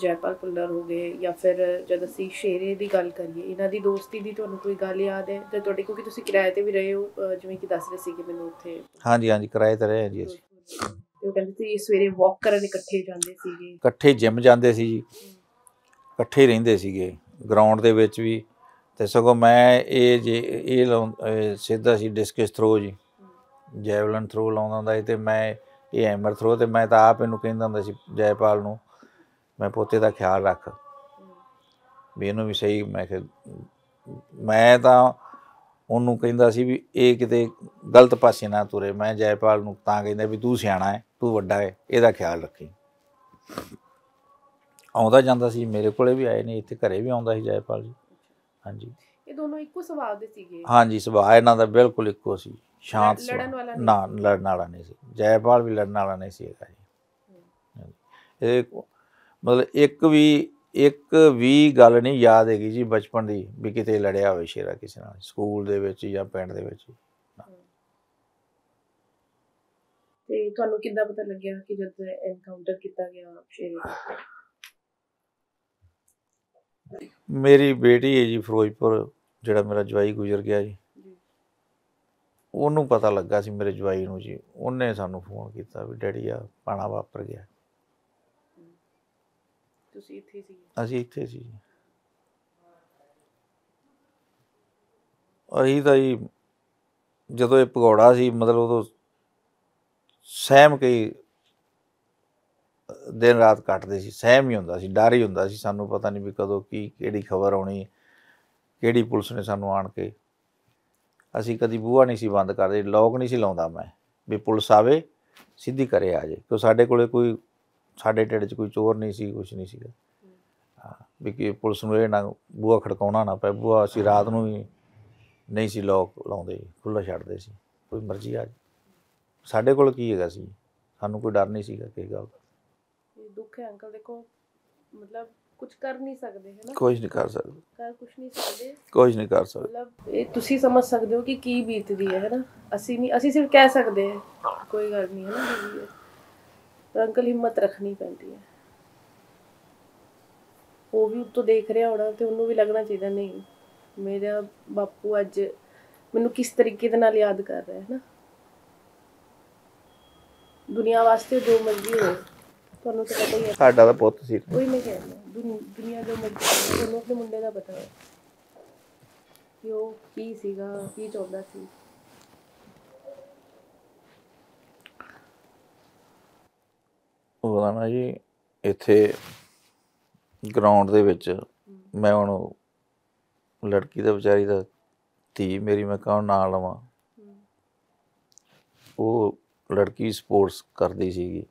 ਜੈਪਾਲ ਪੁੱਲਰ ਹੋ ਗਏ ਜਾਂ ਫਿਰ ਜਦ ਅਸੀਂ ਸ਼ੇਰੇ ਦੀ ਗੱਲ ਕਰੀਏ ਇਹਨਾਂ ਦੀ ਦੋਸਤੀ ਦੀ ਤੁਹਾਨੂੰ ਕੋਈ ਗੱਲ ਯਾਦ ਹੈ ਤੇ ਤੁਹਾਡੇ ਕੋਲ ਕਿ ਤੁਸੀਂ ਕਿਰਾਏ ਤੇ ਵੀ ਰਹੇ ਹੋ ਜਿਵੇਂ ਕਿ ਦੱਸ ਰਹੇ ਸੀ ਕਿ ਮੈਨੂੰ ਉੱਥੇ ਹਾਂਜੀ ਹਾਂਜੀ ਕਿਰਾਏ ਤੇ ਰਹੇ ਜੀ ਅਸੀਂ ਉਹ ਕਹਿੰਦੇ ਸੀ ਸਵੇਰੇ ਵਾਕ ਕਰਨ ਇਕੱਠੇ ਜਾਂਦੇ ਸੀਗੇ ਇਕੱਠੇ ਜਿਮ ਜਾਂਦੇ ਸੀ ਜੀ ਇਕੱਠੇ ਰਹਿੰਦੇ ਸੀਗੇ ਗਰਾਊਂਡ ਦੇ ਵਿੱਚ ਵੀ ਤੇ ਸਗੋਂ ਮੈਂ ਇਹ ਜੇ ਇਹ ਸਿੱਧਾ ਸੀ ਡਿਸਕਸ ਥਰੋ ਜੀ ਜੈਵਲਨ ਥਰੋ ਲਾਉਂਦਾ ਹੁੰਦਾ ਸੀ ਤੇ ਮੈਂ ਇਹ ਐਮਰ ਥਰੋ ਤੇ ਮੈਂ ਤਾਂ ਆਪ ਇਹਨੂੰ ਕਹਿੰਦਾ ਹੁੰਦਾ ਸੀ ਜੈਪਾਲ ਨੂੰ ਮੈਂ ਪੋਤੇ ਦਾ ਖਿਆਲ ਰੱਖ ਵੀ ਇਹਨੂੰ ਵੀ ਸਹੀ ਮੈਂ ਕਿ ਮੈਂ ਤਾਂ ਉਹਨੂੰ ਕਹਿੰਦਾ ਸੀ ਵੀ ਇਹ ਕਿਤੇ ਗਲਤ ਪਾਸੇ ਨਾ ਤੁਰੇ ਮੈਂ ਜੈਪਾਲ ਨੂੰ ਤਾਂ ਕਹਿੰਦਾ ਵੀ ਤੂੰ ਸਿਆਣਾ ਹੈ ਤੂੰ ਵੱਡਾ ਹੈ ਇਹਦਾ ਖਿਆਲ ਰੱਖੀ ਆਉਂਦਾ ਜਾਂਦਾ ਸੀ ਮੇਰੇ ਕੋਲੇ ਵੀ ਆਏ ਨੇ ਇੱਥੇ ਘਰੇ ਵੀ ਆਉਂਦਾ ਸੀ ਜੈਪਾਲ ਜੀ ਹਾਂਜੀ ਇਹ ਦੋਨੋਂ ਇੱਕੋ ਸੁਭਾਅ ਦੇ ਸੀਗੇ ਹਾਂਜੀ ਸੁਭਾਅ ਇਹਨਾਂ ਦਾ ਬਿਲਕੁਲ ਇੱਕੋ ਸੀ ਸ਼ਾਂਤ ਲੜਨ ਵਾਲਾ ਨਾ ਲੜਨ ਵਾਲਾ ਨਹੀਂ ਸੀ ਜੈਪਾਲ ਵੀ ਲੜਨ ਵਾਲਾ ਨਹੀਂ ਸੀ ਹੈਗਾ ਜੀ ਇਹ ਮਤਲਬ ਇੱਕ ਵੀ ਇੱਕ ਵੀ ਗੱਲ ਨਹੀਂ ਯਾਦ ਹੈਗੀ ਜੀ ਬਚਪਨ ਦੀ ਵੀ ਕਿਤੇ ਲੜਿਆ ਹੋਵੇ ਸ਼ੇਰਾ ਕਿਸੇ ਨਾਲ ਸਕੂਲ ਦੇ ਵਿੱਚ ਜਾਂ ਪਿੰਡ ਦੇ ਵਿੱਚ ਤੇ ਤੁਹਾਨੂੰ ਕਿੱਦਾਂ ਪਤਾ ਲੱਗਿਆ ਕਿ ਜਦ ਐਨਕਾਊਂਟਰ ਕੀਤਾ ਗਿਆ ਸ਼ੇਰਾ ਮੇਰੀ ਬੇਟੀ ਹੈ ਜੀ ਫਿਰੋਜ਼ਪੁਰ ਜਿਹੜਾ ਮੇਰਾ ਜਵਾਈ ਗੁਜ਼ਰ ਗਿਆ ਜੀ ਉਹਨੂੰ ਪਤਾ ਲੱਗਾ ਸੀ ਮੇਰੇ ਜਵਾਈ ਨੂੰ ਜੀ ਉਹਨੇ ਸਾਨੂੰ ਫੋਨ ਕੀਤਾ ਵੀ ਡੈਡੀ ਆ ਪਾਣਾ ਵਾਪਰ ਗਿਆ ਤੁਸੀਂ ਇੱਥੇ ਸੀ ਅਸੀਂ ਇੱਥੇ ਸੀ ਅਹੀ ਤਾਂ ਜੀ ਜਦੋਂ ਇਹ ਪਗੌੜਾ ਸੀ ਮਤਲਬ ਉਦੋਂ ਸਹਿਮ ਕੇ ਦਿਨ ਰਾਤ ਕੱਟਦੇ ਸੀ ਸਹਿਮ ਹੀ ਹੁੰਦਾ ਸੀ ਡਰ ਹੀ ਹੁੰਦਾ ਸੀ ਸਾਨੂੰ ਪਤਾ ਨਹੀਂ ਵੀ ਕਦੋਂ ਕੀ ਕਿਹੜੀ ਖਬਰ ਆਉਣੀ ਕਿਹੜੀ ਪੁਲਿਸ ਨੇ ਸਾਨੂੰ ਆਣ ਕੇ ਅਸੀਂ ਕਦੀ ਬੂਹਾ ਨਹੀਂ ਸੀ ਬੰਦ ਕਰਦੇ ਲੋਕ ਨਹੀਂ ਸੀ ਲਾਉਂਦਾ ਮੈਂ ਵੀ ਪੁਲਿਸ ਆਵੇ ਸਿੱਧੀ ਕਰੇ ਆ ਜੇ ਕਿਉਂ ਸਾਡੇ ਕੋਲੇ ਕੋਈ ਸਾਡੇ ਢਿੱਡ 'ਚ ਕੋਈ ਚੋਰ ਨਹੀਂ ਸੀ ਕੁਝ ਨਹੀਂ ਸੀਗਾ ਵੀ ਕਿ ਪੁਲਿਸ ਨੂੰ ਇਹ ਨਾ ਬੂਹਾ ਖੜਕਾਉਣਾ ਨਾ ਪਏ ਬੂਹਾ ਅਸੀਂ ਰਾਤ ਨੂੰ ਵੀ ਨਹੀਂ ਸੀ ਲੋਕ ਲਾਉਂਦੇ ਖੁੱਲਾ ਛੱਡਦੇ ਸੀ ਕੋਈ ਮਰਜ਼ੀ ਆ ਸਾਡੇ ਕੋਲ ਕੀ ਹੈਗਾ ਸੀ ਸਾਨੂੰ ਕੋਈ ਡਰ ਨਹੀਂ ਸੀਗਾ ਕਿਸੇ ਗੱਲ ਦਾ ਦੁੱਖ ਹੈ ਅੰਕਲ ਦੇਖੋ ਮਤਲਬ ਕੁਝ ਕਰ ਨਹੀਂ ਸਕਦੇ ਹੈ ਨਾ ਕੁਝ ਨਹੀਂ ਕਰ ਸਕਦੇ ਕਰ ਕੁਝ ਨਹੀਂ ਸਕਦੇ ਕੁਝ ਨਹੀਂ ਕਰ ਸਕਦੇ ਮਤਲਬ ਇਹ ਤੁਸੀਂ ਸਮਝ ਸਕਦੇ ਹੋ ਕਿ ਕੀ ਬੀਤਦੀ ਹੈ ਹੈ ਨਾ ਅਸੀਂ ਨਹੀਂ ਅਸੀਂ ਸਿਰਫ ਕਹਿ ਸਕਦੇ ਹਾਂ ਕੋਈ ਗੱਲ ਨਹੀਂ ਹੈ ਨਾ ਪਰ ਅੰਕਲ ਹਿੰਮਤ ਰੱਖਣੀ ਪੈਂਦੀ ਹੈ ਉਹ ਵੀ ਉੱਤੋਂ ਦੇਖ ਰਿਹਾ ਹੋਣਾ ਤੇ ਉਹਨੂੰ ਵੀ ਲੱਗਣਾ ਚਾਹੀਦਾ ਨਹੀਂ ਮੇਰਾ ਬਾਪੂ ਅੱਜ ਮੈਨੂੰ ਕਿਸ ਤਰੀਕੇ ਦੇ ਨਾਲ ਯਾਦ ਕਰ ਰਿਹਾ ਹੈ ਨਾ ਦੁਨੀਆ ਵਾਸਤੇ ਜੋ ਮਰਜ਼ੀ ਹੋ ਤੁਹਾਨੂੰ ਤਾਂ ਪਤਾ ਹੀ ਹੈ ਸਾਡਾ ਤਾਂ ਪੁੱਤ ਸੀ ਕੋਈ ਨਹੀਂ ਕਹਿੰਦਾ ਦੁਨੀਆ ਦੇ ਮੁੰਡੇ ਦੋਨੋਂ ਦੇ ਮੁੰਡੇ ਦਾ ਪਤਾ ਹੈ ਕਿ ਉਹ ਕੀ ਸੀਗਾ ਕੀ ਚਾਹੁੰਦਾ ਸੀ ਉਹ ਨਾ ਜੀ ਇੱਥੇ ਗਰਾਊਂਡ ਦੇ ਵਿੱਚ ਮੈਂ ਹੁਣ ਲੜਕੀ ਦਾ ਵਿਚਾਰੀ ਦਾ ਧੀ ਮੇਰੀ ਮੈਂ ਕਹਾਂ ਨਾਲ ਲਵਾਂ ਉਹ ਲੜਕੀ ਸਪੋਰਟਸ ਕਰਦੀ ਸੀਗੀ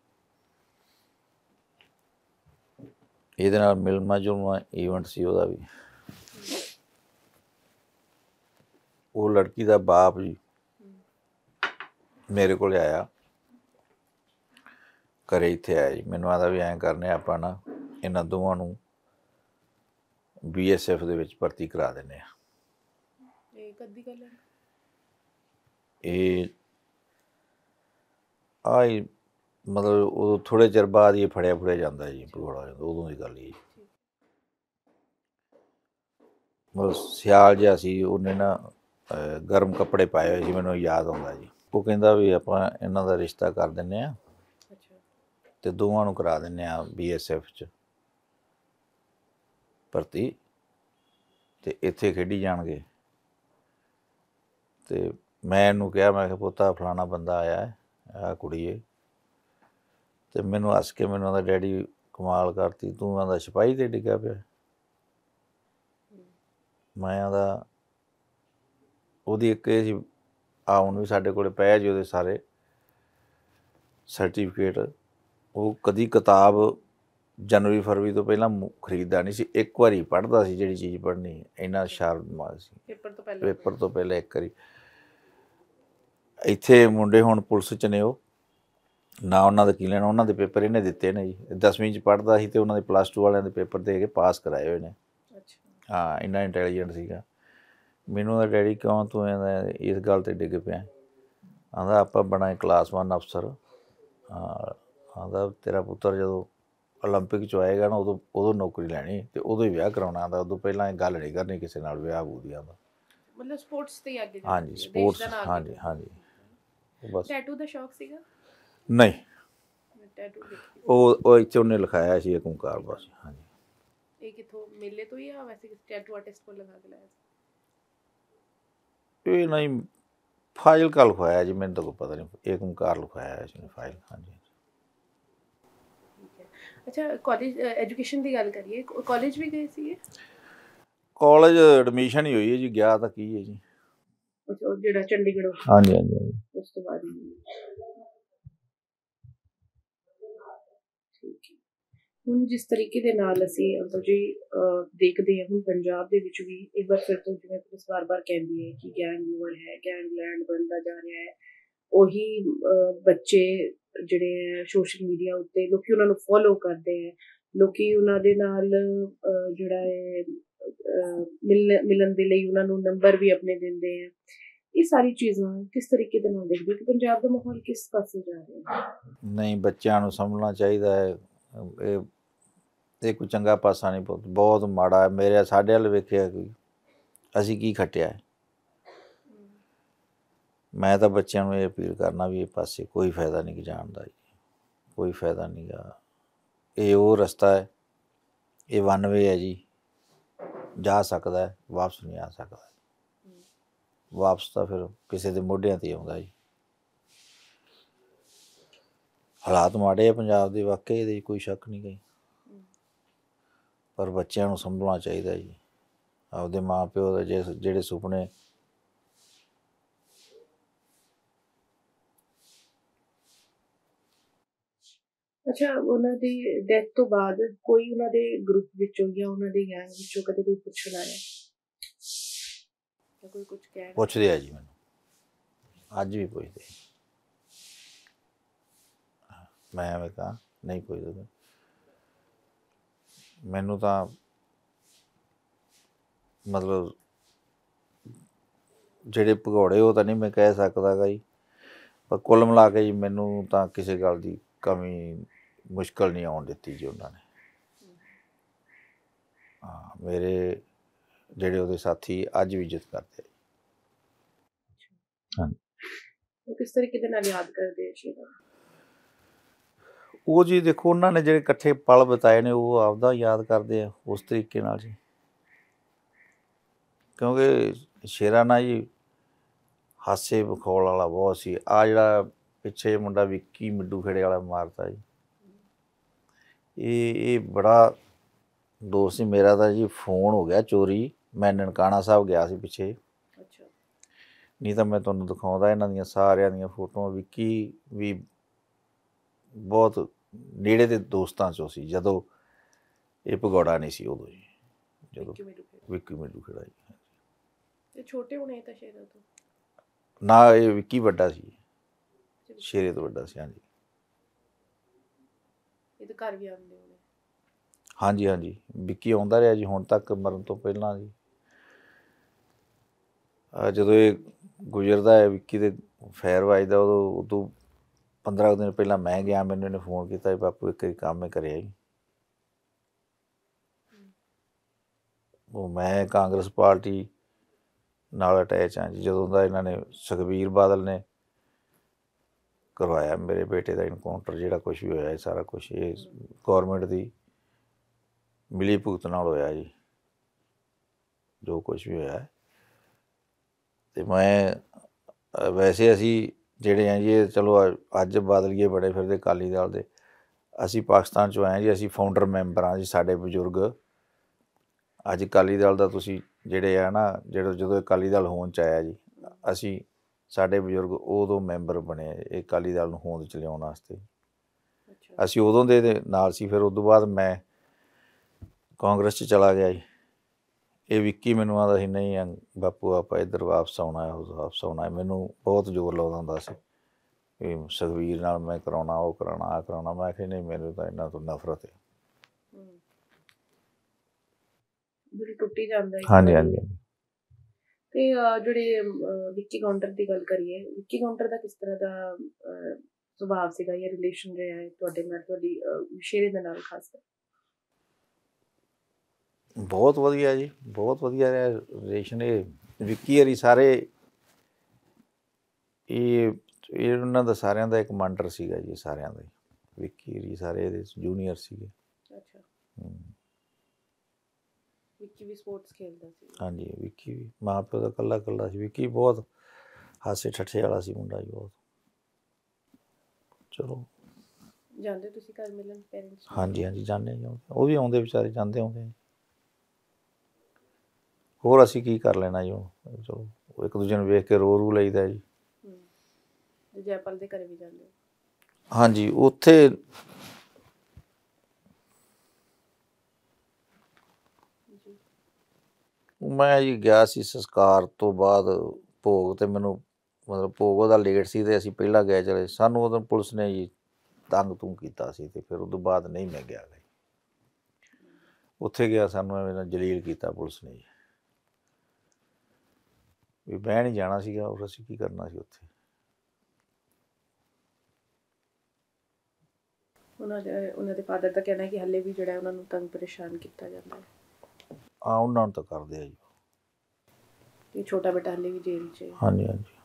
ਇਹਦੇ ਨਾਲ ਮਿਲਮਾ ਜੁਲਮਾ ਇਵੈਂਟ ਸੀ ਉਹਦਾ ਵੀ ਉਹ ਲੜਕੀ ਦਾ ਬਾਪ ਜੀ ਮੇਰੇ ਕੋਲ ਆਇਆ ਕਰੇ ਇੱਥੇ ਆਇਆ ਜੀ ਮੈਨੂੰ ਆਦਾ ਵੀ ਐਂ ਕਰਨੇ ਆਪਾਂ ਨਾ ਇਹਨਾਂ ਦੋਵਾਂ ਨੂੰ ਬੀਐਸਐਫ ਦੇ ਵਿੱਚ ਭਰਤੀ ਕਰਾ ਦਿੰਨੇ ਆ ਇਹ ਕਦੀ ਗੱਲ ਹੈ ਇਹ ਆਈ ਮਤਲਬ ਉਹ ਥੋੜੇ ਚਿਰ ਬਾਅਦ ਹੀ ਫੜਿਆ ਫੜਿਆ ਜਾਂਦਾ ਜੀ ਜਾਂਦਾ ਉਦੋਂ ਦੀ ਗੱਲ ਹੀ ਮਤਲਬ ਸਿਆਲ ਜਿਹਾ ਸੀ ਉਹਨੇ ਨਾ ਗਰਮ ਕੱਪੜੇ ਪਾਏ ਹੋਏ ਸੀ ਮੈਨੂੰ ਯਾਦ ਆਉਂਦਾ ਜੀ ਉਹ ਕਹਿੰਦਾ ਵੀ ਆਪਾਂ ਇਹਨਾਂ ਦਾ ਰਿਸ਼ਤਾ ਕਰ ਦਿੰਨੇ ਆ ਤੇ ਦੋਵਾਂ ਨੂੰ ਕਰਾ ਦਿੰਨੇ ਆ ਬੀਐਸਐਫ ਚ ਭਰਤੀ ਤੇ ਇੱਥੇ ਖੇਡੀ ਜਾਣਗੇ ਤੇ ਮੈਂ ਇਹਨੂੰ ਕਿਹਾ ਮੈਂ ਕਿਹਾ ਪੁੱਤਾ ਫਲਾਣਾ ਬੰਦਾ ਆਇਆ ਹੈ ਆ ਕੁੜੀਏ ਤੇ ਮੈਨੂੰ ਹੱਸ ਕੇ ਮੈਨੂੰ ਦਾ ਡੈਡੀ ਕਮਾਲ ਕਰਤੀ ਤੂੰ ਆਂਦਾ ਸਿਪਾਹੀ ਤੇ ਡਿੱਗਾ ਪਿਆ ਮੈਂ ਆਂਦਾ ਉਹਦੀ ਇੱਕ ਇਹ ਸੀ ਆਉਣ ਵੀ ਸਾਡੇ ਕੋਲੇ ਪੈ ਜੀ ਉਹਦੇ ਸਾਰੇ ਸਰਟੀਫਿਕੇਟ ਉਹ ਕਦੀ ਕਿਤਾਬ ਜਨਵਰੀ ਫਰਵਰੀ ਤੋਂ ਪਹਿਲਾਂ ਖਰੀਦਦਾ ਨਹੀਂ ਸੀ ਇੱਕ ਵਾਰੀ ਪੜ੍ਹਦਾ ਸੀ ਜਿਹੜੀ ਚੀਜ਼ ਪੜ੍ਹਨੀ ਇੰਨਾ ਸ਼ਾਰਪ ਦਿਮਾਗ ਸੀ ਪੇਪਰ ਤੋਂ ਪਹਿਲਾਂ ਪੇਪਰ ਤੋਂ ਪਹਿਲਾਂ ਇੱਕ ਵਾਰੀ ਇੱਥੇ ਮੁੰਡੇ ਹੁਣ ਪੁਲਿਸ ਚ ਨੇ ਉਹ ਨਾ ਉਹਨਾਂ ਦਾ ਕੀ ਲੈਣਾ ਉਹਨਾਂ ਦੇ ਪੇਪਰ ਇਹਨੇ ਦਿੱਤੇ ਨੇ ਜੀ 10ਵੀਂ ਚ ਪੜਦਾ ਸੀ ਤੇ ਉਹਨਾਂ ਦੇ ਪਲੱਸ 2 ਵਾਲਿਆਂ ਦੇ ਪੇਪਰ ਦੇ ਕੇ ਪਾਸ ਕਰਾਏ ਹੋਏ ਨੇ ਅੱਛਾ ਹਾਂ ਇੰਨਾ ਇੰਟੈਲੀਜੈਂਟ ਸੀਗਾ ਮੈਨੂੰ ਦਾ ਡੈਡੀ ਕਿਉਂ ਤੂੰ ਇਸ ਗੱਲ ਤੇ ਡਿੱਗ ਪਿਆ ਆਂਦਾ ਆਪਾਂ ਬਣਾਏ ਕਲਾਸ 1 ਅਫਸਰ ਆਂਦਾ ਤੇਰਾ ਪੁੱਤਰ ਜਦੋਂ 올림픽 ਚ ਆਏਗਾ ਨਾ ਉਦੋਂ ਉਦੋਂ ਨੌਕਰੀ ਲੈਣੀ ਤੇ ਉਦੋਂ ਹੀ ਵਿਆਹ ਕਰਾਉਣਾ ਆਂਦਾ ਉਦੋਂ ਪਹਿਲਾਂ ਇਹ ਗੱਲ ਨਹੀਂ ਕਰਨੀ ਕਿਸੇ ਨਾਲ ਵਿਆਹ ਬੂਦੀ ਆਂਦਾ ਮਤਲਬ ਸਪੋਰਟਸ ਤੇ ਅੱਗੇ ਹਾਂਜੀ ਸਪੋਰਟਸ ਹਾਂਜੀ ਹਾਂਜੀ ਬਸ ਟੈਟੂ ਦਾ ਸ਼ੌਕ ਸੀਗਾ ਨਹੀਂ ਉਹ ਉਹ ਇੱਥੇ ਉਹਨੇ ਲਿਖਾਇਆ ਸੀ ਇੱਕ ਓਂਕਾਰ ਬਸ ਹਾਂਜੀ ਇਹ ਕਿਥੋਂ ਮੇਲੇ ਤੋਂ ਹੀ ਆ ਵੈਸੇ ਕਿਸ ਟੈਟੂ ਆਰਟਿਸਟ ਕੋਲ ਲਗਾ ਕੇ ਲਾਇਆ ਸੀ? ਇਹ ਨਹੀਂ ਫਾਈਲ ਕਲ ਲਿਖਵਾਇਆ ਜੀ ਮੈਨੂੰ ਤਾਂ ਪਤਾ ਨਹੀਂ ਇੱਕ ਓਂਕਾਰ ਲਿਖਵਾਇਆ ਸੀ ਫਾਈਲ ਹਾਂਜੀ ਠੀਕ ਹੈ ਅੱਛਾ ਕਾਲਜ ਐਜੂਕੇਸ਼ਨ ਦੀ ਗੱਲ ਕਰੀਏ ਕਾਲਜ ਵੀ ਗਏ ਸੀ ਇਹ ਕਾਲਜ ਐਡਮਿਸ਼ਨ ਹੀ ਹੋਈ ਹੈ ਜੀ ਗਿਆ ਤਾਂ ਕੀ ਹੈ ਜੀ ਅੱਛਾ ਜਿਹੜਾ ਚੰਡੀਗੜ੍ਹ ਹਾਂਜੀ ਹਾਂਜੀ ਉਸ ਤੋਂ ਬਾਅਦ ਹੁਣ ਜਿਸ ਤਰੀਕੇ ਦੇ ਨਾਲ ਅਸੀਂ ਅੰਕਲ ਜੀ ਦੇਖਦੇ ਹਾਂ ਹੁਣ ਪੰਜਾਬ ਦੇ ਵਿੱਚ ਵੀ ਇੱਕ ਵਾਰ ਫਿਰ ਤੋਂ ਜਿਵੇਂ ਪੁਲਿਸ ਵਾਰ-ਵਾਰ ਕਹਿੰਦੀ ਹੈ ਕਿ ਗੈਂਗ ਵਾਰ ਹੈ ਗੈਂਗ ਲੈਂਡ ਬੰਦਾ ਜਾ ਰਿਹਾ ਹੈ ਉਹੀ ਬੱਚੇ ਜਿਹੜੇ ਸੋਸ਼ਲ ਮੀਡੀਆ ਉੱਤੇ ਲੋਕੀ ਉਹਨਾਂ ਨੂੰ ਫੋਲੋ ਕਰਦੇ ਹੈ ਲੋਕੀ ਉਹਨਾਂ ਦੇ ਨਾਲ ਜਿਹੜਾ ਹੈ ਮਿਲਣ ਦੇ ਲਈ ਉਹਨਾਂ ਨੂੰ ਨੰਬਰ ਵੀ ਆਪਣੇ ਦਿੰਦੇ ਆ ਇਹ ਸਾਰੀ ਚੀਜ਼ਾਂ ਕਿਸ ਤਰੀਕੇ ਦੇ ਨਾਲ ਦੇਖਦੇ ਕਿ ਪੰਜਾਬ ਦਾ ਮਾਹੌਲ ਕਿਸ ਪਾਸੇ ਜਾ ਰਿਹਾ ਹੈ ਨਹੀਂ ਬੱਚਿਆਂ ਨੂੰ ਸਮਝਣਾ ਚਾਹੀਦਾ ਹੈ ਇਹ ਇਹ ਕੋਈ ਚੰਗਾ ਪਾਸਾ ਨਹੀਂ ਪੁੱਤ ਬਹੁਤ ਮਾੜਾ ਮੇਰੇ ਸਾਡੇ ਵਾਲ ਵੇਖਿਆ ਕੋਈ ਅਸੀਂ ਕੀ ਖਟਿਆ ਹੈ ਮੈਂ ਤਾਂ ਬੱਚਿਆਂ ਨੂੰ ਇਹ ਅਪੀਲ ਕਰਨਾ ਵੀ ਇਹ ਪਾਸੇ ਕੋਈ ਫਾਇਦਾ ਨਹੀਂ ਕਿ ਜਾਣ ਦਾ ਕੋਈ ਫਾਇਦਾ ਨਹੀਂ ਗਾ ਇਹ ਉਹ ਰਸਤਾ ਹੈ ਇਹ ਵਨ ਵੇ ਹੈ ਜੀ ਜਾ ਸਕਦਾ ਹੈ ਵਾਪਸ ਨਹੀਂ ਆ ਸਕਦਾ ਵਾਪਸ ਤਾਂ ਫਿਰ ਕਿਸੇ ਦੇ ਮੋਢਿਆਂ ਤੇ ਆਉਂਦਾ ਜੀ ਹਾਲਾਤ ਮਾੜੇ ਆ ਪੰਜਾਬ ਦੇ ਵਾਕਈ ਦੇ ਕੋਈ ਸ਼ੱਕ ਨਹੀਂ ਗਈ ਪਰ ਬੱਚਿਆਂ ਨੂੰ ਸੰਭਲਣਾ ਚਾਹੀਦਾ ਜੀ ਆਪਦੇ ਮਾਪਿਓ ਦਾ ਜੇ- ਜਿਹੜੇ ਸੁਪਨੇ ਅੱਛਾ ਉਹਨਾਂ ਦੀ ਡੈਥ ਤੋਂ ਬਾਅਦ ਕੋਈ ਉਹਨਾਂ ਦੇ ਗਰੁੱਪ ਵਿੱਚੋਂ ਜਾਂ ਉਹਨਾਂ ਦੇ ਗੈਂਗ ਵਿੱਚੋਂ ਕਦੇ ਕੋਈ ਪੁੱਛਣ ਆਇਆ ਕੋਈ ਕੁਝ ਕਹਿ ਪੁੱਛ ਰਿਹਾ? ਜੀ ਮੈਨੂੰ ਅੱਜ ਵੀ ਪੁੱਛਦੇ ਆ। ਮੈਂ ਐਵੇਂ ਕਹਾਂ ਨਹੀਂ ਪੁੱਛਦੇ ਮੈਨੂੰ ਤਾਂ ਮਤਲਬ ਜਿਹੜੇ ਪਗੋੜੇ ਉਹ ਤਾਂ ਨਹੀਂ ਮੈਂ ਕਹਿ ਸਕਦਾਗਾ ਜੀ ਪਰ ਕੁੱਲ ਮਿਲਾ ਕੇ ਜੀ ਮੈਨੂੰ ਤਾਂ ਕਿਸੇ ਗੱਲ ਦੀ ਕਮੀ ਮੁਸ਼ਕਲ ਨਹੀਂ ਆਉਣ ਦਿੱਤੀ ਜੀ ਉਹਨਾਂ ਨੇ ਆ ਮੇਰੇ ਜਿਹੜੇ ਉਹਦੇ ਸਾਥੀ ਅੱਜ ਵੀ ਇੱਜ਼ਤ ਕਰਦੇ ਹਾਂ ਉਹ ਕਿਸ ਤਰੀਕੇ ਦੇ ਨਾਲ ਯਾਦ ਕਰਦੇ ਸ਼ੇਰਾ ਉਹ ਜੀ ਦੇਖੋ ਉਹਨਾਂ ਨੇ ਜਿਹੜੇ ਇਕੱਠੇ ਪਲ ਬਿਤਾਏ ਨੇ ਉਹ ਆਪਦਾ ਯਾਦ ਕਰਦੇ ਆ ਉਸ ਤਰੀਕੇ ਨਾਲ ਜੀ ਕਿਉਂਕਿ ਸ਼ੇਰਾ ਨਾ ਜੀ ਹਾਸੇ ਬਖੋਲ ਵਾਲਾ ਬਹੁਤ ਸੀ ਆ ਜਿਹੜਾ ਪਿੱਛੇ ਮੁੰਡਾ ਵਿੱਕੀ ਮਿੱਡੂ ਖੇੜੇ ਵਾਲਾ ਮਾਰਤਾ ਜੀ ਇਹ ਇਹ ਬੜਾ ਦੋਸਤ ਸੀ ਮੇਰਾ ਤਾਂ ਜੀ ਫੋਨ ਹੋ ਗਿਆ ਚੋਰੀ ਮੈਂ ਨਨਕਾਣਾ ਸਾਹਿਬ ਗਿਆ ਸੀ ਪਿੱਛੇ ਅੱਛਾ ਨਹੀਂ ਤਾਂ ਮੈਂ ਤੁਹਾਨੂੰ ਦਿਖਾਉਂਦਾ ਇਹਨਾਂ ਦੀਆਂ ਸਾਰਿਆਂ ਦੀਆਂ ਫੋਟੋਆਂ ਵਿੱਕੀ ਵੀ ਬਹੁਤ ਨੇੜੇ ਦੇ ਦੋਸਤਾਂ ਚੋਂ ਸੀ ਜਦੋਂ ਇਹ ਪਗੋੜਾ ਨਹੀਂ ਸੀ ਉਦੋਂ ਜੀ ਜਦੋਂ ਵਿੱਕੀ ਮੇਡੂ ਖੜਾ ਜੀ ਤੇ ਛੋਟੇ ਹੁਣੇ ਤਾਂ ਸ਼ੇਰੇ ਤੋਂ ਨਾ ਇਹ ਵਿੱਕੀ ਵੱਡਾ ਸੀ ਸ਼ੇਰੇ ਤੋਂ ਵੱਡਾ ਸੀ ਹਾਂ ਇਹ ਤਾਂ ਘਰ ਵੀ ਆਉਂਦੇ ਹੋਣੇ ਹਾਂ ਜੀ ਵਿੱਕੀ ਆਉਂਦਾ ਰਿਹਾ ਜੀ ਹੁਣ ਤੱਕ ਮਰਨ ਤੋਂ ਪਹਿਲਾਂ ਜੀ ਜਦੋਂ ਇਹ ਗੁਜ਼ਰਦਾ ਹੈ ਵਿੱਕੀ ਦੇ ਫੈਰ ਵਾਜਦਾ ਉਦੋਂ ਉਦੋਂ पंद्रह दिन पहला मैं गया मैंने उन्हें फोन किया बापू एक ही काम में कर मैं कांग्रेस पार्टी नाल अटैच हाँ जी जो इन्होंने सुखबीर बादल ने करवाया मेरे बेटे का इनकाउंटर जो कुछ भी होया सारा कुछ ये गौरमेंट की मिली भुगत न हो जी जो कुछ भी हो मैं वैसे असी ਜਿਹੜੇ ਆ ਜੀ ਚਲੋ ਅੱਜ ਬਾਦਲੀਏ ਬੜੇ ਫਿਰਦੇ ਕਾਲੀ ਦਲ ਦੇ ਅਸੀਂ ਪਾਕਿਸਤਾਨ ਚੋਂ ਆਏ ਜੀ ਅਸੀਂ ਫਾਊਂਡਰ ਮੈਂਬਰ ਆ ਜੀ ਸਾਡੇ ਬਜ਼ੁਰਗ ਅੱਜ ਕਾਲੀ ਦਲ ਦਾ ਤੁਸੀਂ ਜਿਹੜੇ ਆ ਨਾ ਜਿਹੜਾ ਜਦੋਂ ਕਾਲੀ ਦਲ ਹੋਣ ਚ ਆਇਆ ਜੀ ਅਸੀਂ ਸਾਡੇ ਬਜ਼ੁਰਗ ਉਦੋਂ ਮੈਂਬਰ ਬਣੇ ਇਹ ਕਾਲੀ ਦਲ ਨੂੰ ਹੋਂਦ ਚ ਲਿਆਉਣ ਵਾਸਤੇ ਅਸੀਂ ਉਦੋਂ ਦੇ ਨਾਲ ਸੀ ਫਿਰ ਉਸ ਤੋਂ ਬਾਅਦ ਮੈਂ ਕਾਂਗਰਸ ਚ ਚਲਾ ਗਿਆ ਜੀ ਇਹ ਵਿੱਕੀ ਮੈਨੂੰ ਆਦਾ ਸੀ ਨਹੀਂ ਅੰਗ- ਬਾਪੂ ਆਪਾਂ ਇੱਧਰ ਵਾਪਸ ਆਉਣਾ ਹੈ ਉਹ ਵਾਪਸ ਆਉਣਾ ਹੈ ਮੈਨੂੰ ਬਹੁਤ ਜ਼ੋਰ ਲਾਉਂਦਾ ਸੀ ਇਹ ਸੁਖਵੀਰ ਨਾਲ ਮੈਂ ਕਰਾਉਣਾ ਉਹ ਕਰਾਉਣਾ ਆ ਕਰਾਉਣਾ ਮੈਂ ਕਿਹਾ ਨਹੀਂ ਮੇਰੇ ਤਾਂ ਇਹਨਾਂ ਤੋਂ ਨਫ਼ਰਤ ਹੈ ਦਿਲ ਟੁੱਟੀ ਜਾਂਦਾ ਹੈ ਹਾਂਜੀ ਹਾਂਜੀ ਤੇ ਅਹ, ਜਿਹੜੇ ਵਿੱਕੀ ਕਾਊਂਟਰ ਦੀ ਗੱਲ ਕਰੀਏ ਵਿੱਕੀ ਕਾਊਂਟਰ ਦਾ ਕਿਸ ਤਰ੍ਹਾਂ ਦਾ ਅਹ, ਸੁਭਾਅ ਸੀਗਾ ਜਾਂ ਰਿਲੇਸ਼ਨ ਰਿਹਾ ਹੈ ਤੁਹਾਡੇ ਨਾਲ ਤੁਹਾਡੀ ਸ਼ੇਰੇ ਦੇ ਨਾਲ ਖਾਸ ਕਰ ਬਹੁਤ ਵਧੀਆ ਜੀ ਬਹੁਤ ਵਧੀਆ ਰਿਹਾ ਇਹ ਵਿੱਕੀ ਹਰੀ ਸਾਰੇ ਇਹ ਇਹਨਾਂ ਦਾ ਸਾਰਿਆਂ ਦਾ ਇੱਕ ਮੰਡਰ ਸੀਗਾ ਜੀ ਸਾਰਿਆਂ ਦਾ ਵਿੱਕੀ ਹਰੀ ਸਾਰੇ ਇਹਦੇ ਜੂਨੀਅਰ ਸੀਗੇ ਅੱਛਾ ਵਿੱਕੀ ਵੀ ਸਪੋਰਟਸ ਖੇਡਦਾ ਸੀ ਹਾਂਜੀ ਵਿੱਕੀ ਵੀ ਮਾਪਿਓ ਦਾ ਕੱਲਾ ਕੱਲਾ ਸੀ ਵਿੱਕੀ ਬਹੁਤ ਹਾਸੇ ਠੱਠੇ ਵਾਲਾ ਸੀ ਮੁੰਡਾ ਜੀ ਬਹੁਤ ਚਲੋ ਜਾਂਦੇ ਤੁਸੀਂ ਘਰ ਮਿਲਣ ਪੇਰੈਂਟਸ ਹਾਂਜੀ ਹਾਂਜੀ ਜਾਂਦੇ ਉਹ ਵੀ ਆਉਂਦੇ ਵਿਚਾਰੇ ਜਾਂਦੇ ਆਉਂਦੇ ਹੋਰ ਅਸੀਂ ਕੀ ਕਰ ਲੈਣਾ ਜੀ ਚਲੋ ਇੱਕ ਦੂਜੇ ਨੂੰ ਵੇਖ ਕੇ ਰੋ ਰੂ ਲਈਦਾ ਜੀ ਜੈਪਾਲ ਦੇ ਘਰੇ ਵੀ ਜਾਂਦੇ ਹਾਂਜੀ ਉੱਥੇ ਮੈਂ ਜੀ ਗਿਆ ਸੀ ਸੰਸਕਾਰ ਤੋਂ ਬਾਅਦ ਭੋਗ ਤੇ ਮੈਨੂੰ ਮਤਲਬ ਭੋਗ ਉਹਦਾ ਲੇਟ ਸੀ ਤੇ ਅਸੀਂ ਪਹਿਲਾਂ ਗਏ ਚਲੇ ਸਾਨੂੰ ਉਦੋਂ ਪੁਲਿਸ ਨੇ ਜੀ ਤੰਗ ਤੂੰ ਕੀਤਾ ਸੀ ਤੇ ਫਿਰ ਉਦੋਂ ਬਾਅਦ ਨਹੀਂ ਮੈਂ ਗਿਆ ਉੱਥੇ ਗਿਆ ਸਾਨੂੰ ਐਵੇਂ ਜਲੀਲ ਕੀਤਾ ਪੁਲਿਸ ਨੇ ਜੀ ਵੀ ਬਹਿ ਨਹੀਂ ਜਾਣਾ ਸੀਗਾ ਉਹ ਅਸੀਂ ਕੀ ਕਰਨਾ ਸੀ ਉੱਥੇ ਉਹਨਾਂ ਦੇ ਉਹਨਾਂ ਦੇ ਫਾਦਰ ਦਾ ਕਹਿਣਾ ਹੈ ਕਿ ਹੱਲੇ ਵੀ ਜਿਹੜਾ ਉਹਨਾਂ ਨੂੰ ਤੰਗ ਪਰੇਸ਼ਾਨ ਕੀਤਾ ਜਾਂਦਾ ਹੈ ਆ ਉਹਨਾਂ ਨੂੰ ਤਾਂ ਕਰਦੇ ਆ ਜੀ ਇਹ ਛੋਟਾ ਬੇਟਾ ਹੱਲੇ ਵੀ ਜੇਲ੍ਹ 'ਚ ਹੈ ਹਾਂਜੀ ਹਾਂਜੀ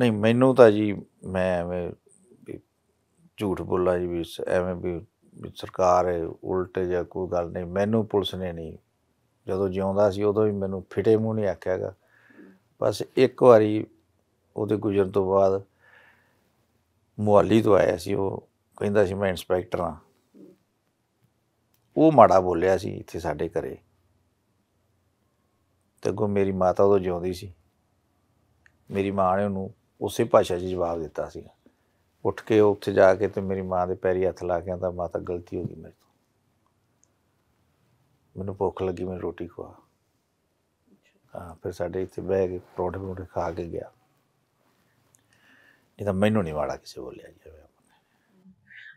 ਨਹੀਂ ਮੈਨੂੰ ਤਾਂ ਜੀ ਮੈਂ ਐਵੇਂ ਝੂਠ ਬੋਲਾਂ ਜੀ ਵੀ ਐਵੇਂ ਵੀ ਸਰਕਾਰ ਹੈ ਉਲਟ ਜਾਂ ਕੋਈ ਗੱਲ ਨਹੀਂ ਮੈਨੂੰ ਪੁਲਿਸ ਨੇ ਨਹੀਂ ਜਦੋਂ ਜਿਉਂਦਾ ਸੀ ਉਦੋਂ ਵੀ ਮੈਨੂੰ ਫਿਟੇ ਮੂੰਹ ਨਹੀਂ ਆਖਿਆਗਾ ਬਸ ਇੱਕ ਵਾਰੀ ਉਹਦੇ ਗੁਜ਼ਰਨ ਤੋਂ ਬਾਅਦ ਮੁਹਾਲੀ ਤੋਂ ਆਇਆ ਸੀ ਉਹ ਕਹਿੰਦਾ ਸੀ ਮੈਂ ਇਨਸਪੈਕਟਰ ਹਾਂ ਉਹ ਮਾੜਾ ਬੋਲਿਆ ਸੀ ਇੱਥੇ ਸਾਡੇ ਘਰੇ ਤੇ ਕੋ ਮੇਰੀ ਮਾਤਾ ਉਦੋਂ ਜਿਉਂਦੀ ਸੀ ਮੇਰੀ ਮਾਂ ਨੇ ਉਹਨੂੰ ਉਸੇ ਭਾਸ਼ਾ 'ਚ ਜਵਾਬ ਦਿੱਤਾ ਸੀ ਉੱਠ ਕੇ ਉੱਥੇ ਜਾ ਕੇ ਤੇ ਮੇਰੀ ਮਾਂ ਦੇ ਪੈਰੀ ਹੱਥ ਲਾ ਕੇ ਆਂਦਾ ਮਾਤਾ ਗਲਤੀ ਹੋ ਗਈ ਮੇਰੇ ਮੈਨੂੰ ਭੁੱਖ ਲੱਗੀ ਮੈਂ ਰੋਟੀ ਖਵਾ ਹਾਂ ਫਿਰ ਸਾਡੇ ਇੱਥੇ ਬਹਿ ਕੇ ਪਰੌਂਠੇ ਪਰੌਂਠੇ ਖਾ ਕੇ ਗਿਆ ਇਹ ਤਾਂ ਮੈਨੂੰ ਨਹੀਂ ਵਾੜਾ ਕਿਸੇ ਬੋਲਿਆ ਜੀ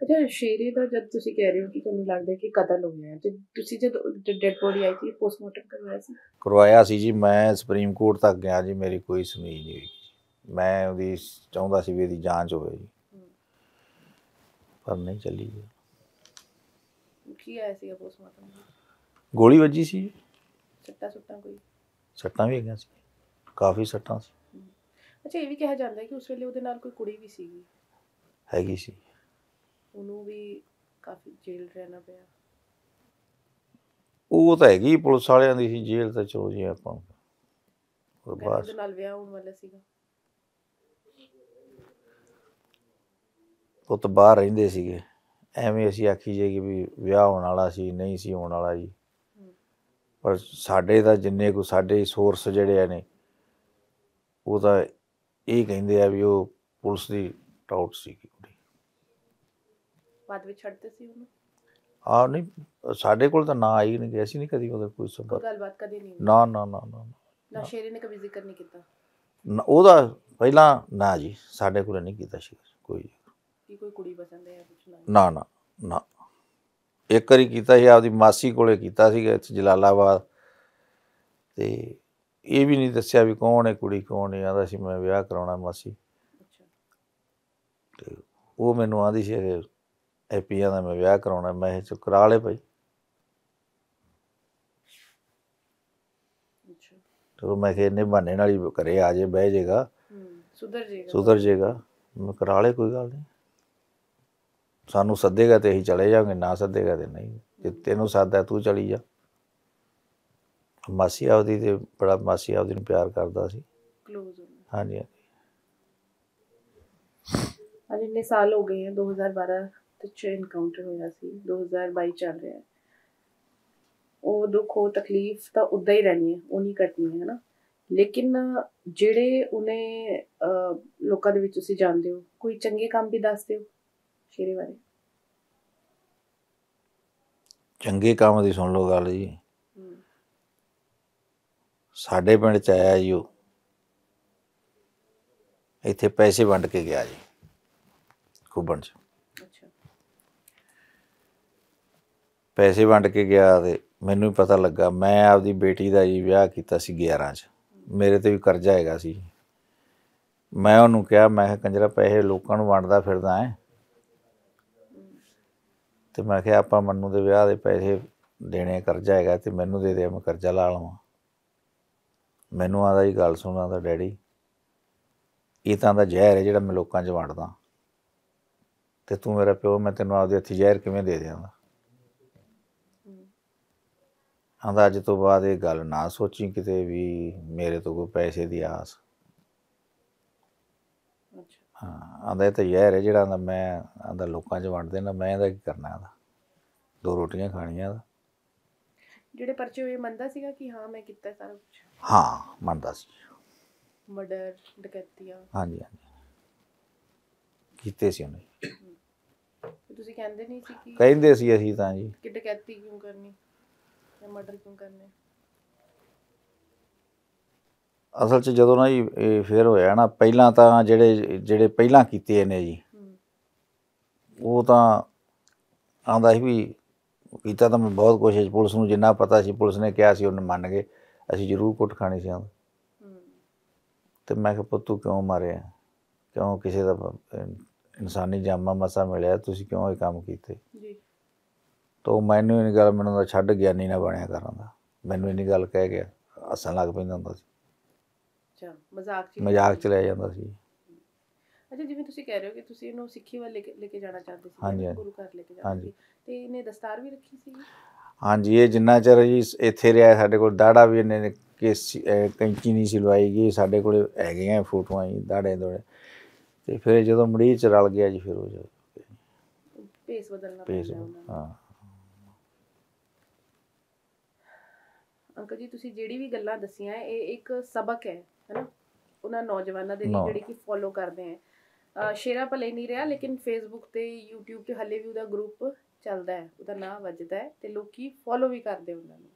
ਅੱਛਾ ਸ਼ੀਰੀ ਦਾ ਜਦ ਤੁਸੀਂ ਕਹਿ ਰਹੇ ਹੋ ਕਿ ਤੁਹਾਨੂੰ ਲੱਗਦਾ ਕਿ ਕਤਲ ਹੋ ਗਿਆ ਤੇ ਤੁਸੀਂ ਜਦ ਡੈਡ ਬੋਡੀ ਆਈ ਸੀ ਪੋਸਟਮਾਰਟਮ ਕਰਵਾਇਆ ਸੀ ਕਰਵਾਇਆ ਸੀ ਜੀ ਮੈਂ ਸੁਪਰੀਮ ਕੋਰਟ ਤੱਕ ਗਿਆ ਜੀ ਮੇਰੀ ਕੋਈ ਸੁਣਵਾਈ ਨਹੀਂ ਹੋਈ ਮੈਂ ਉਹਦੀ ਚਾਹੁੰਦਾ ਸੀ ਵੀ ਇਹਦੀ ਜਾਂਚ ਹੋਵੇ ਜੀ ਪਰ ਨਹੀਂ ਚੱਲੀ ਜੀ ਕੀ ਆਇਆ ਸੀ ਪੋਸਟਮਾਰਟਮ ਗੋਲੀ ਵੱਜੀ ਸੀ ਸੱਟਾਂ ਸੁੱਟਾਂ ਕੋਈ ਸੱਟਾਂ ਵੀ ਹੈਗੀਆਂ ਸੀ ਕਾਫੀ ਸੱਟਾਂ ਸੀ ਅੱਛਾ ਇਹ ਵੀ ਕਿਹਾ ਜਾਂਦਾ ਹੈ ਕਿ ਉਸ ਵੇਲੇ ਉਹਦੇ ਨਾਲ ਕੋਈ ਕੁੜੀ ਵੀ ਸੀਗੀ ਹੈਗੀ ਸੀ ਉਹਨੂੰ ਵੀ ਕਾਫੀ ਜੇਲ੍ਹ ਰਹਿਣਾ ਪਿਆ ਉਹ ਤਾਂ ਹੈਗੀ ਪੁਲਿਸ ਵਾਲਿਆਂ ਦੀ ਸੀ ਜੇਲ੍ਹ ਤਾਂ ਚਲੋ ਜੀ ਆਪਾਂ ਉਹ ਬਾਅਦ ਉਹਦੇ ਨਾਲ ਵਿਆਹ ਹੋਣ ਵਾਲਾ ਸੀਗਾ ਉਹ ਤਾਂ ਬਾਹਰ ਰਹਿੰਦੇ ਸੀਗੇ ਐਵੇਂ ਅਸੀਂ ਆਖੀ ਜੇ ਕਿ ਵੀ ਵਿਆਹ ਹੋਣ ਵਾਲਾ ਸੀ ਨਹੀਂ ਸੀ ਹੋਣ ਵਾਲਾ ਜੀ ਪਰ ਸਾਡੇ ਦਾ ਜਿੰਨੇ ਕੋ ਸਾਡੇ ਸੋਰਸ ਜਿਹੜੇ ਨੇ ਉਹ ਤਾਂ ਇਹ ਕਹਿੰਦੇ ਆ ਵੀ ਉਹ ਪੁਲਿਸ ਦੀ ਟਾਊਟ ਸੀ ਕੁੜੀ ਬਾਅਦ ਵਿੱਚ ਛੱਡਦੇ ਸੀ ਉਹਨੂੰ ਆ ਨਹੀਂ ਸਾਡੇ ਕੋਲ ਤਾਂ ਨਾ ਆਈ ਨਹੀਂ ਅਸੀਂ ਨਹੀਂ ਕਦੀ ਉਹਦੇ ਕੋਈ ਸੰਪਰਕ ਗੱਲਬਾਤ ਕਦੀ ਨਹੀਂ ਨਾ ਨਾ ਨਾ ਨਾ ਨਾ ਸ਼ੇਰੀ ਨੇ ਕਦੀ ਜ਼ਿਕਰ ਨਹੀਂ ਕੀਤਾ ਉਹਦਾ ਪਹਿਲਾਂ ਨਾ ਜੀ ਸਾਡੇ ਕੋਲ ਨਹੀਂ ਕੀਤਾ ਸ਼ੇਰ ਕੋਈ ਕੀ ਕੋਈ ਕੁੜੀ ਪਸੰਦ ਹੈ ਨਹੀਂ ਨਾ ਨਾ ਨਾ ਇੱਕ ਵਾਰੀ ਕੀਤਾ ਸੀ ਆਪਦੀ ਮਾਸੀ ਕੋਲੇ ਕੀਤਾ ਸੀਗਾ ਇੱਥੇ ਜਲਾਲਾਬਾਦ ਤੇ ਇਹ ਵੀ ਨਹੀਂ ਦੱਸਿਆ ਵੀ ਕੌਣ ਹੈ ਕੁੜੀ ਕੌਣ ਹੈ ਆਂਦਾ ਸੀ ਮੈਂ ਵਿਆਹ ਕਰਾਉਣਾ ਮਾਸੀ ਤੇ ਉਹ ਮੈਨੂੰ ਆਂਦੀ ਸੀ ਐਪੀ ਦਾ ਮੈਂ ਵਿਆਹ ਕਰਾਉਣਾ ਮੈਂ ਇਹ ਚੁੱਕ ਕਰਾ ਲੈ ਭਾਈ ਚਲੋ ਮੈਂ ਕਿਹਾ ਇਹਨੇ ਬਹਾਨੇ ਨਾਲ ਹੀ ਕਰੇ ਆ ਜੇ ਬਹਿ ਜੇਗਾ ਸੁਧਰ ਜੇਗਾ ਸੁਧਰ ਜੇਗਾ ਮੈਂ ਕਰਾ ਲੈ ਕੋਈ ਗੱਲ ਨਹੀਂ ਸਾਨੂੰ ਸੱਦੇਗਾ ਤੇ ਅਸੀਂ ਚਲੇ ਜਾਵਾਂਗੇ ਨਾ ਸੱਦੇਗਾ ਤੇ ਨਹੀਂ ਜੇ ਤੈਨੂੰ ਸੱਦਾ ਤੂੰ ਚਲੀ ਜਾ ਮਾਸੀ ਆਉਦੀ ਤੇ ਬੜਾ ਮਾਸੀ ਆਉਦੀ ਨੂੰ ਪਿਆਰ ਕਰਦਾ ਸੀ ਕਲੋਜ਼ ਹਾਂਜੀ ਹਾਂਜੀ ਇੰਨੇ ਸਾਲ ਹੋ ਗਏ ਆ 2012 ਤੇ ਚ ਇਨਕਾਊਂਟਰ ਹੋਇਆ ਸੀ 2022 ਚੱਲ ਰਿਹਾ ਹੈ ਉਹ ਦੁੱਖ ਉਹ ਤਕਲੀਫ ਤਾਂ ਉਦਾਂ ਹੀ ਰਹਿਣੀ ਹੈ ਉਹ ਨਹੀਂ ਕੱਟਣੀ ਹੈ ਨਾ ਲੇਕਿਨ ਜਿਹੜੇ ਉਹਨੇ ਲੋਕਾਂ ਦੇ ਵਿੱਚ ਤੁਸੀਂ ਜਾਣਦੇ ਹੋ ਕੋਈ ਚੰਗੇ ਕੰਮ ਵੀ ਦੱਸਦੇ ਹੋ ਸ਼ੇਰੇ ਬਾਰੇ ਚੰਗੇ ਕੰਮ ਦੀ ਸੁਣ ਲਓ ਗੱਲ ਜੀ ਸਾਡੇ ਪਿੰਡ ਚ ਆਇਆ ਜੀ ਉਹ ਇੱਥੇ ਪੈਸੇ ਵੰਡ ਕੇ ਗਿਆ ਜੀ ਖੂਬਣ ਚ ਪੈਸੇ ਵੰਡ ਕੇ ਗਿਆ ਤੇ ਮੈਨੂੰ ਪਤਾ ਲੱਗਾ ਮੈਂ ਆਪਦੀ ਬੇਟੀ ਦਾ ਜੀ ਵਿਆਹ ਕੀਤਾ ਸੀ 11 ਚ ਮੇਰੇ ਤੇ ਵੀ ਕਰਜ਼ਾ ਹੈਗਾ ਸੀ ਮੈਂ ਉਹਨੂੰ ਕਿਹਾ ਮੈਂ ਕਿਹਾ ਕੰਜਰਾ ਪੈਸੇ ਲੋਕਾਂ ਨੂੰ ਵੰਡਦਾ ਫਿਰਦਾ ਐ ਤੇ ਮੈਂ ਕਿਹਾ ਆਪਾਂ ਮੰਨੂ ਦੇ ਵਿਆਹ ਦੇ ਪੈਸੇ ਦੇਣੇ ਕਰਜ਼ਾ ਹੈਗਾ ਤੇ ਮੈਨੂੰ ਦੇ ਦੇ ਮੈਂ ਕਰਜ਼ਾ ਲਾ ਲਵਾਂ ਮੈਨੂੰ ਆਦਾ ਹੀ ਗੱਲ ਸੁਣਾ ਦਾ ਡੈਡੀ ਇਹ ਤਾਂ ਦਾ ਜ਼ਹਿਰ ਹੈ ਜਿਹੜਾ ਮੈਂ ਲੋਕਾਂ 'ਚ ਵੰਡਦਾ ਤੇ ਤੂੰ ਮੇਰਾ ਪਿਓ ਮੈਂ ਤੈਨੂੰ ਆਪਦੇ ਹੱਥੀ ਜ਼ਹਿਰ ਕਿਵੇਂ ਦੇ ਦਿਆਂਗਾ ਆਂਦਾ ਅੱਜ ਤੋਂ ਬਾਅਦ ਇਹ ਗੱਲ ਨਾ ਸੋਚੀ ਕਿਤੇ ਵੀ ਮੇਰੇ ਤੋਂ ਕੋਈ ਪੈਸੇ ਦੀ ਆਸ ਹਾਂ ਆਂਦਾ ਇਹ ਯਾਰ ਹੈ ਜਿਹੜਾ ਆਂਦਾ ਮੈਂ ਆਂਦਾ ਲੋਕਾਂ 'ਚ ਵੰਡ ਦੇਣਾ ਮੈਂ ਇਹਦਾ ਕੀ ਕਰਨਾ ਆਂਦਾ ਦੋ ਰੋਟੀਆਂ ਖਾਣੀਆਂ ਆਂਦਾ ਜਿਹੜੇ ਪਰਚੇ ਹੋਏ ਮੰਨਦਾ ਸੀਗਾ ਕਿ ਹਾਂ ਮੈਂ ਕੀਤਾ ਸਾਰਾ ਕੁਝ ਹਾਂ ਮੰਨਦਾ ਸੀ ਮਰਡਰ ਡਕੈਤੀਆਂ ਹਾਂਜੀ ਹਾਂਜੀ ਕੀਤੇ ਸੀ ਉਹਨੇ ਤੁਸੀਂ ਕਹਿੰਦੇ ਨਹੀਂ ਸੀ ਕਿ ਕਹਿੰਦੇ ਸੀ ਅਸੀਂ ਤਾਂ ਜੀ ਕਿ ਡਕੈਤੀ ਕਿਉਂ ਕਰਨੀ ਜਾਂ ਮਰਡਰ ਕਿਉਂ ਕਰਨੇ ਅਸਲ 'ਚ ਜਦੋਂ ਨਾ ਜੀ ਇਹ ਫੇਰ ਹੋਇਆ ਨਾ ਪਹਿਲਾਂ ਤਾਂ ਜਿਹੜੇ ਜਿਹੜੇ ਪਹਿਲਾਂ ਕੀਤੇ ਨੇ ਜੀ ਉਹ ਤਾਂ ਆਂਦਾ ਸੀ ਵੀ ਕੀਤਾ ਤਾਂ ਮੈਂ ਬਹੁਤ ਕੋਸ਼ਿਸ਼ ਪੁਲਿਸ ਨੂੰ ਜਿੰਨਾ ਪਤਾ ਸੀ ਪੁਲਿਸ ਨੇ ਕਿਹਾ ਸੀ ਉਹਨੇ ਮੰਨ ਗਏ ਅਸੀਂ ਜ਼ਰੂਰ ਕੁੱਟ ਖਾਣੀ ਸੀ ਆਂਦਾ ਤੇ ਮੈਂ ਕਿਹਾ ਪੁੱਤ ਤੂੰ ਕਿਉਂ ਮਾਰਿਆ ਕਿਉਂ ਕਿਸੇ ਦਾ ਇਨਸਾਨੀ ਜਾਮਾ ਮਸਾ ਮਿਲਿਆ ਤੁਸੀਂ ਕਿਉਂ ਇਹ ਕੰਮ ਕੀਤੇ ਜੀ ਤੋਂ ਮੈਨੂੰ ਇਹ ਗੱਲ ਮੈਨੂੰ ਦਾ ਛੱਡ ਗਿਆ ਨਹੀਂ ਨਾ ਬਣਿਆ ਕਰਨ ਦਾ ਮੈਨੂੰ ਇਹ ਗੱਲ ਕਹਿ ਗਿਆ ਅਸਾਂ ਲੱਗ ਪੈਂਦਾ ਹੁੰਦਾ ਸੀ ਅੱਛਾ ਮਜ਼ਾਕ ਚ ਮਜ਼ਾਕ ਚ ਲੈ ਜਾਂਦਾ ਸੀ ਅੱਛਾ ਜਿਵੇਂ ਤੁਸੀਂ ਕਹਿ ਰਹੇ ਹੋ ਕਿ ਤੁਸੀਂ ਇਹਨੂੰ ਸਿੱਖੀ ਵੱਲ ਲੈ ਕੇ ਜਾਣਾ ਚਾਹੁੰਦੇ ਸੀ ਗੁਰੂ ਘਰ ਲੈ ਕੇ ਜਾਣਾ ਸੀ ਤੇ ਇਹਨੇ ਦਸਤਾਰ ਵੀ ਰੱਖੀ ਸੀ ਹਾਂਜੀ ਇਹ ਜਿੰਨਾ ਚਿਰ ਜੀ ਇੱਥੇ ਰਿਹਾ ਸਾਡੇ ਕੋਲ ਦਾੜਾ ਵੀ ਇਹਨੇ ਕੇਸੀ ਕੈਂਚੀ ਨਹੀਂ ਸਿਲਵਾਈ ਗਈ ਸਾਡੇ ਕੋਲ ਆ ਫੋਟੋਆਂ ਜੀ ਦਾੜੇ ਦੋੜੇ ਤੇ ਫਿਰ ਜਦੋਂ ਮੜੀ ਚ ਰਲ ਗਿਆ ਜੀ ਫਿਰ ਉਹ ਜੋ ਪੇਸ ਬਦਲਣਾ ਪਿਆ ਹਾਂ ਅੰਕਲ ਜੀ ਤੁਸੀਂ ਜਿਹੜੀ ਵੀ ਗੱਲਾਂ ਦਸੀਆਂ ਇਹ ਇੱਕ ਸਬਕ ਹੈ ਹੈਨਾ ਉਹਨਾਂ ਨੌਜਵਾਨਾਂ ਦੇ ਲਈ ਜਿਹੜੇ ਕਿ ਫੋਲੋ ਕਰਦੇ ਆ ਸ਼ੇਰਾ ਭਲੇ ਨਹੀਂ ਰਿਹਾ ਲੇਕਿਨ ਫੇਸਬੁੱਕ ਤੇ YouTube ਤੇ ਹੱਲੇ ਵੀ ਉਹਦਾ ਗਰੁੱਪ ਚੱਲਦਾ ਹੈ ਉਹਦਾ ਨਾਮ ਵੱਜਦਾ ਹੈ ਤੇ ਲੋਕੀ ਫੋਲੋ ਵੀ ਕਰਦੇ ਉਹਨਾਂ ਨੂੰ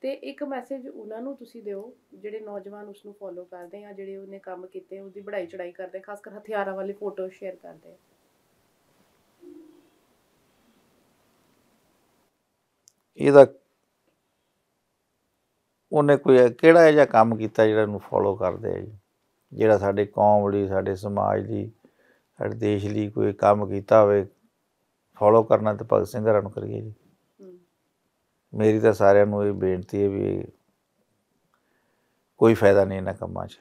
ਤੇ ਇੱਕ ਮੈਸੇਜ ਉਹਨਾਂ ਨੂੰ ਤੁਸੀਂ ਦਿਓ ਜਿਹੜੇ ਨੌਜਵਾਨ ਉਸ ਨੂੰ ਫੋਲੋ ਕਰਦੇ ਆ ਜਿਹੜੇ ਉਹਨੇ ਕੰਮ ਕੀਤੇ ਉਹਦੀ ਬੜਾਈ ਚੜਾਈ ਕਰਦੇ ਖਾਸ ਕਰ ਹਥਿਆਰਾਂ ਵਾਲੇ ਫੋਟੋ ਸ਼ੇਅਰ ਕਰਦੇ ਇਹਦਾ ਉਹਨੇ ਕੋਈ ਕਿਹੜਾ ਇਹ ਜਿਹਾ ਕੰਮ ਕੀਤਾ ਜਿਹੜਾ ਨੂੰ ਫੋਲੋ ਕਰਦੇ ਆ ਜੀ ਜਿਹੜਾ ਸਾਡੇ ਕੌਮ ਲਈ ਸਾਡੇ ਸਮਾਜ ਲਈ ਸਾਡੇ ਦੇਸ਼ ਲਈ ਕੋਈ ਕੰਮ ਕੀਤਾ ਹੋਵੇ ਫੋਲੋ ਕਰਨਾ ਤੇ ਭਗਤ ਸਿੰਘ ਹਰਾਂ ਨੂੰ ਕਰੀਏ ਜੀ ਮੇਰੀ ਤਾਂ ਸਾਰਿਆਂ ਨੂੰ ਇਹ ਬੇਨਤੀ ਹੈ ਵੀ ਕੋਈ ਫਾਇਦਾ ਨਹੀਂ ਇਹਨਾਂ ਕੰਮਾਂ 'ਚ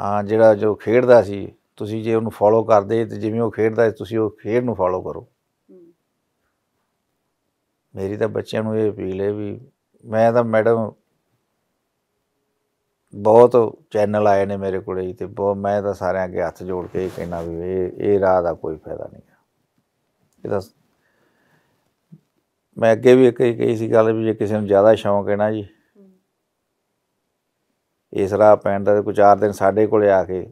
ਹਾਂ ਜਿਹੜਾ ਜੋ ਖੇਡਦਾ ਸੀ ਤੁਸੀਂ ਜੇ ਉਹਨੂੰ ਫੋਲੋ ਕਰਦੇ ਤੇ ਜਿਵੇਂ ਉਹ ਖੇਡਦਾ ਤੁਸੀਂ ਉਹ ਖੇਡ ਨੂੰ ਫੋਲੋ ਕਰੋ ਮੇਰੀ ਤਾਂ ਬੱਚਿਆਂ ਨੂੰ ਇਹ ਅਪੀਲ ਹੈ ਵੀ ਮੈਂ ਤਾਂ ਮੈਡਮ ਬਹੁਤ ਚੈਨਲ ਆਏ ਨੇ ਮੇਰੇ ਕੋਲੇ ਤੇ ਬਹੁਤ ਮੈਂ ਤਾਂ ਸਾਰਿਆਂ ਅੱਗੇ ਹੱਥ ਜੋੜ ਕੇ ਇਹ ਕਹਿਣਾ ਵੀ ਇਹ ਇਹ ਰਾਹ ਦਾ ਕੋਈ ਫਾਇਦਾ ਨਹੀਂ ਇਹ ਤਾਂ ਮੈਂ ਅੱਗੇ ਵੀ ਕਹੀ ਕਹੀ ਸੀ ਗੱਲ ਵੀ ਜੇ ਕਿਸੇ ਨੂੰ ਜ਼ਿਆਦਾ ਸ਼ੌਂਕ ਹੈ ਨਾ ਜੀ ਇਸ ਰਾਹ ਪੈਣ ਦਾ ਕੋਈ ਚਾਰ ਦਿਨ ਸਾਡੇ ਕੋਲੇ ਆ ਕੇ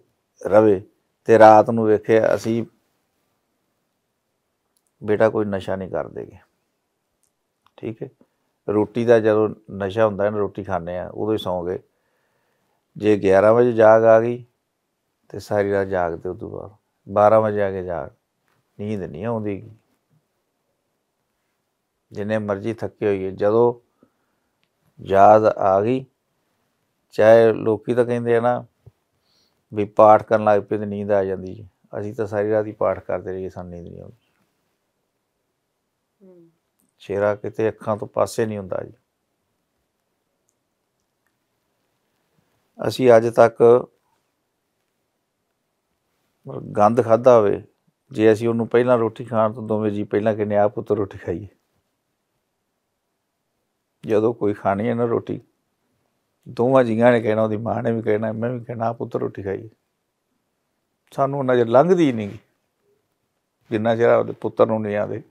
ਰਵੇ ਤੇ ਰਾਤ ਨੂੰ ਵੇਖਿਆ ਅਸੀਂ ਬੇਟਾ ਕੋਈ ਨਸ਼ਾ ਨਹੀਂ ਕਰਦੇਗੇ ਠੀਕ ਹੈ ਰੋਟੀ ਦਾ ਜਦੋਂ ਨਸ਼ਾ ਹੁੰਦਾ ਹੈ ਨਾ ਰੋਟੀ ਖਾਣੇ ਆ ਉਦੋਂ ਹੀ ਸੌਂ ਗਏ ਜੇ 11 ਵਜੇ ਜਾਗ ਆ ਗਈ ਤੇ ਸਾਰੀ ਰਾਤ ਜਾਗਦੇ ਉਦੋਂ ਬਾਅਦ 12 ਵਜੇ ਆ ਕੇ ਜਾਗ ਨੀਂਦ ਨਹੀਂ ਆਉਂਦੀ ਜਿੰਨੇ ਮਰਜ਼ੀ ਥੱਕੇ ਹੋਈਏ ਜਦੋਂ ਯਾਦ ਆ ਗਈ ਚਾਹੇ ਲੋਕੀ ਤਾਂ ਕਹਿੰਦੇ ਆ ਨਾ ਵੀ ਪਾਠ ਕਰਨ ਲੱਗ ਪਏ ਤੇ ਨੀਂਦ ਆ ਜਾਂਦੀ ਅਸੀਂ ਤਾਂ ਸਾਰੀ ਰਾਤ ਹੀ ਪਾਠ ਕਰਦੇ ਰਹੀਏ ਸਾਨੂੰ ਨੀਂਦ ਨਹੀਂ ਆਉਂਦੀ ਚਿਹਰਾ ਕਿਤੇ ਅੱਖਾਂ ਤੋਂ ਪਾਸੇ ਨਹੀਂ ਹੁੰਦਾ ਜੀ ਅਸੀਂ ਅੱਜ ਤੱਕ ਗੰਦ ਖਾਦਾ ਹੋਵੇ ਜੇ ਅਸੀਂ ਉਹਨੂੰ ਪਹਿਲਾਂ ਰੋਟੀ ਖਾਣ ਤੋਂ ਦੋਵੇਂ ਜੀ ਪਹਿਲਾਂ ਕਿਨੇ ਆ ਉਤੋਂ ਰੋਟੀ ਖਾਈਏ ਜਦੋਂ ਕੋਈ ਖਾਣੀ ਹੈ ਨਾ ਰੋਟੀ ਦੋਵਾਂ ਜੀਆਂ ਨੇ ਕਹਿਣਾ ਉਹਦੀ ਮਾਂ ਨੇ ਵੀ ਕਹਿਣਾ ਮੈਂ ਵੀ ਕਹਿਣਾ ਪੁੱਤ ਰੋਟੀ ਖਾਈਏ ਸਾਨੂੰ ਉਹਨਾਂ ਜੇ ਲੰਘਦੀ ਨਹੀਂ ਜਿੰਨਾ ਚਿਰ ਉਹਦੇ ਪੁੱਤਰ ਨੂੰ ਨਹੀਂ ਆਦੇ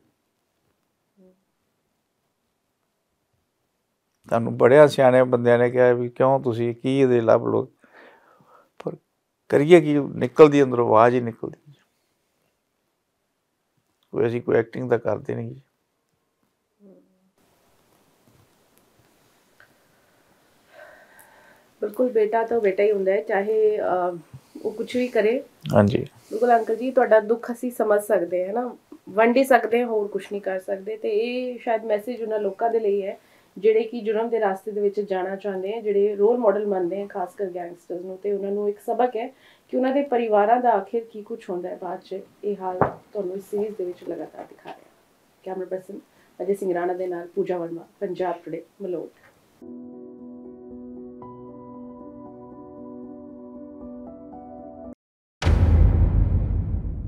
ਤੁਹਾਨੂੰ ਬੜਿਆ ਸਿਆਣੇ ਬੰਦਿਆਂ ਨੇ ਕਿਹਾ ਵੀ ਕਿਉਂ ਤੁਸੀਂ ਕੀ ਇਹਦੇ ਲੱਭ ਲੋ ਪਰ ਕਰੀਏ ਕੀ ਨਿਕਲਦੀ ਅੰਦਰੋਂ ਆਵਾਜ਼ ਹੀ ਨਿਕਲਦੀ ਕੋਈ ਅਸੀਂ ਕੋਈ ਐਕਟਿੰਗ ਤਾਂ ਕਰਦੇ ਨਹੀਂ ਬਿਲਕੁਲ ਬੇਟਾ ਤਾਂ ਬੇਟਾ ਹੀ ਹੁੰਦਾ ਹੈ ਚਾਹੇ ਉਹ ਕੁਝ ਵੀ ਕਰੇ ਹਾਂਜੀ ਬਿਲਕੁਲ ਅੰਕਲ ਜੀ ਤੁਹਾਡਾ ਦੁੱਖ ਅਸੀਂ ਸਮਝ ਸਕਦੇ ਹਾਂ ਨਾ ਵੰਡੀ ਸਕਦੇ ਹਾਂ ਹੋਰ ਕੁਝ ਨਹੀਂ ਕਰ ਸਕਦੇ ਤੇ ਇਹ ਸ਼ਾਇਦ ਮੈਸੇਜ ਉਹਨਾਂ ਲੋਕਾਂ ਦੇ ਲਈ ਹੈ ਜਿਹੜੇ ਕਿ ਜੁਰਮ ਦੇ ਰਾਸਤੇ ਦੇ ਵਿੱਚ ਜਾਣਾ ਚਾਹੁੰਦੇ ਆ ਜਿਹੜੇ ਰੋਲ ਮਾਡਲ ਮੰਨਦੇ ਆ ਖਾਸ ਕਰ ਗੈਂਗਸਟਰਸ ਨੂੰ ਤੇ ਉਹਨਾਂ ਨੂੰ ਇੱਕ ਸਬਕ ਹੈ ਕਿ ਉਹਨਾਂ ਦੇ ਪਰਿਵਾਰਾਂ ਦਾ ਆਖਿਰ ਕੀ ਕੁਝ ਹੁੰਦਾ ਹੈ ਬਾਅਦ 'ਚ ਇਹ ਹਾਲ ਤੁਹਾਨੂੰ ਇਸ ਸੀਰੀਜ਼ ਦੇ ਵਿੱਚ ਲਗਾਤਾਰ ਦਿਖਾ ਰਿਹਾ ਕੈਮਰਾ ਪਰਸਨ ਅਜੇ ਸਿੰਘ ਰਾਣਾ ਦੇ ਨਾਲ ਪੂਜਾ ਵਰਮਾ ਪੰਜਾਬ ਟੁਡੇ ਮਲੋਟ